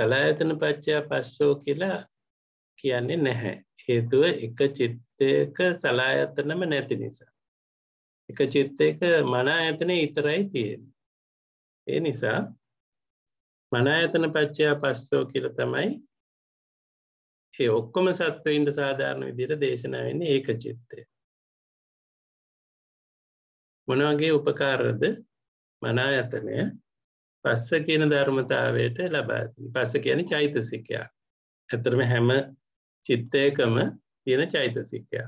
සලායතන පච්චා පස්සෝ කියලා කියන්නේ නැහැ හේතුව එක චිත්තයක සලායතනම නැති නිසා. එක චිත්තයක මනා ඇතන ඉතරයි තියෙන්. ඒ නිසා මනා ඇතන පච්චයා පස්සෝ කියල තමයි ඒ ඔක්කොම සත්වයින්ට සාධාරණ විදිර දේශනා වෙන්නේ ඒක චිත්තය. මොනවගේ උපකාරද මනා ඇතනය පස්ස කියන ධර්මතාවයට ලබා පස්ස කියන චෛතසිකයා ඇතරම හැම චිත්තයකම තියෙන චෛතසිකයක්.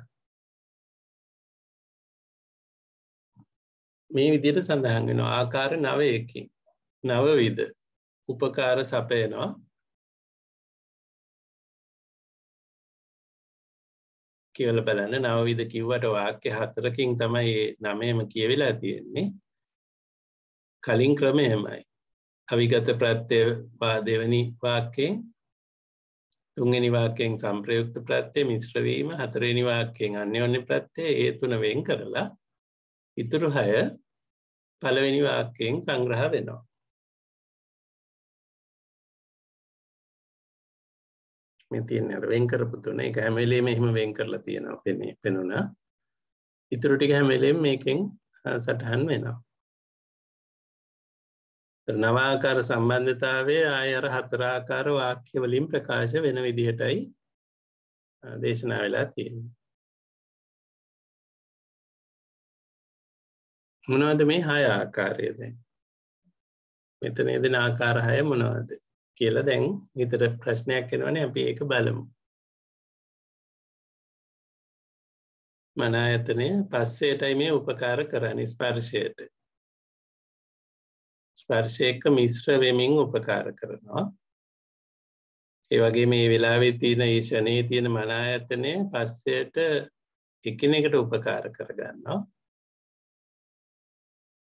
මේ විදිහට සඳහන් වෙනවා ආකාර 9කින් නව විද උපකාර සපයනවා කියවල බලන්න නව විද කිව්වට වාක්‍ය හතරකින් තමයි මේ නමෙම කියවිලා තියෙන්නේ කලින් ක්‍රමයමයි අවිගත ප්‍රත්‍ය වාදෙවනි වාක්‍යයෙන් තුන්වෙනි වාක්‍යයෙන් සම්ප්‍රයුක්ත ප්‍රත්‍යය මිශ්‍ර වීම හතරවෙනි වාක්‍යයෙන් අන්‍යෝන්‍ය ප්‍රත්‍යය ඒ තුන වෙන් කරලා ඉතුරු හය පළවෙනි වාක්‍යයෙන් සංග්‍රහ වෙනවා මේ තියෙන අර වෙන් කරපු තුන ඒක හැම වෙලේම එහෙම වෙන් කරලා තියෙනවා පෙනේ පෙනුණා ඉතුරු ටික හැම වෙලේම මේකෙන් සටහන් වෙනවා නවාකාර සම්බන්ධතාවේ ආය අර හතරාකාර වාක්‍ය වලින් ප්‍රකාශ වෙන විදිහටයි දේශනා වෙලා තියෙන. මොනවද මේ හය ආකාරය දැන්? මෙතන දෙන ආකාර හය මොනවද කියලා දැන් හිතට ප්‍රශ්නයක් එනවනේ අපි ඒක බලමු. මන ආයතනය පස්සේටයි මේ උපකාර කරන්නේ ස්පර්ශයට. ස්පර්ශයක මිශ්‍ර වෙමින් උපකාර කරනවා ඒ වගේ මේ වෙලාවේ තියෙන ඒ ෂණයේ තියෙන මනායතනය පස්සයට එකිනෙකට උපකාර කරගන්නවා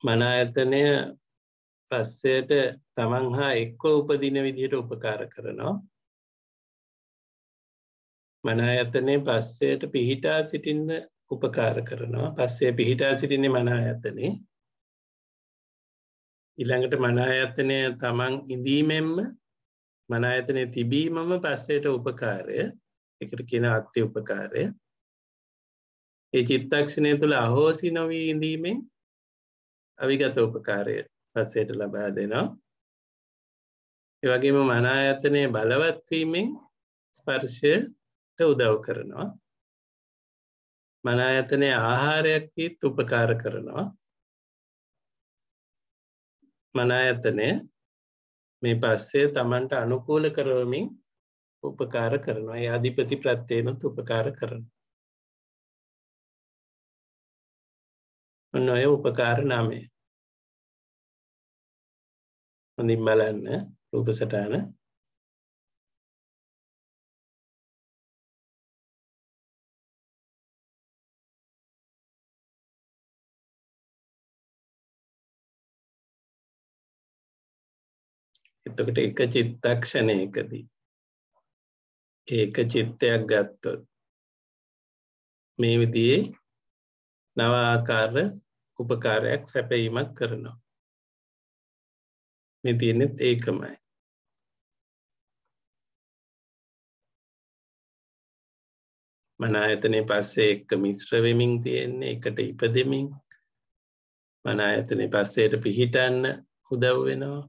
මනායතනය පස්සයට තමන් හා එක්ක උපදින විදිහට උපකාර කරනවා මනායතනය පස්සයට පිහිටා සිටින්න උපකාර කරනවා පස්සේ පිහිටා සිටින්නේ මනායතනේ ඉළඟට මනායතනය තමන් ඉඳීමෙන්ම මනායතනය තිබීමම පස්සේට උපකාරය එකට කියෙන අත්‍ය උපකාරය ඒ චිත්තක්ෂණය තුළ අහෝසි නොවී ඉඳීමෙන් අවිගත උපකාරය පස්සේට ලබා දෙනවා එවගේම මනායතනය බලවත්වීමෙන් ස්පර්ශයට උදව් කරනවා මනායතනය ආහාරයක් වීත් උපකාර කරනවා මනායතනය මේ පස්සේ තමන්ට අනුකූල කරවමින් උපකාර කරනවා ඒ අධිපති ප්‍රත්්‍යයනුත් උපකාර කරන ඔන්න ඔය උපකාර නාමේ හොඳින් බලන්න රූපසටාන එතකට එක චිත්තක්ෂණයකදී ඒක චිත්තයක් ගත්තොත් මේ විදියේ නවාආකාර උපකාරයක් සැපැයීමක් කරනවා මේ තියනෙත් ඒකමයි මනායතනය පස්සේ එක්ක මිශ්‍ර වෙමින් තියෙන්නේ එකට ඉප දෙමින් මනායතනය පස්සේට පිහිටන්න හුදව් වෙනවා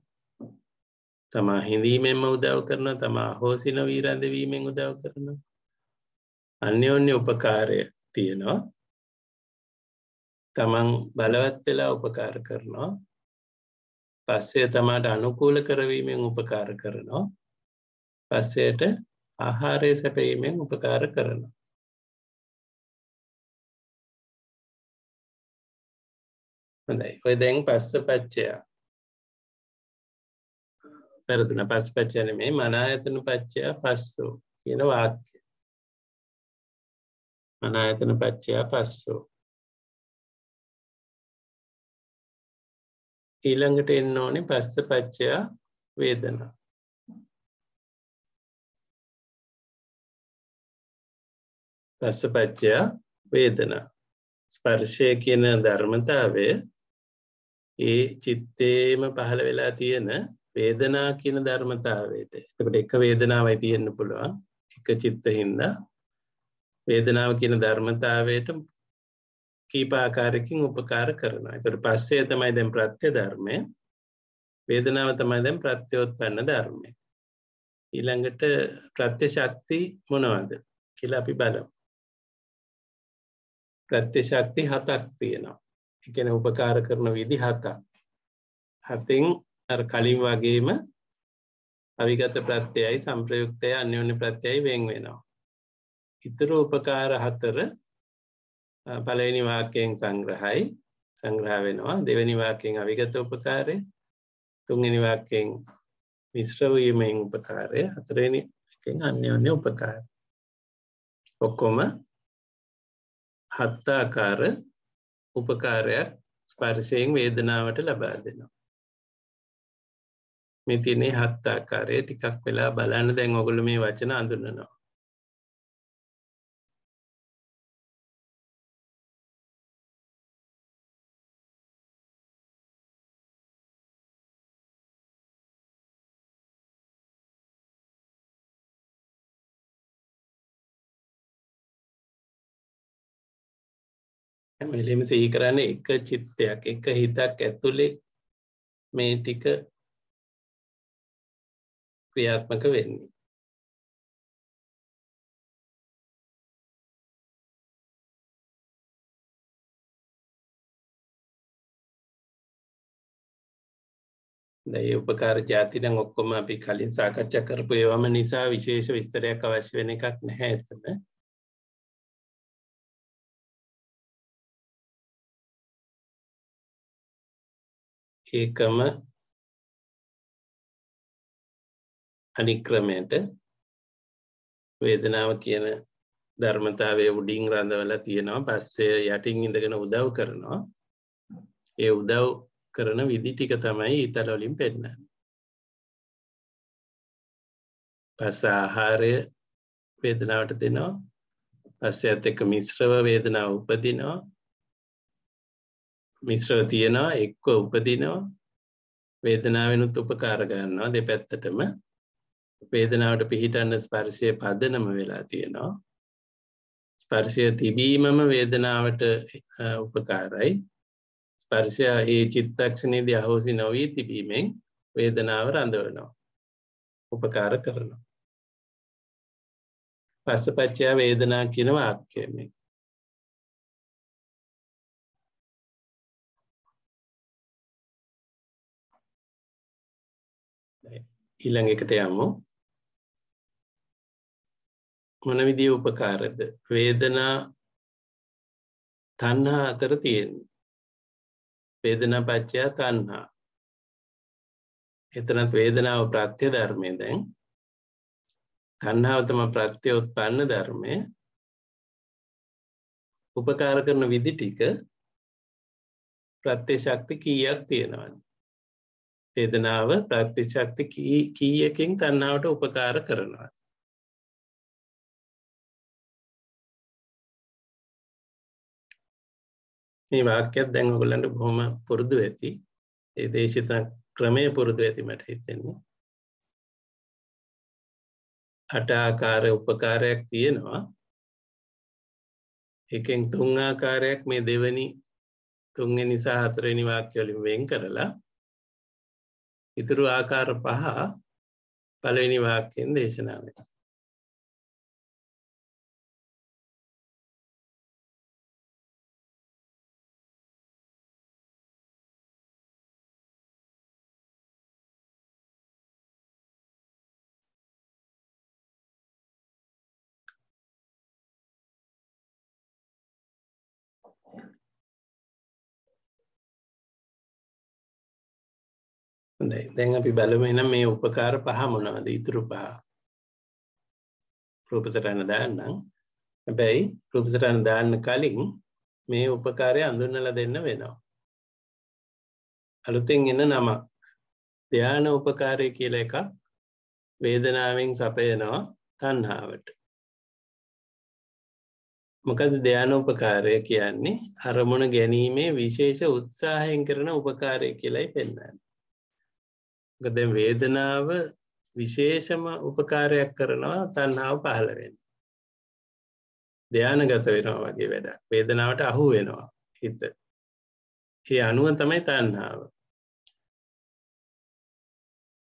තමා හිඳීමෙන්ම උදව් කරන තමා හෝසින වීරඳවීමෙන් උදව් කරන අන්‍යඔන්න උපකාරය තියෙනවා තමන් බලවත් වෙලා උපකාර කරනවා පස්සේ තමාට අනුකූල කරවීමෙන් උපකාර කරනවා පස්සයට ආහාරය සැපීමෙන් උපකාර කරනවා හොඳයි ඔය දැන් පස්ස පච්චයා පැරදුන පස් පච්චන මේ මනායතන පච්චයා පස්සෝ කියන වාක්‍ය මනායතන පච්චයා පස්සෝ ඊළඟට එන්න ඕනි පස්ස පච්චයා වේදනා පස්ස පච්චයා වේදනා ස්පර්ශය කියන ධර්මතාවය ඒ චිත්තේම පහළ වෙලා තියෙන වේදනා කියන ධර්මතාවයට එතකට එක වේදනාවයි තියෙන්න්න පුළුවන් එක චිත්ත හින්දා වේදනාව කියන ධර්මතාවයට කීපාකාරකින් උපකාර කරනවා තොට පස්සේ තමයි දැන් ප්‍රත්‍ය ධර්මය වේදනාව තමයි දැන් ප්‍රත්‍යයොත් පන්න ධර්මය ඊළඟට ප්‍රත්‍ය ශක්ති මොනවද කියලා අපි බලමු ප්‍රත්‍ය ශක්ති හතක් තියෙනවා එකන උපකාර කරන විදි හතක් හතින් අර කලින් වගේම අවිගත ප්‍රත්‍යයයි සම්ප්‍රයුක්තය අන්‍යෝන්‍ය ප්‍රත්‍යයයි වෙන් වෙනවා. ඉතර උපකාර හතර පලවෙනි වාක්‍යයෙන් සංග්‍රහයි සංග්‍රහ වෙනවා දෙවැනි වාක්‍යයෙන් අවිගත උපකාරය තුන්වෙනි වාක්‍යයෙන් මිශ්‍ර වීමෙන් උපකාරය හතරවෙනි එකෙන් අන්‍යෝන්‍ය උපකාරය ඔක්කොම හත්තාකාර උපකාරයක් ස්පර්ශයෙන් වේදනාවට ලබා දෙනවා මේ තියන්නේ හත්තාකාරය ටිකක් වෙලා බලන්න දැන් ඔගොල මේ වචන අඳුන්නනවා මෙලෙම සීකරන්න එක චිත්තයක් එක හිතක් ඇතුළේ මේ ටික ක්‍රියාත්මක වෙන්නේ ඒ උපකාර ජාති නම් ඔක්කොම අපි කලින් සාකච්ඡා කරපු ඒවම නිසා විශේෂ විස්තරයක් අවශ්‍ය වෙන එකක් නැහැ එතන. ඒකම අනික්‍රමයට වේදනාව කියන ධර්මතාවය උඩින් රඳවලා තියෙනවා පස්සේ යටින් ඉඳගෙන උදව් කරනවා ඒ උදව් කරන විදි ටික තමයි ඉතරවලින් පෙන්න පස්ස ආහාරය වේදනාවට දෙනවා පස්සේ ඇත් එක මිශ්‍රව වේදනාව උපදිනවා මිශ්‍රව තියෙනවා එක්ව උපදිනවා වේදනාවෙනුත් උපකාර ගන්නවා දෙපැත්තටම වේදනාවට පිහිටන්න ස්පර්ශය පදනම වෙලා තියෙනවා ස්පර්ශය තිබීමම වේදනාවට උපකාරයි ස්පර්ශය ඒ චිත්තක්ෂණයේදී අහෝසි නොවී තිබීමෙන් වේදනාව රඳවනවා උපකාර කරනවා පස්සපච්චයා වේදනා කියන වාක්‍යයෙන් ඊළඟ එකට යමු මොන විදිය උපකාරද වේදනා තණ්හා අතර තියෙන්නේ වේදනා පච්චය තණ්හා එතනත් වේදනාව ප්‍රත්‍ය ධර්මය දැන් තණ්හාව තම ප්‍රත්‍ය උත්පන්න ධර්මය උපකාර කරන විදි ටික ප්‍රත්‍ය ශක්ති කීයක් තියෙනවද වේදනාව ප්‍රතිශක්ති කීයකින් තන්නාවට උපකාර කරනවා. මේ වාක්‍යත් දැන් ඔගොල්ලන්ට බොහොම පුරුදු ඇති ඒ දේශිත ක්‍රමය පුරුදු ඇති මට හිතෙන්නේ අට ආකාර උපකාරයක් තියෙනවා එකෙන් තුන් ආකාරයක් මේ දෙවනි තුන්වෙනි සහ හතරවෙනි වාක්‍ය වලින් වෙන් කරලා ඉතුරු ආකාර පහ පළවෙනි වාක්‍යයෙන් දේශනාව හොඳයි දැන් අපි බලමු එනම් මේ උපකාර පහ මොනවද ඉතුරු පහ රූපසටහන දාන්නම් හැබැයි රූපසටහන දාන්න කලින් මේ උපකාරය අඳුන්වලා දෙන්න වෙනවා අලුතෙන් එන නමක් ධාන උපකාරය කියලා එකක් වේදනාවෙන් සපයනවා තණ්හාවට මොකද ධ්‍යාන උපකාරය කියන්නේ අරමුණ ගැනීමේ විශේෂ උත්සාහයෙන් කරන උපකාරය කියලයි පෙන්වන්නේ. දැන් වේදනාව විශේෂම උපකාරයක් කරනවා තණ්හාව පහළ වෙන්න. ධානයගත වෙනවා වගේ වැඩක්. වේදනාවට අහු වෙනවා හිත. ඒ අනුව තමයි තණ්හාව.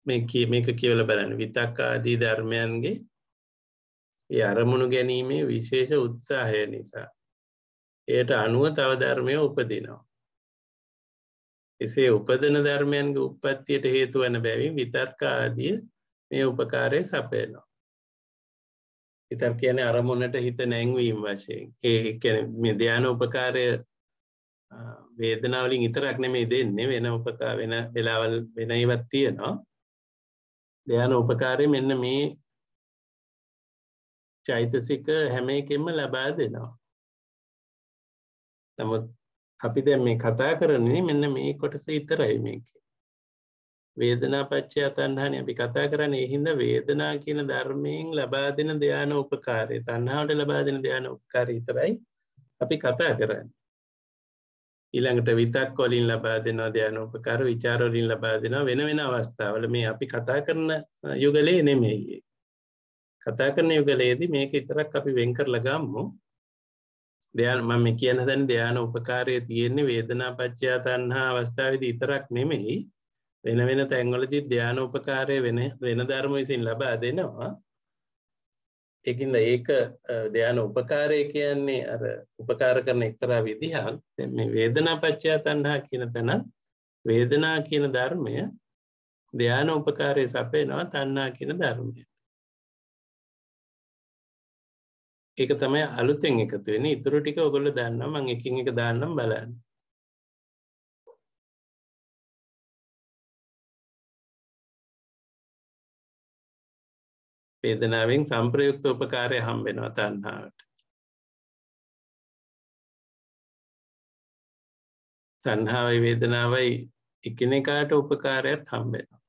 මේ මේක කියලා බලන්න විතක් ආදී ධර්මයන්ගේ ඒ අරමුණු ගැනීමේ විශේෂ උත්සාහය නිසා එයට අනුව තව ධර්මය උපදිනවා. එසේ උපදන ධර්මයන්ගේ උපත්තියට හේතු වන බැවින් විතර්කාදිය මේ උපකාරය සපයනවා. ඉතර් කියන අරමුණට හිත නැංවීම් වශයෙන් ඒ මේ ධ්‍යාන උපකාරය වේදනාවලින් ඉතරක් නෙමේ දෙන්නේ වෙන උපකා වෙන වෙලාවල් වෙන ඒවත් තියෙනවා ධ්‍යාන උපකාරය මෙන්න මේ චෛතසික හැම එකෙම ලබා දෙනවා නමුත් අපි දැන් මේ කතා කරන්නේ මෙන්න මේ කොටස විතරයි මේකේ. වේදනාපච්චය තණ්හානේ අපි කතා කරන්නේ ඒ හින්දා වේදනා කියන ධර්මයෙන් ලබා දෙන ධාන උපකාරය තණ්හාවට ලබා දෙන ධාන උපකාරය විතරයි අපි කතා කරන්නේ. ඊළඟට විතක් වලින් ලබා දෙන ධාන උපකාර විචාර වලින් ලබා දෙන වෙන වෙන අවස්ථාවල මේ අපි කතා කරන යුගලේ නෙමෙයි. කතා කරන යුගලේදී මේක විතරක් අපි වෙන් කරලා ගමු. දෙයන් මම කියන දැන් ධ්‍යාන උපකාරය තියෙන්නේ වේදනා පච්චයා තන්හා අවස්ථාවද ඉතරක් නෙමෙහි වෙන වෙන තැන්වලති ධ්‍යාන උපකාරය වෙන වෙන ධර්ම විසින් ලබා දෙනවා එකන්න ඒක ධ්‍යාන උපකාරය කියන්නේ අර උපකාර කරන එක්තරා විදිහක් මේ වේදනා පච්චයා තන්හා කියන තැන වේදනා කියන ධර්මය ධ්‍යාන උපකාරය සපේනවා තන්නා කියන ධර්මය ඒක තමයි අලුතෙන් එකතු වෙන ඉතුරු ටික ඔගොල්ල දන්නම් මං එකින් එක දාන්නම් බලන්න වේදනාවෙන් සම්ප්‍රයුක්ත උපකාරය හම්බෙනවා තණ්හාවට තණ්හාවයි වේදනාවයි එකිනෙකාට උපකාරයක් හම්බෙනවා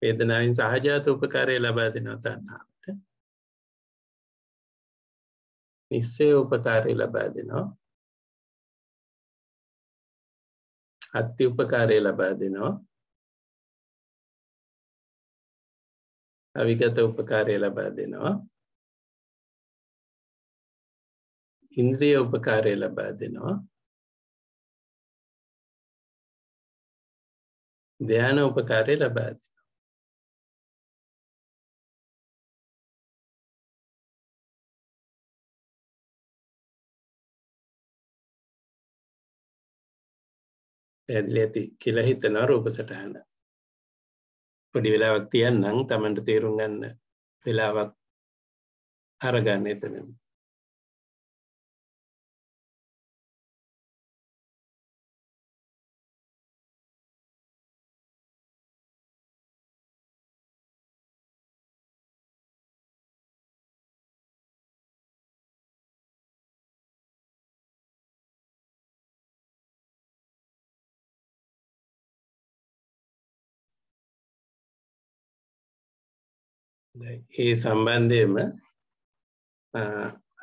වේදනාවෙන් සහජාත උපකාරය ලබා දෙනවා තණ්හාව නිස්සේ උපකාරය ලබා දෙනවා අත්ති උපකාරය ලබා දෙනවා අවිගත උපකාරය ලබා දෙනවා ඉන්ද්‍රිය උපකාරය ලබා දෙනවා ධ්‍යාන උපකාරය ලබා දෙනවා පැදිල ඇති කියලා හිතනවා රූප සටහන පොඩි වෙලාවක් තියන්නම් තමන්ට තේරුම් ගන්න වෙලාවක් අරගන්න එතනින් ඒ සම්බන්ධයම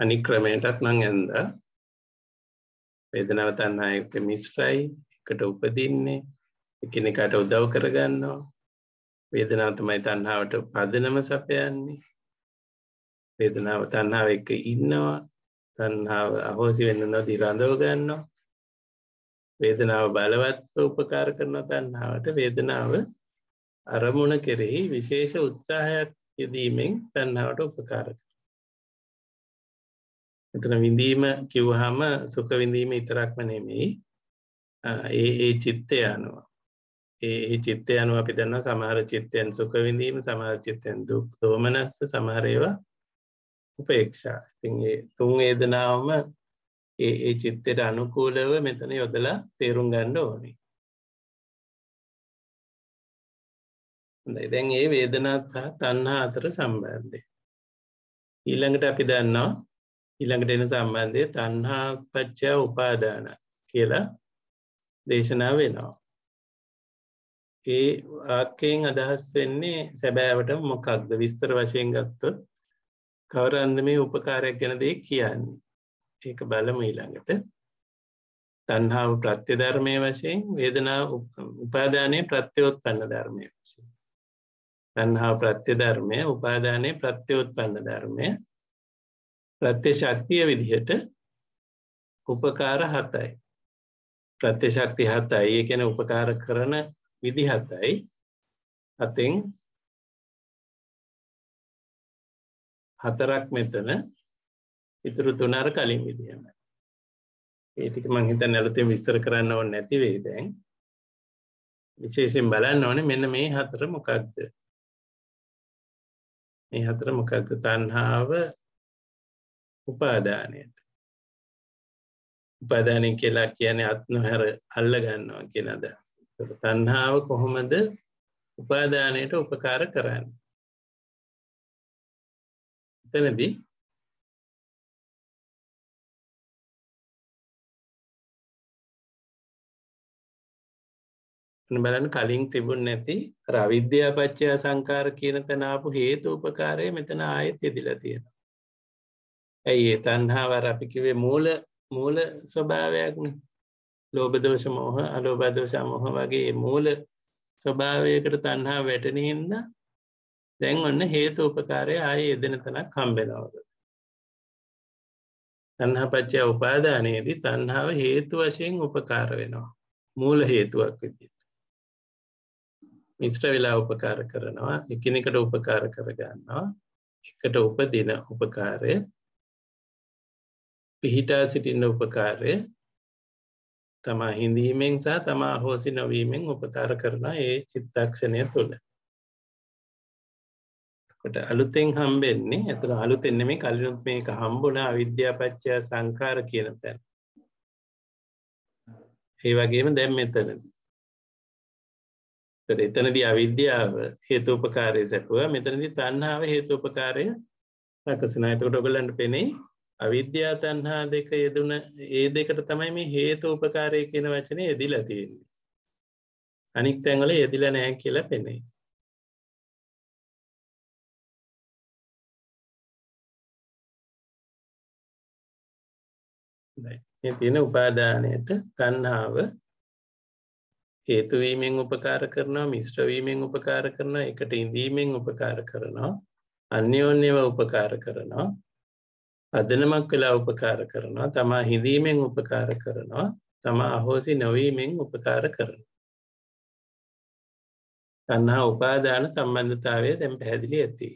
අනික් ක්‍රමයටත් මං ඇන්ද වේදනාව තන්නායක මිශ්‍රයි එකට උපදින්නේ එකනෙකට උදව් කරගන්නවා වේදනාව තමයි තණ්හාවට පදනම සපයන්නේ වේදනාව තණ්හාව එක්ක ඉන්නවා තණ්හාව අහෝසි වෙන්න නොදී රඳව ගන්නවා වේදනාව බලවත්ව උපකාර කරන තණ්හාවට වේදනාව අරමුණ කෙරෙහි විශේෂ උත්සාහයක් යෙදීමෙන් පැන්නාවට උපකාරක එතන විඳීම කිව්හම සුඛ විඳීම ඉතරක්ම නෙමෙයි ඒ ඒ චිත්තය යනවා ඒ චිත්තය අනුව අපි දන්න සමහර චිත්තයන් සුඛ විඳීම සමහර චිත්තයන් දුක් දෝමනස්ස සමහර ඒවා උපේක්ෂා ඉතින් ඒ තුන් වේදනාවම ඒ ඒ චිත්තයට අනුකූලව මෙතන යොදලා තේරුම් ගන්න ඕනේ දැන් ඒ වේදනාත් තන්හා අතර සම්බන්ධය. ඊළඟට අපි දන්නවා ඊළඟට එන සම්බන්ධය තන්හා පච්චා උපාදාන කියලා දේශනා වෙනවා. ඒ ආකයෙන් අදහස් වෙන්නේ සැබෑවට මොකක්ද විස්තර වශයෙන් ගත්ත කවරන්ද මේ උපකාරයක් ගැනදේ කියන්නේ. ඒක බලම ඊළඟට තන්හාාව ප්‍රත්‍ය ධර්මය වශයෙන් වේදනා උපාධානය ප්‍රත්‍යයොත් පන්න ධර්මය වශයෙන්. තණ්හාව ප්‍රත්‍ය ධර්මය උපාදානයේ ප්‍රත්‍යඋත්පන්න ධර්මය ප්‍රත්‍ය ශක්තිය විදිහට උපකාර හතයි ප්‍රත්‍යශක්ති හතයි ඒ කියන උපකාර කරන විදි හතයි අතින් හතරක් මෙතන ඉතුරු තුනර කලින් විදිහමයි ඒතික මං හිත නැලතින් විස්තර කරන්න ඕන නැතිවේ දැන් විශේෂෙන් බලන්න ඕනේ මෙන්න මේ හතර මොකක්ද මේ හතර මොකක්ද තණ්හාව උපාදානයට උපාදානය කියලා කියන්නේ අත්නොහැර අල්ල ගන්නවා කියන අදහස. තණ්හාව කොහොමද උපාදානයට උපකාර කරන්නේ? එතනදී බලන්න කලින් තිබුණ නැති රවිද්‍යාපච්චයා සංකාර කියන තනාපු හේතු උපකාරය මෙතන ආයෙත් යෙදිලා තියෙන. ඇයි ඒ තන්හාවර අපිකිවේ මූල මූල ස්වභාවයක්න ලෝබදෝෂ මෝහ අලෝබදෝෂ මොහ වගේ මූල ස්වභාවයකට තන්හා වැටනහින්ද දැන් ඔන්න හේතු උපකාරය ආය එදෙන තනක් කම්බෙනවද. තන්හපච්චා උපාදානයේදී තන්හාාව හේතු වශයෙන් උපකාර වෙනවා. මූල හේතුවක් විදිිය. මිශ්‍ර වෙලා උපකාර කරනවා එකනෙකට උපකාර කරගන්නවා එකට උපදින උපකාරය පිහිටා සිටින්න උපකාරය තමා හිඳීමෙන් සහ තමා හෝසි නොවීමෙන් උපකාර කරන ඒ චිත්තක්ෂණය තුළ කොට අලුතෙන් හම්බෙන්නේ ඇතුළ අලුතෙන්න මේ කලිනුත් මේක හම්බුණ අවිද්‍යාපච්චා සංකාර කියන තැන ඒ වගේම දැම් මෙතනද එතනදී අවිද්‍යාව හේතුපකාරය සැපුව මෙතනදි තන්හාාව හේතුපකාරය රකසිනා එතකොට ඔගලන්ට පෙනෙයි අවිද්‍යා තන්හා දෙක යෙදුන ඒ දෙකට තමයි මේ හේතු උපකාරය කියන වචනය යෙදිලා තියෙන්නේ අනික් තැන්වල යෙදිල නෑ කියලා පෙනෙයි ඒ තියෙන උපාදානයට තන්හාාව හේතුවීමෙන් උපකාර කරනවා මිශ්‍රවීමෙන් උපකාර කරන එකට ඉඳීමෙන් උපකාර කරනවා අන්‍යෝන්‍යව උපකාර කරනවා අදනමක් වෙලා උපකාර කරනවා තමා හිඳීමෙන් උපකාර කරනවා තමා අහෝසි නොවීමෙන් උපකාර කරන තන්නා උපාදාන සම්බන්ධතාවය දැම් පැහැදිලි ඇති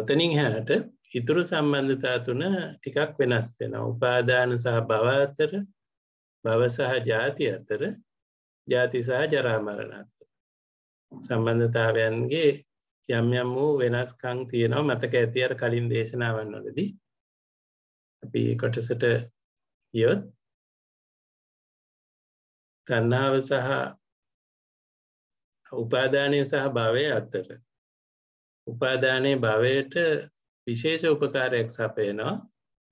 ඔතනින් හැට ඉතුරු සම්බන්ධතා තුන ටිකක් වෙනස් වෙන උපාදාන සහ භවාතර බව සහ ජාති අතර ජාති සහ ජරාමරණ අතර සම්බන්ධතාවයන්ගේ යම් යම් වූ වෙනස්කං තියෙනවා මතක ඇති අර කලින් දේශනාවන් වලදී අපි කොටසට යොත් තණ්හාව සහ උපාදානය සහ භවය අතර උපාදානයේ භවයට විශේෂ උපකාරයක් සපයනවා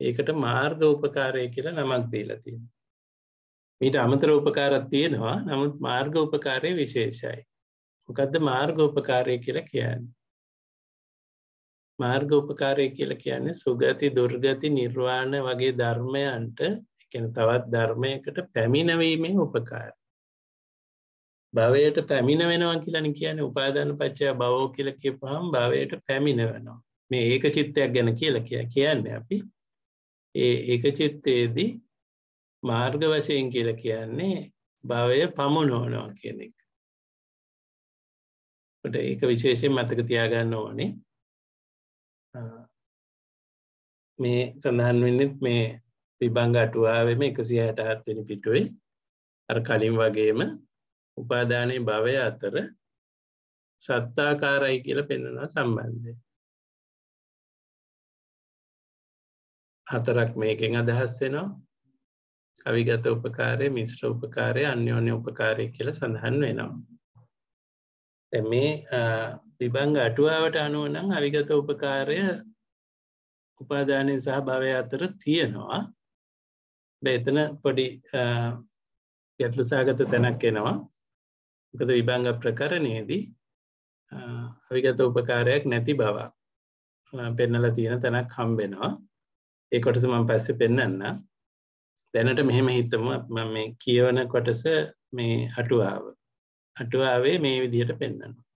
ඒකට මාර්ග උපකාරය කියලා නමක් දීලා තියෙනවා ඊට අමතර උපකාරත් තියෙනවා නමුත් මාර්ග උපකාරය විශේෂයි මොකක්ද මාර්ග උපකාරය කියලා කියන්නේ මාර්ග උපකාරය කියලා කියන්නේ සුගති දුර්ගති නිර්වාණ වගේ ධර්මයන්ට එකන තවත් ධර්මයකට පැමිණවීමේ උපකාර භවයට පැමිණ වෙනවා කියලන කියන උපාධන පච්චය බවෝ කියල කියපහම් භවයට පැමිණවෙනවා මේ ඒක චිත්තයක් ගැන කියලා කිය කියන්නේ අපි ඒ ඒක චිත්තයේදී මාර්ග වශයෙන් කියලා කියන්නේ භවය පමුණෝනවා කියන එක. ට ඒක විශේෂයෙන් මතක තියාගන්න ඕනේ මේ සඳහන් වෙන්නත් මේ විබංග අටුවාවම එකසි හැට හත්වෙන පිටුවේ අර කලින් වගේම උපාධානය භවය අතර සත්තාකාරයි කියල පෙන්නවා සම්බන්ධය හතරක් මේකෙන් අදහස් වෙනවා අවිගත උපකාරය මිශ්‍ර උපකාරය අන්‍යෝන්‍ය උපකාරය කියල සඳහන් වෙනවා. මේ විබංග අටුවාවට අනුවනං අවිගත උපකාරය උපාධානය සහ භවය අතර තියෙනවා බේතන පොඩි ගැටලුසාගත තැනක් එනවා කද විබංග ප්‍රකරණයේදී අවිගත උපකාරයක් නැති බව පෙන්නල තියෙන තැනක් හම්බෙනවා ඒ කොටස මම පස්සේ පෙන්වන්න දැනට මෙහෙම හිතමු මම මේ කියවන කොටස මේ අටුවාව අටුවාවේ මේ විදිහට පෙන්වනවා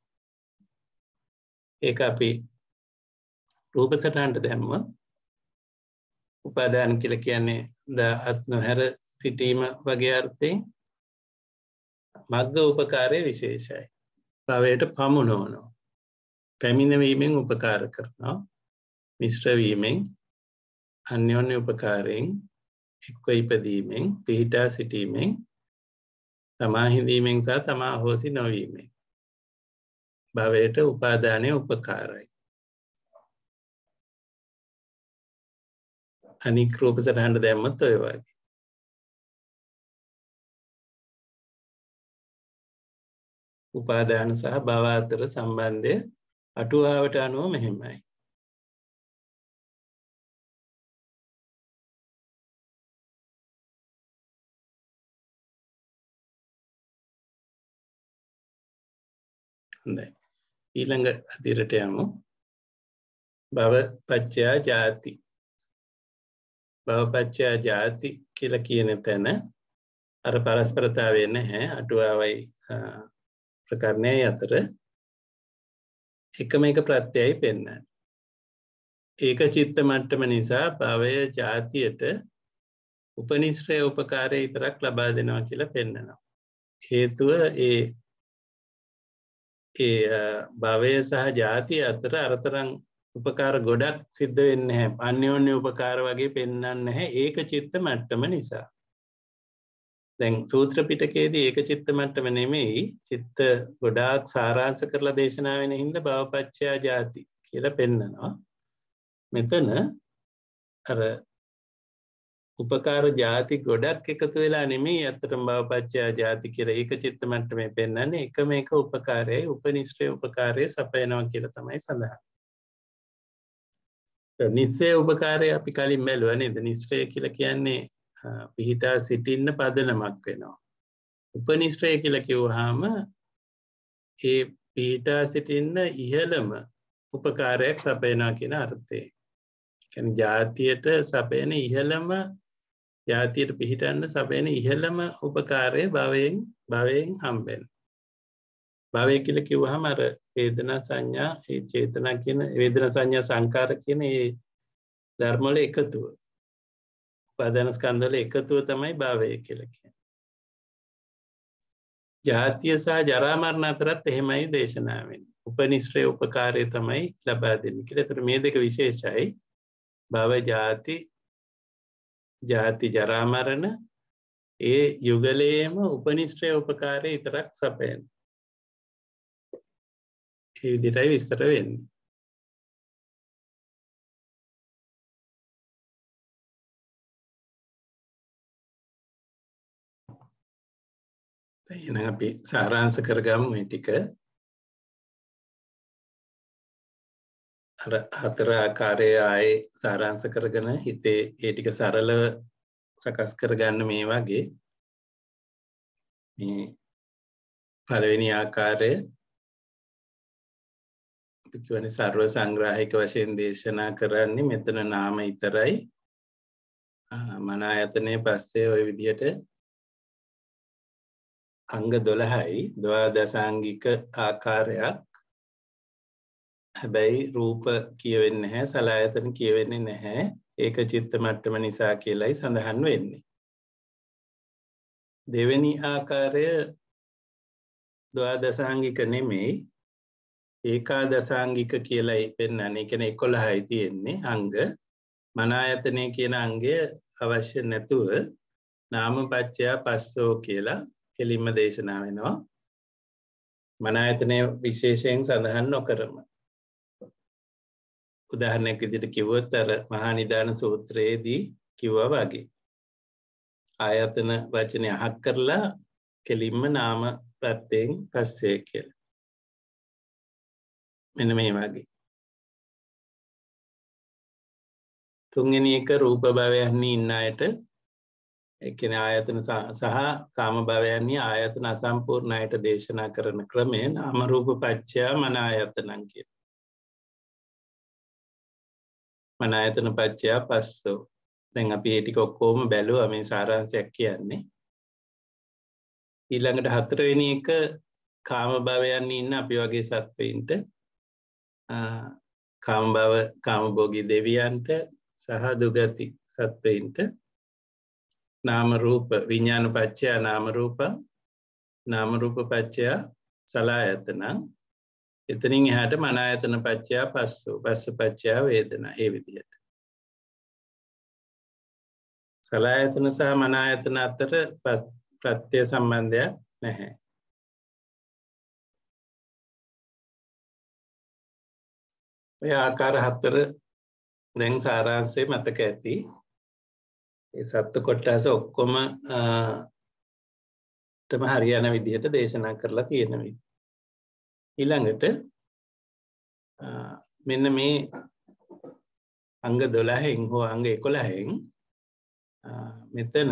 ඒක අපි රූප සටහනට දැම්ම උපාදාන කියලා කියන්නේ ද අත් නොහැර සිටීම වගේ අර්ථයෙන් මග්ග උපකාරය විශේෂයි භවයට පමුණවනවා පැමිණවීමෙන් උපකාර කරනවා මිශ්‍රවීමෙන් අන්‍යෝන්‍ය උපකාරයෙන් එක්ව ඉපදීමෙන් පිහිටා සිටීමෙන් තමා හිඳීමෙන් සහ තමා හෝසි නොවීමෙන් භවයට උපාධානය උපකාරයි අනික් රූප සටහන්ට දැම්මත් ඔය වගේ උපාධාන සහ භව අතර සම්බන්ධය අටුවාවට අනුව මෙහෙමයි හොඳයි ඊළඟ අදිරට යමු භව පච්චයා ජාති භව පච්චයා ජාති කියලා කියන තැන අර පරස්පරතාවය නැහැ අටුවාවයි ප්‍රකරණයයි අතර එකම එක ප්‍රත්‍යයයි පෙන්වන්නේ ඒක චිත්ත මට්ටම නිසා භවය ජාතියට උපනිශ්‍රය උපකාරය ඉතරක් ලබා දෙනවා කියලා පෙන්නනවා. හේතුව ඒ භවය සහ ජාති අතර අරතරං උපකාර ගොඩක් සිද්ධ වෙන්න හැ අන්‍යෝන්‍ය උපකාර වගේ පෙන්න්න හැ ඒක චිත්ත මට්ටම නිසා. දැන් සූත්‍ර පිටකේදී ඒක චිත්ත මට්ටම නෙමෙයි චිත්ත ගොඩාක් සාරාංස කරලා දේශනා වෙන හින්ද භවපච්චයා ජාති කියල පෙන්නනවා. මෙතන අර උපකාර ජාති ගොඩක් එකතු වෙලා නෙමේ ඇත්තටම බවපච්චයා ජාති කියර ඒක චිත්ත මට්ටමේ පෙන්න්නන්නේ එක මේක උපකාරය උපනිශ්‍රය උපකාරය සපයනවා කියල තමයි සඳහා. නිස්සේ උපකාරය අපි කලින් බැලුවනේ ද නිශ්‍රය කියල කියන්නේ පිහිටා සිටින්න පදනමක් වෙනවා. උපනිශ්‍රය කියල කිව්හාම ඒ පිහිටා සිටින්න ඉහළම උපකාරයක් සපයනා කියෙන අර්ථය. ජාතියට සපයන ඉහළම ජාතියට පිහිටන්න සපයන ඉහළම උපකාරය භවයෙන් භවයෙන් හම්බෙන්. භවය කියල කිව්හම අර වේදනා සංඥා ඒ චේතනා කියන වේදන සංඥා සංකාර කියන ඒ ධර්මල එකතුව පදනස්කන්දල එකතුව තමයි භාවය කියලකිය. ජාතිය සහ ජරාමරණ අතරත් එහෙමයි දේශනාවෙන් උපනිශ්‍රය උපකාරය තමයි ලබා දෙමි කියල තුර මේ දෙක විශේෂයි භව ජාති ජාති ජරාමරණ ඒ යුගලයේම උපනිශ්්‍රය උපකාරය ඉතරක් සපයන් විදිටයි විස්තර වෙන්නේ එන අපි සාරාංස කරගම් ටික හතර ආකාරය ආයේ සාරාංස කරගෙන හිතේ ඒ ටික සරලව සකස් කරගන්න මේ වගේ මේ පළවෙනි ආකාරය අපි කියන්නේ ਸਰව සංග්‍රාහක වශයෙන් දේශනා කරන්නේ මෙතන නාම විතරයි මන ආයතනයේ පස්සේ ওই විදිහට අංග 12යි ද්වාදසාංගික ආකාරයක් හැබැයි රූප කියවෙන්න නැහැ සලායතන කියවෙන්නේ නැහැ ඒක චිත්ත මට්ටම නිසා කියලයි සඳහන් වෙන්නේ. දෙවැනි ආකාරය දවා දසාංගික නෙමෙයි ඒකා දසාංගික කියලයි පෙන්න්න එකන එකොළ හයි තියෙන්නේ අංග මනායතනය කියන අංගය අවශ්‍ය නැතුව නාම පච්චයා පස්සෝ කියලා කෙලින්ම දේශනා වෙනවා මනායතනය විශේෂයෙන් සඳහන් නොකරම උදාහරණයක් විදිට කිව්වොත් අර මහා නිධාන සූත්‍රයේදී කිව්වා වගේ. ආයතන වචනය අහක් කරලා කෙලින්ම නාම ප්‍රත්තයෙන් පස්සේ කියල. මෙන මේ වගේ. තුන්ගෙන එක රූප භවයන්නේ ඉන්න අයට එකන ආයතන සහ කාම භවයන්නේ ආයතන අසම්පූර්ණයට දේශනා කරන ක්‍රමයෙන් අමරූප පච්චා මන ආයතනන් කිය. මනායතන පච්චයා පස්සෝ දැන් අපි ඒටික ඔක්කෝම බැලුව මේ සාරාන්සයක් කියන්නේ ඊළඟට හතරවෙනි එක කාමභාවයන්න ඉන්න අපි වගේ සත්වයින්ට කාම්භාව කාමභෝගි දෙවියන්ට සහ දුගති සත්වයින්ට නාමරූප විඤ්ඥාන පච්චයා නාමරූප නාමරූප පච්චයා සලා ඇතනම් එතනින් එහාට මනායතන පච්චයා පස්සෝ පස්ස පච්චා වේදන ඒ විදිහට. සලායතන සහ මනායතන අතර ප්‍රත්්‍යය සම්බන්ධයක් නැහැ. ඔය ආකාර හත්තර දැන් සාරාන්සේ මතක ඇති ඒ සත්තු කොට්ටාස ඔක්කොම තම හරියන විදිහට දේශනා කරලා තියෙනවිත්. ඊළඟට මෙන්න මේ අංග දොළහෙන් හෝ අංග එකොළහෙන් මෙතන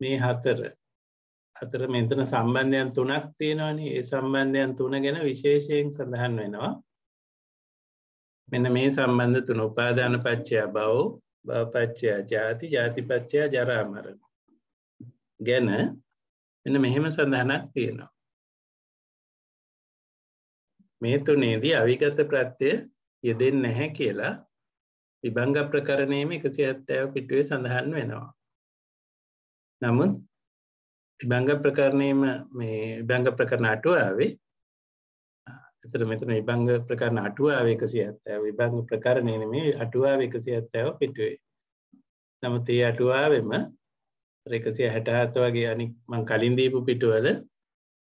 මේ හතර අතර මෙතන සම්බන්ධයන් තුනක් තියෙනවානේ ඒ සම්බන්ධයන් තුන ගැන විශේෂයෙන් සඳහන් වෙනවා මෙන්න මේ සම්බන්ධ තුන උපාදාන පච්චයා බව බවපච්චයා ජාති ජාතිපච්චයා ජරාමරණ ගැන මෙන්න මෙහෙම සඳහනක් තියෙනවා මේ තුනේදී අවිගත ප්‍රත්‍යය යෙදෙන් නැහැ කියලා විභංග ප්‍රකරණයම එකසි ඇත්තෑව පිටුවේ සඳහන් වෙනවා. නමුත් විභංග ප්‍රකරණයම මේ විභංග ප්‍රකරණ අටුවාවේ එතර මෙතන විභංග ප්‍රකරණ අටුවාව එකසි ඇත්තෑ විභංග ප්‍රකරණය නෙමේ අටුවාව එකසි ඇත්තෑව පිටුවේ. නමුත් ඒ අටුවාවෙම එකසිය හැටහත්ත වගේ අනි මං කලින් දීපු පිටුවල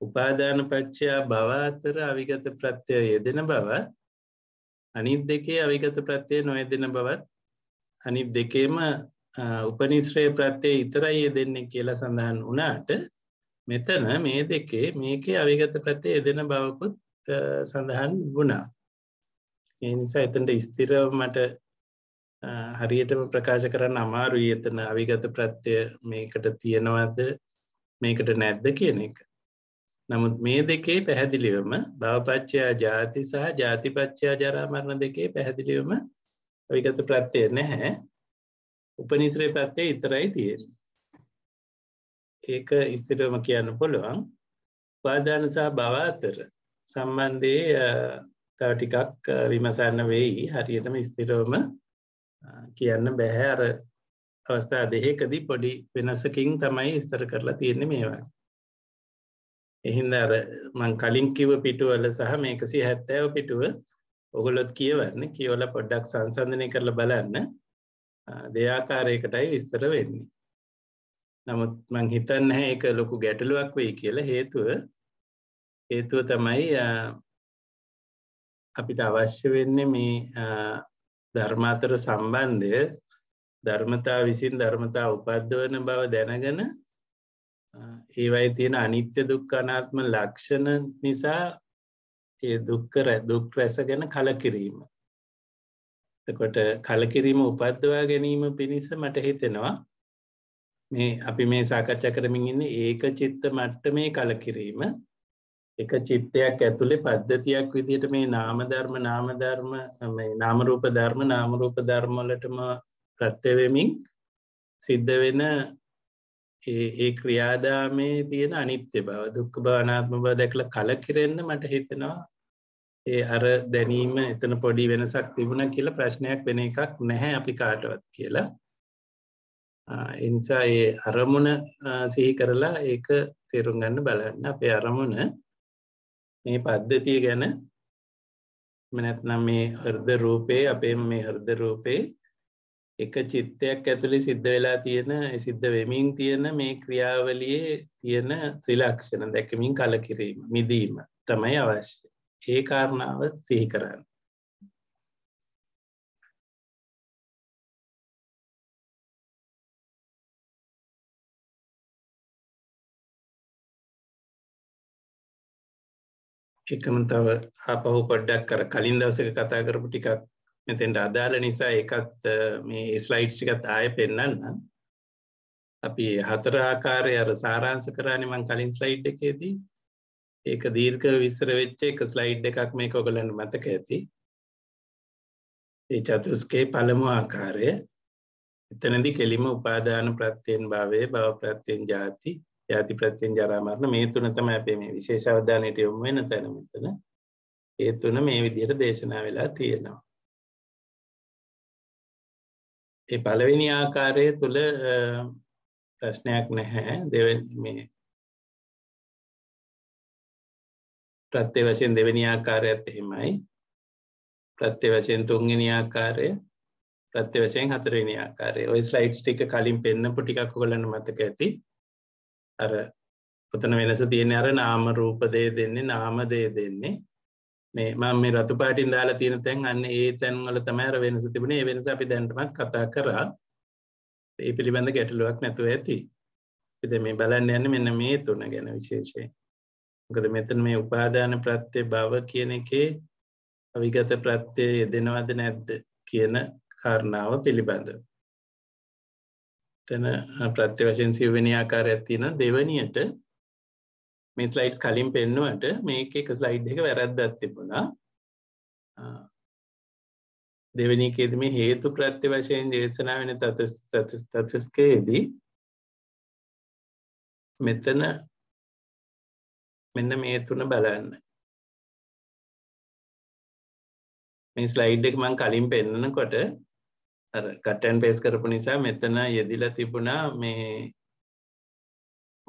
උපාදාන පච්චයා බවාතර අවිගත ප්‍රත්‍යය යෙදෙන බවත් අනිත් දෙකේ අවිගත ප්‍රත්‍යය නොයදෙන බවත් අනිත් දෙකේම උපනිශ්‍රය ප්‍රත්‍යය ඉතරයි යෙදෙන්නේ කියලා සඳහන් වනාට මෙතන මේ දෙකේ මේකේ අවිගත ප්‍රත්‍යය යෙදෙන බවකුත් සඳහන් වුණා එනිසා එතට ස්තිරව මට හරියටම ප්‍රකාශ කරන්න අමාරුයි එතන අවිගත ප්‍රත්‍යය මේකට තියෙනවද මේකට නැද්ද කියන එක නමුත් මේ දෙකේ පැහැදිලිවම භවපච්චයා ජාති සහ ජාතිපච්චයා ජරාමරණ දෙකේ පැහැදිලිවම විගත ප්‍රත්්‍යය නැහැ උපනිශ්‍රය ප්‍රත්්‍යය ඉතරයි තියෙන ඒක ස්තිරම කියන්න පුළුවන් පාදාන සහ බවාතර සම්බන්ධය තවටිකක් විමසන්න වෙයි හරියටම ස්තිරෝම කියන්න බැහැ අර අවස්ථා දෙහෙකදී පොඩි වෙනසකින් තමයි ස්තර කරලා තියෙන්නේ මේවා එහින්ද අර මං කලින් කිව පිටුවල සහ මේකසි හැත්තෑව පිටුව ඔගොලොත් කියවන්න කියවල පොඩ්ඩක් සංසන්ධනය කරල බලන්න දෙයාකාරයකටයි විස්තර වෙන්නේ. නමුත් මං හිතන්න හැ එක ලොකු ගැටලුවක් වෙයි කියලා හේතුව හේතුව තමයි අපිට අවශ්‍ය වෙන්නේ මේ ධර්මාතර සම්බන්ධය ධර්මතා විසින් ධර්මතා උපද්ධවන බව දැනගෙන ඒවයි තියෙන අනිත්‍ය දුක් අනාත්ම ලක්ෂණ නිසා ඒ දුක්කර දුක් රැස ගැන කලකිරීම. එතකොට කලකිරීම උපද්දවා ගැනීම පිණිස මට හිතෙනවා මේ අපි මේ සාකච්ඡා කරමින් ඉන්න ඒක චිත්ත මට්ට මේ කලකිරීම එක චිත්තයක් ඇතුළේ පද්ධතියක් විදිහට මේ නාමධර්ම නාමධර්ම නාමරූප ධර්ම නාමරූප ධර්මලටම ප්‍රත්්‍යවෙමින් සිද්ධ වෙන ඒ ක්‍රියාදාමේ තියෙන අනිත්‍ය බව දුක්ක භානාත්ම බව දැකළ කල කිරෙන්න්න මට හිතෙනවා ඒ අර දැනීම එතන පොඩි වෙනසක් තිබුණ කියල ප්‍රශ්නයක් වෙන එකක් නැහැ අපි කාටවත් කියලා එනිසා ඒ අරමුණ සිහි කරලා ඒක තේරුම් ගන්න බලන්න අපේ අරමුණ මේ පද්ධතිය ගැන මනැත්නම් මේ හර්ද රූපේ අපේ මේ හර්ද රූපේ එක චිත්තයක් ඇතුළි සිද්ධ වෙලා තියෙන සිද්ධ වෙමින් තියෙන මේ ක්‍රියාවලියේ තියෙන ත්‍රිලක්ෂණ දැකමින් කලකිරීම මිදීම තමයි අවශ්‍ය ඒ කාරණාව සිහි කරන්න එකම තව අපහු පොඩ්ඩක් කර කලින් දවසක කතා කරපු ටිකක් මෙතෙන්ට අදාළ නිසා එකත් මේ ස්ලයිඩ් ටිකත් ආය පෙන්න්න අපි හතර ආකාරය අර සාරාංස කරානි මං කලින් ස්ලයිඩ් එකේදී ඒක දීර්ඝ විස්තර වෙච්ච එක ස්ලයිඩ් එකක් මේක ඔයගලන්ට මතක ඇති ඒ චතුස්කේ පළමු ආකාරය එතනදී කෙලිම උපාදාන ප්‍රත්‍යයෙන් භාවයේ භව ප්‍රත්‍යයෙන් ජාති ජාති ප්‍රත්‍යයෙන් ජරා මරණ මේ තුන තමයි අපේ මේ විශේෂ අවධානයට යොමු වෙන තැන මෙතන ඒ තුන මේ විදිහට දේශනා වෙලා තියෙනවා ඒ පළවෙනි ආකාරය තුළ ප්‍රශ්නයක් නැහැ දෙව මේ ප්‍රත්්‍ය වශයෙන් දෙවැනි ආකාරයක්ත් එහෙමයි ප්‍රත්්‍ය වශයෙන් තුන්ගෙන ආකාරය ප්‍රත්්‍ය වශයෙන් හතරෙන ආකාරය ඔය ස්ලයිට්ස් ටික කලින් පෙන්න්න පුටිකක් කොලන්න මතක ඇති අර ඔතන වෙනස තියෙන අර නාම රූපදය දෙන්නේ නාමදය දෙන්නේ මේ මම මේ රතු පාටින් දාලා තියෙන තැන් අන්න ඒ තැන්වල තමයි අර වෙනස තිබුණේ ඒ වෙනස අපි දැනටමත් කතා කරා ඒ පිළිබඳ ගැටලුවක් නැතුව ඇති ඉතින් මේ බලන්න යන්නේ මෙන්න මේ තුන ගැන විශේෂයෙන් මොකද මෙතන මේ උපාදාන ප්‍රත්‍ය බව කියන එකේ අවිගත ප්‍රත්‍යය යෙදෙනවද නැද්ද කියන කාරණාව පිළිබඳ තන ප්‍රත්‍ය වශයෙන් සිව්වෙනි ආකාරයක් තියෙන දෙවනියට මේ ස්ලයිඩ්ස් කලින් පෙන්නුවට මේක එක ස්ලයිඩ් එක වැරැද්දත් තිබුණා දෙවැනිකේද මේ හේතු ප්‍රත්‍ය වශයෙන් දේශනා වෙන තත්ස්කයේදී මෙතන මෙන්න මේ තුන බලන්න මේ ස්ලයිඩ් එක මං කලින් පෙන්නනකොට අර කටන් පේස් කරපු නිසා මෙතන යෙදිලා තිබුණා මේ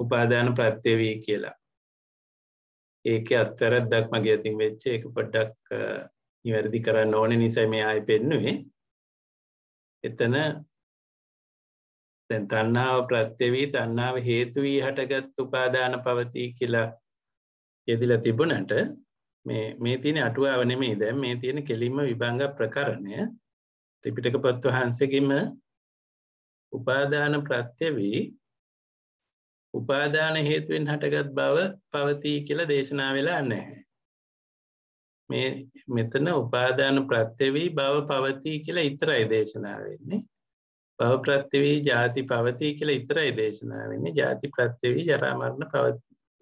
උපාදාන ප්‍රත්‍ය වී කියලා ඒක අත්තරද්දක් මගේ ඇතින් වෙච්ච එක පොඩ්ඩක් නිවැරදි කරන්න ඕන නිසා මේ ආය පෙන්නුවේ එතන දැන් තණ්හාව ප්‍රත්‍යවී තණ්හාව හේතු වී හටගත් උපාදාන පවතී කියලා යෙදිලා තිබුණට මේ මේ තියෙන අටුවාව නෙමෙයි දැන් මේ තියෙන කෙලින්ම විභංග ප්‍රකරණය ත්‍රිපිටක පොත් වහන්සේගෙම උපාදාන ප්‍රත්‍යවී උපාදාන හේතුවෙන් හටගත් බව පවතිී කියලා දේශනා වෙලා නැහැ. මේ මෙතන උපාදාන ප්‍රත්‍යවී බව පවතිී කියලා ඉතරයි දේශනා වෙන්නේ. බව ප්‍රත්‍යවී ජාති පවතිී කියලා ඉතරයි දේශනා වෙන්නේ ජාති ප්‍රත්‍යවී ජරාමරණ පව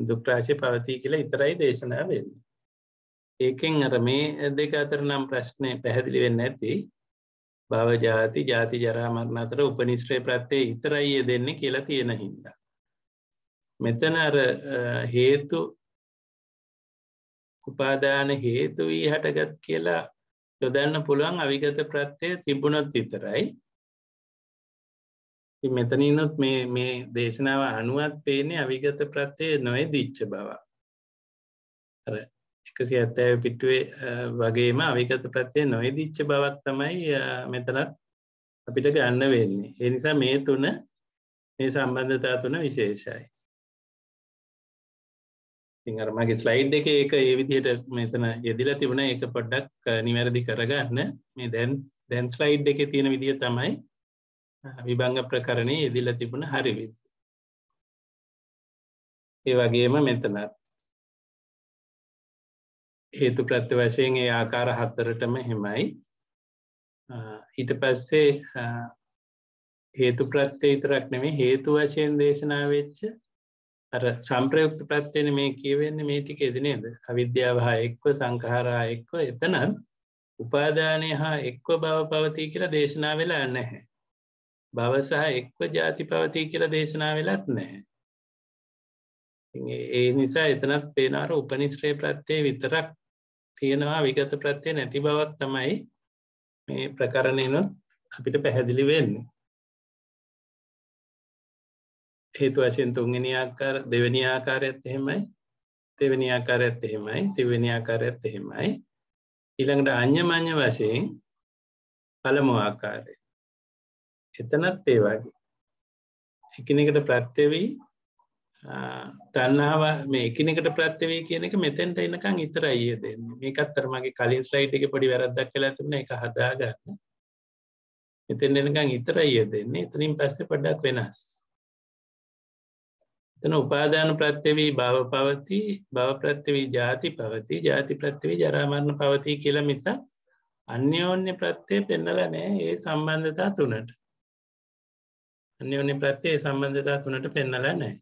දුක්්‍රාශය පවතිී කියලා ඉතරයි දේශනා වෙන්නේ. ඒකෙන් අර මේ දෙක අතර නම් ප්‍රශ්නය පැහැදිලි වෙන්න ඇති භව ජාති ජාති ජරාමරණ අතර උපනිශ්‍රය ප්‍රත්්‍යය ඉතරයිය දෙන්න කියලා තියෙන හින්දා. මෙතන අර හේතු උපාදාන හේතු වී හටගත් කියලා යොදන්න පුළුවන් අවිගත ප්‍රත්්‍යය තිබුණොත් විතරයි මෙතනිනුත් මේ මේ දේශනාව අනුවත් පේනේ අවිගත ප්‍රත්්‍යය නොය දිච්ච බව එකසි ඇත්තෑ පිටුවේ වගේම අවිගත ප්‍රත්්‍යය නොයි දිච්ච බවක් තමයි මෙතනත් අපිට ගන්න වෙන්නේ එනිසා මේ තුන මේ සම්බන්ධතා තුන විශේෂයි තිං අර මගේ ස්ලයිඩ් එක ඒක ඒ විදිහට මෙතන යෙදිලා තිබුණ එක පොඩ්ඩක් නිවැරදි කරගන්න මේ දැන් දැන් ස්ලයිඩ් එක තියෙන විදිහ තමයි විභංග ප්‍රකරණය යෙදිලා තිබුණ හරිවිද ඒ වගේම මෙතනත් හේතු ප්‍රත්‍ය වශයෙන් ඒ ආකාර හතරටම හෙමයි ඊට පස්සේ හේතු ප්‍රත්්‍යය ඉතරක් නෙමේ හේතු වශයෙන් දේශනා වෙච්ච අර සම්ප්‍රයුක්ත ප්‍රත්්‍යයන මේ කියවෙන්න මේ ටික එදිනේද අවිද්‍යාව හා එක්ව සංකහරා එක්ව එතනත් උපාධානය හා එක්ව බව පවතිී කියලා දේශනා වෙලා නැහැ. බවසහ එක්ව ජාති පවතිී කියලා දේශනා වෙලත් නැහැ. ඒ නිසා එතනත් පේනාර උපනිශ්‍රය ප්‍රත්්‍යය විතරක් තියෙනවා විගත ප්‍රත්්‍යය නැති බවක් තමයි මේ ප්‍රකරණයනොත් අපිට පැහැදිලි වෙන්නේ. හේතු වශයෙන් තුන්ගනි ආකාර දෙවැනි ආකාරයත් එහෙමයි තෙවැනි ආකාරයත් එහෙමයි සිවනි ආකාරයත් එහෙමයි ඊළඟට අන්‍යමං්‍ය වශයෙන් පළමු ආකාරය එතනත් ඒවාගේ එකනෙකට ප්‍රත්්‍යවී තන්නාව මේ එකනෙකට ප්‍රත්්‍යවේ කියනක මෙතැන්ට එනකං ඉතර අයේ දෙන්න මේ අත්තරමගේ කලින් ස්ලයිට් එක පොඩි වැරදක් කලා තිබන එක හදාගන්න එතෙන් එනකං ඉතර අය දෙන්නේ එතනින් පස්සේ පඩක් වෙනස් තන උපාධාන ප්‍රත්‍යවී භව පවති භව ප්‍රත්‍යවී ජාති පවති ජාති ප්‍රත්‍යවී ජරාමරණ පවතිී කියල මිසා අන්‍යෝන්‍ය ප්‍රත්්‍යය පෙන්නල නෑ ඒ සම්බන්ධතා තුනට අන්‍යෝන්‍ය ප්‍රත්්‍යය සම්බන්ධතා තුනට පෙන්නල නෑ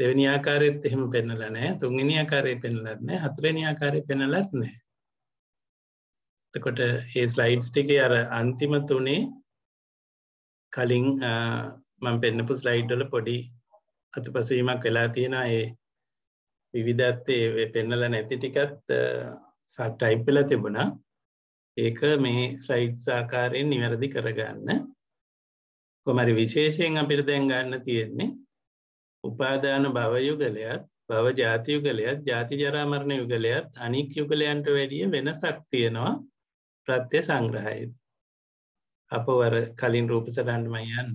දෙවනි ආකාරයත් එහෙම පෙන්නල නෑ තුන්ගනි ආකාරය පෙන්නලත් නෑ හතරනි ආකාරය පෙනලත් නෑ තකොට ඒ ස්ලයිඩ්ස් ටික අර අන්තිම තුනේ කලින් මං පෙන්නපු ස්ලයිඩ්ඩල පොඩි අතපසවීමක් වෙලා තියෙන ඒ විවිධත්තේ පෙන්නල නැති ටිකත් සටයිපල තිබුණා ඒක මේ ස්ලයිඩ් සාකාරයෙන් නිවැරදි කරගන්න කොමරි විශේෂයෙන් අපිට දැන් ගන්න තියෙන්නේ උපාදාන භවයුගලයත් භව ජාතියුගලයත් ජාති ජරාමරණ යුගලයත් අනික් යුගලයන්ට වැඩිය වෙනසක් තියෙනවා ප්‍රත්‍ය සංග්‍රහයද අපවර කලින් රූපසටන්ඩම යන්න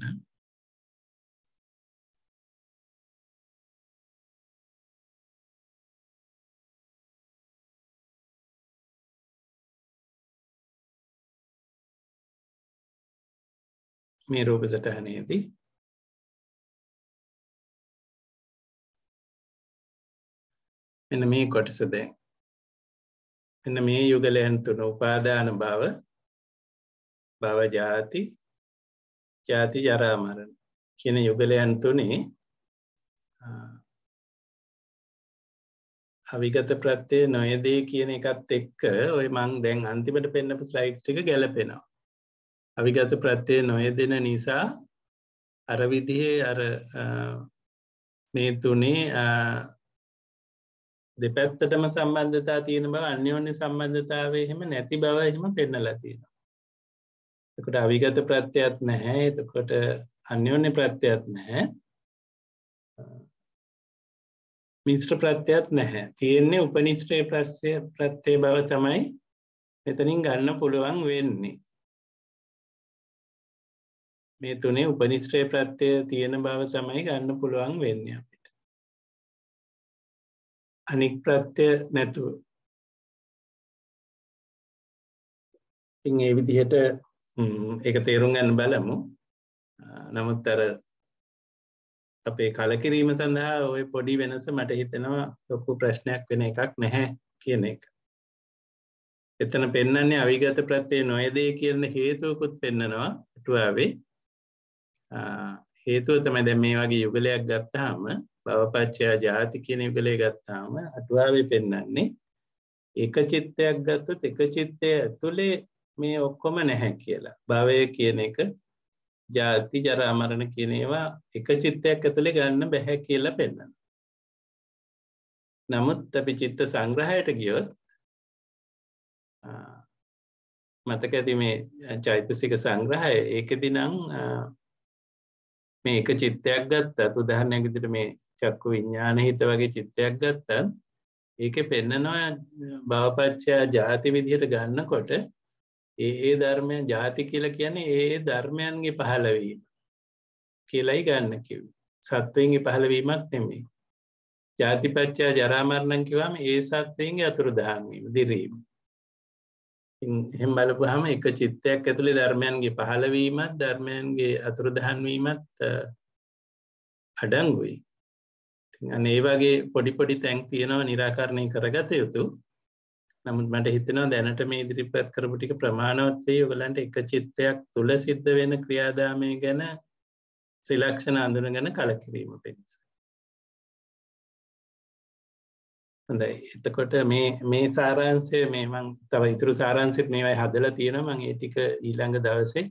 මේ රූප සටහනේදී මෙන්න මේ කොටස දැන් මෙන්න මේ යුගලයන් තුන උපාදාන බව භව ජාති ජාති ජරා මරණ කියන යුගලයන් තුනේ අවිගත ප්‍රත්‍යය නොයදේ කියන එකත් එක්ක ඔය මං දැන් අන්තිමට පෙන්නපු ස්ලයිඩ් ටික ගැලපෙනවා අවිගත ප්‍රත්්‍යය නොයදෙන නිසා අරවිදිහේ අර මේ තුනේ දෙපැත්තටම සම්බන්ධතා තියෙන බව අන්‍යෝන්‍ය සම්බන්ධතාවේ හෙම නැති බව එහෙම පෙන්නලා තියෙන. එකට අවිගත ප්‍රත්්‍යයක්ත් නැහැ එතකොට අන්‍යෝන්‍ය ප්‍රත්්‍යයක්ත් නැහැ මිශ්‍ර ප්‍රත්්‍යයක්ත් නැහැ තියෙන්නේ උපනිශ්‍රයේ ප්‍රස්ය ප්‍රත්්‍යය බව තමයි මෙතනින් ගන්න පුළුවන් වෙන්නේ මේ තුනේ උපනිශ්‍රය ප්‍රත්්‍යය තියෙන බව තමයි ගන්න පුළුවන් වෙන්න අපිට අනික් ප්‍රත්්‍යය නැතුව ඒ විදිහට එක තේරුම් ගන්න බලමු නමුත් අර අපේ කලකිරීම සඳහා ඔය පොඩි වෙනස මට හිතෙනවා ලොකු ප්‍රශ්නයක් වෙන එකක් නැහැ කියන එක එතන පෙන්න්නේ අවිගත ප්‍රත්්‍යය නොයදේ කියන හේතුවකුත් පෙන්න්නනවා ටුවාවේ හේතුව තමයි දැන් මේ වගේ යුගලයක් ගත්තාම භවපච්චයා ජාති කියන යුගලය ගත්තාම අටුවාවේ පෙන්වන්නේ එක චිත්තයක් ගත්තොත් එක චිත්තය ඇතුලේ මේ ඔක්කොම නැහැ කියලා. භවය කියන එක ජාති ජරා මරණ කියන ඒවා එක චිත්තයක් ඇතුලේ ගන්න බෑ කියලා පෙන්නන. නමුත් අපි චිත්ත සංග්‍රහයට ගියොත් මතක ඇති මේ චෛතසික සංග්‍රහය ඒකෙදි නම් මේ එක චිත්තයක් ගත්තත් උදාහරණයක් විදිහට මේ චක්කු විඥාන හිත වගේ චිත්තයක් ගත්තත් ඒක පෙන්නනවා භවපච්චයා ಜಾති විදිහට ගන්නකොට ඒ ඒ ධර්මයන් ಜಾති කියලා කියන්නේ ඒ ධර්මයන්ගේ පහළවීම කියලායි ගන්න කිව්වේ. සත්වයන්ගේ පහළවීමක් නෙමෙයි. ಜಾතිපච්චයා ජරා මරණම් කිව්වම ඒ සත්වයන්ගේ අතුරුදහන් වීම, දිරීම. එහෙම බලපුහම එක චිත්තයක් ඇතුළේ ධර්මයන්ගේ පහළවීමත් ධර්මයන්ගේ අතුරුදහන්වීමත් අඩංගුයි අනේ වගේ පොඩිපොඩි තැන් තියෙනවා නිරාකරණය කරගත යුතු නමුත් මට හිතනවා දැනට මේ ඉදිරිපත් කරපුටික ප්‍රමාණවත්වේ යොගලන්ට එක චිත්තයක් තුළ සිද්ධ වෙන ක්‍රියාදාමය ගැන ශ්‍රිලක්ෂණ අඳුන ගැන කලකිරීම පිණිස එතකොට මේ මේ සාරාන්සය මේ මං තව ඉතුරු සාරාන්සිත් මේවයි හදල තියෙන මං ඒටික ඊළඟ දවසේ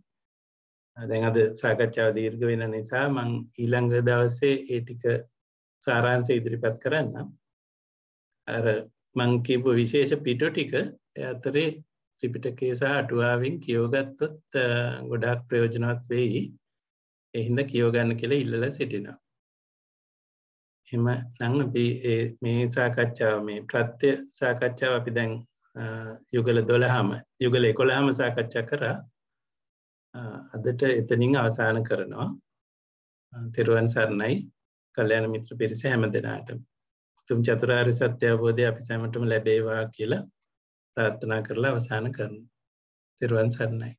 දැන් අද සාකච්ඡාව දීර්ග වෙන නිසා මං ඊළඟ දවසේ ඒටික සාරාන්සය ඉදිරිපත් කරන්න අර මංකිපු විශේෂ පිටු ටික ඇතරේ ත්‍රිපිටකේ සහ අටුවාවෙන් කියෝගත්තොත් ගොඩාක් ප්‍රයෝජනවත් වෙයි එහින්ද කියෝගන්න කියලා ඉල්ලල සිටිනවා එම නං අපි මේ සාකච්ඡාව මේ ප්‍රත්‍ය සාකච්ඡාව අපි දැන් යුගල දොළහම යුගල එකොළහම සාකච්ඡා කරා අදට එතනින් අවසාන කරනවා තෙරුවන් සරණයි කල්යන මිත්‍ර පිරිස හැම දෙනාටම තුම් චතුරාර් සත්‍ය අවබෝධය අපි සැමටම ලැබේවා කියලා ප්‍රාත්ථනා කරලා අවසාන කරන තෙරුවන් සරණයි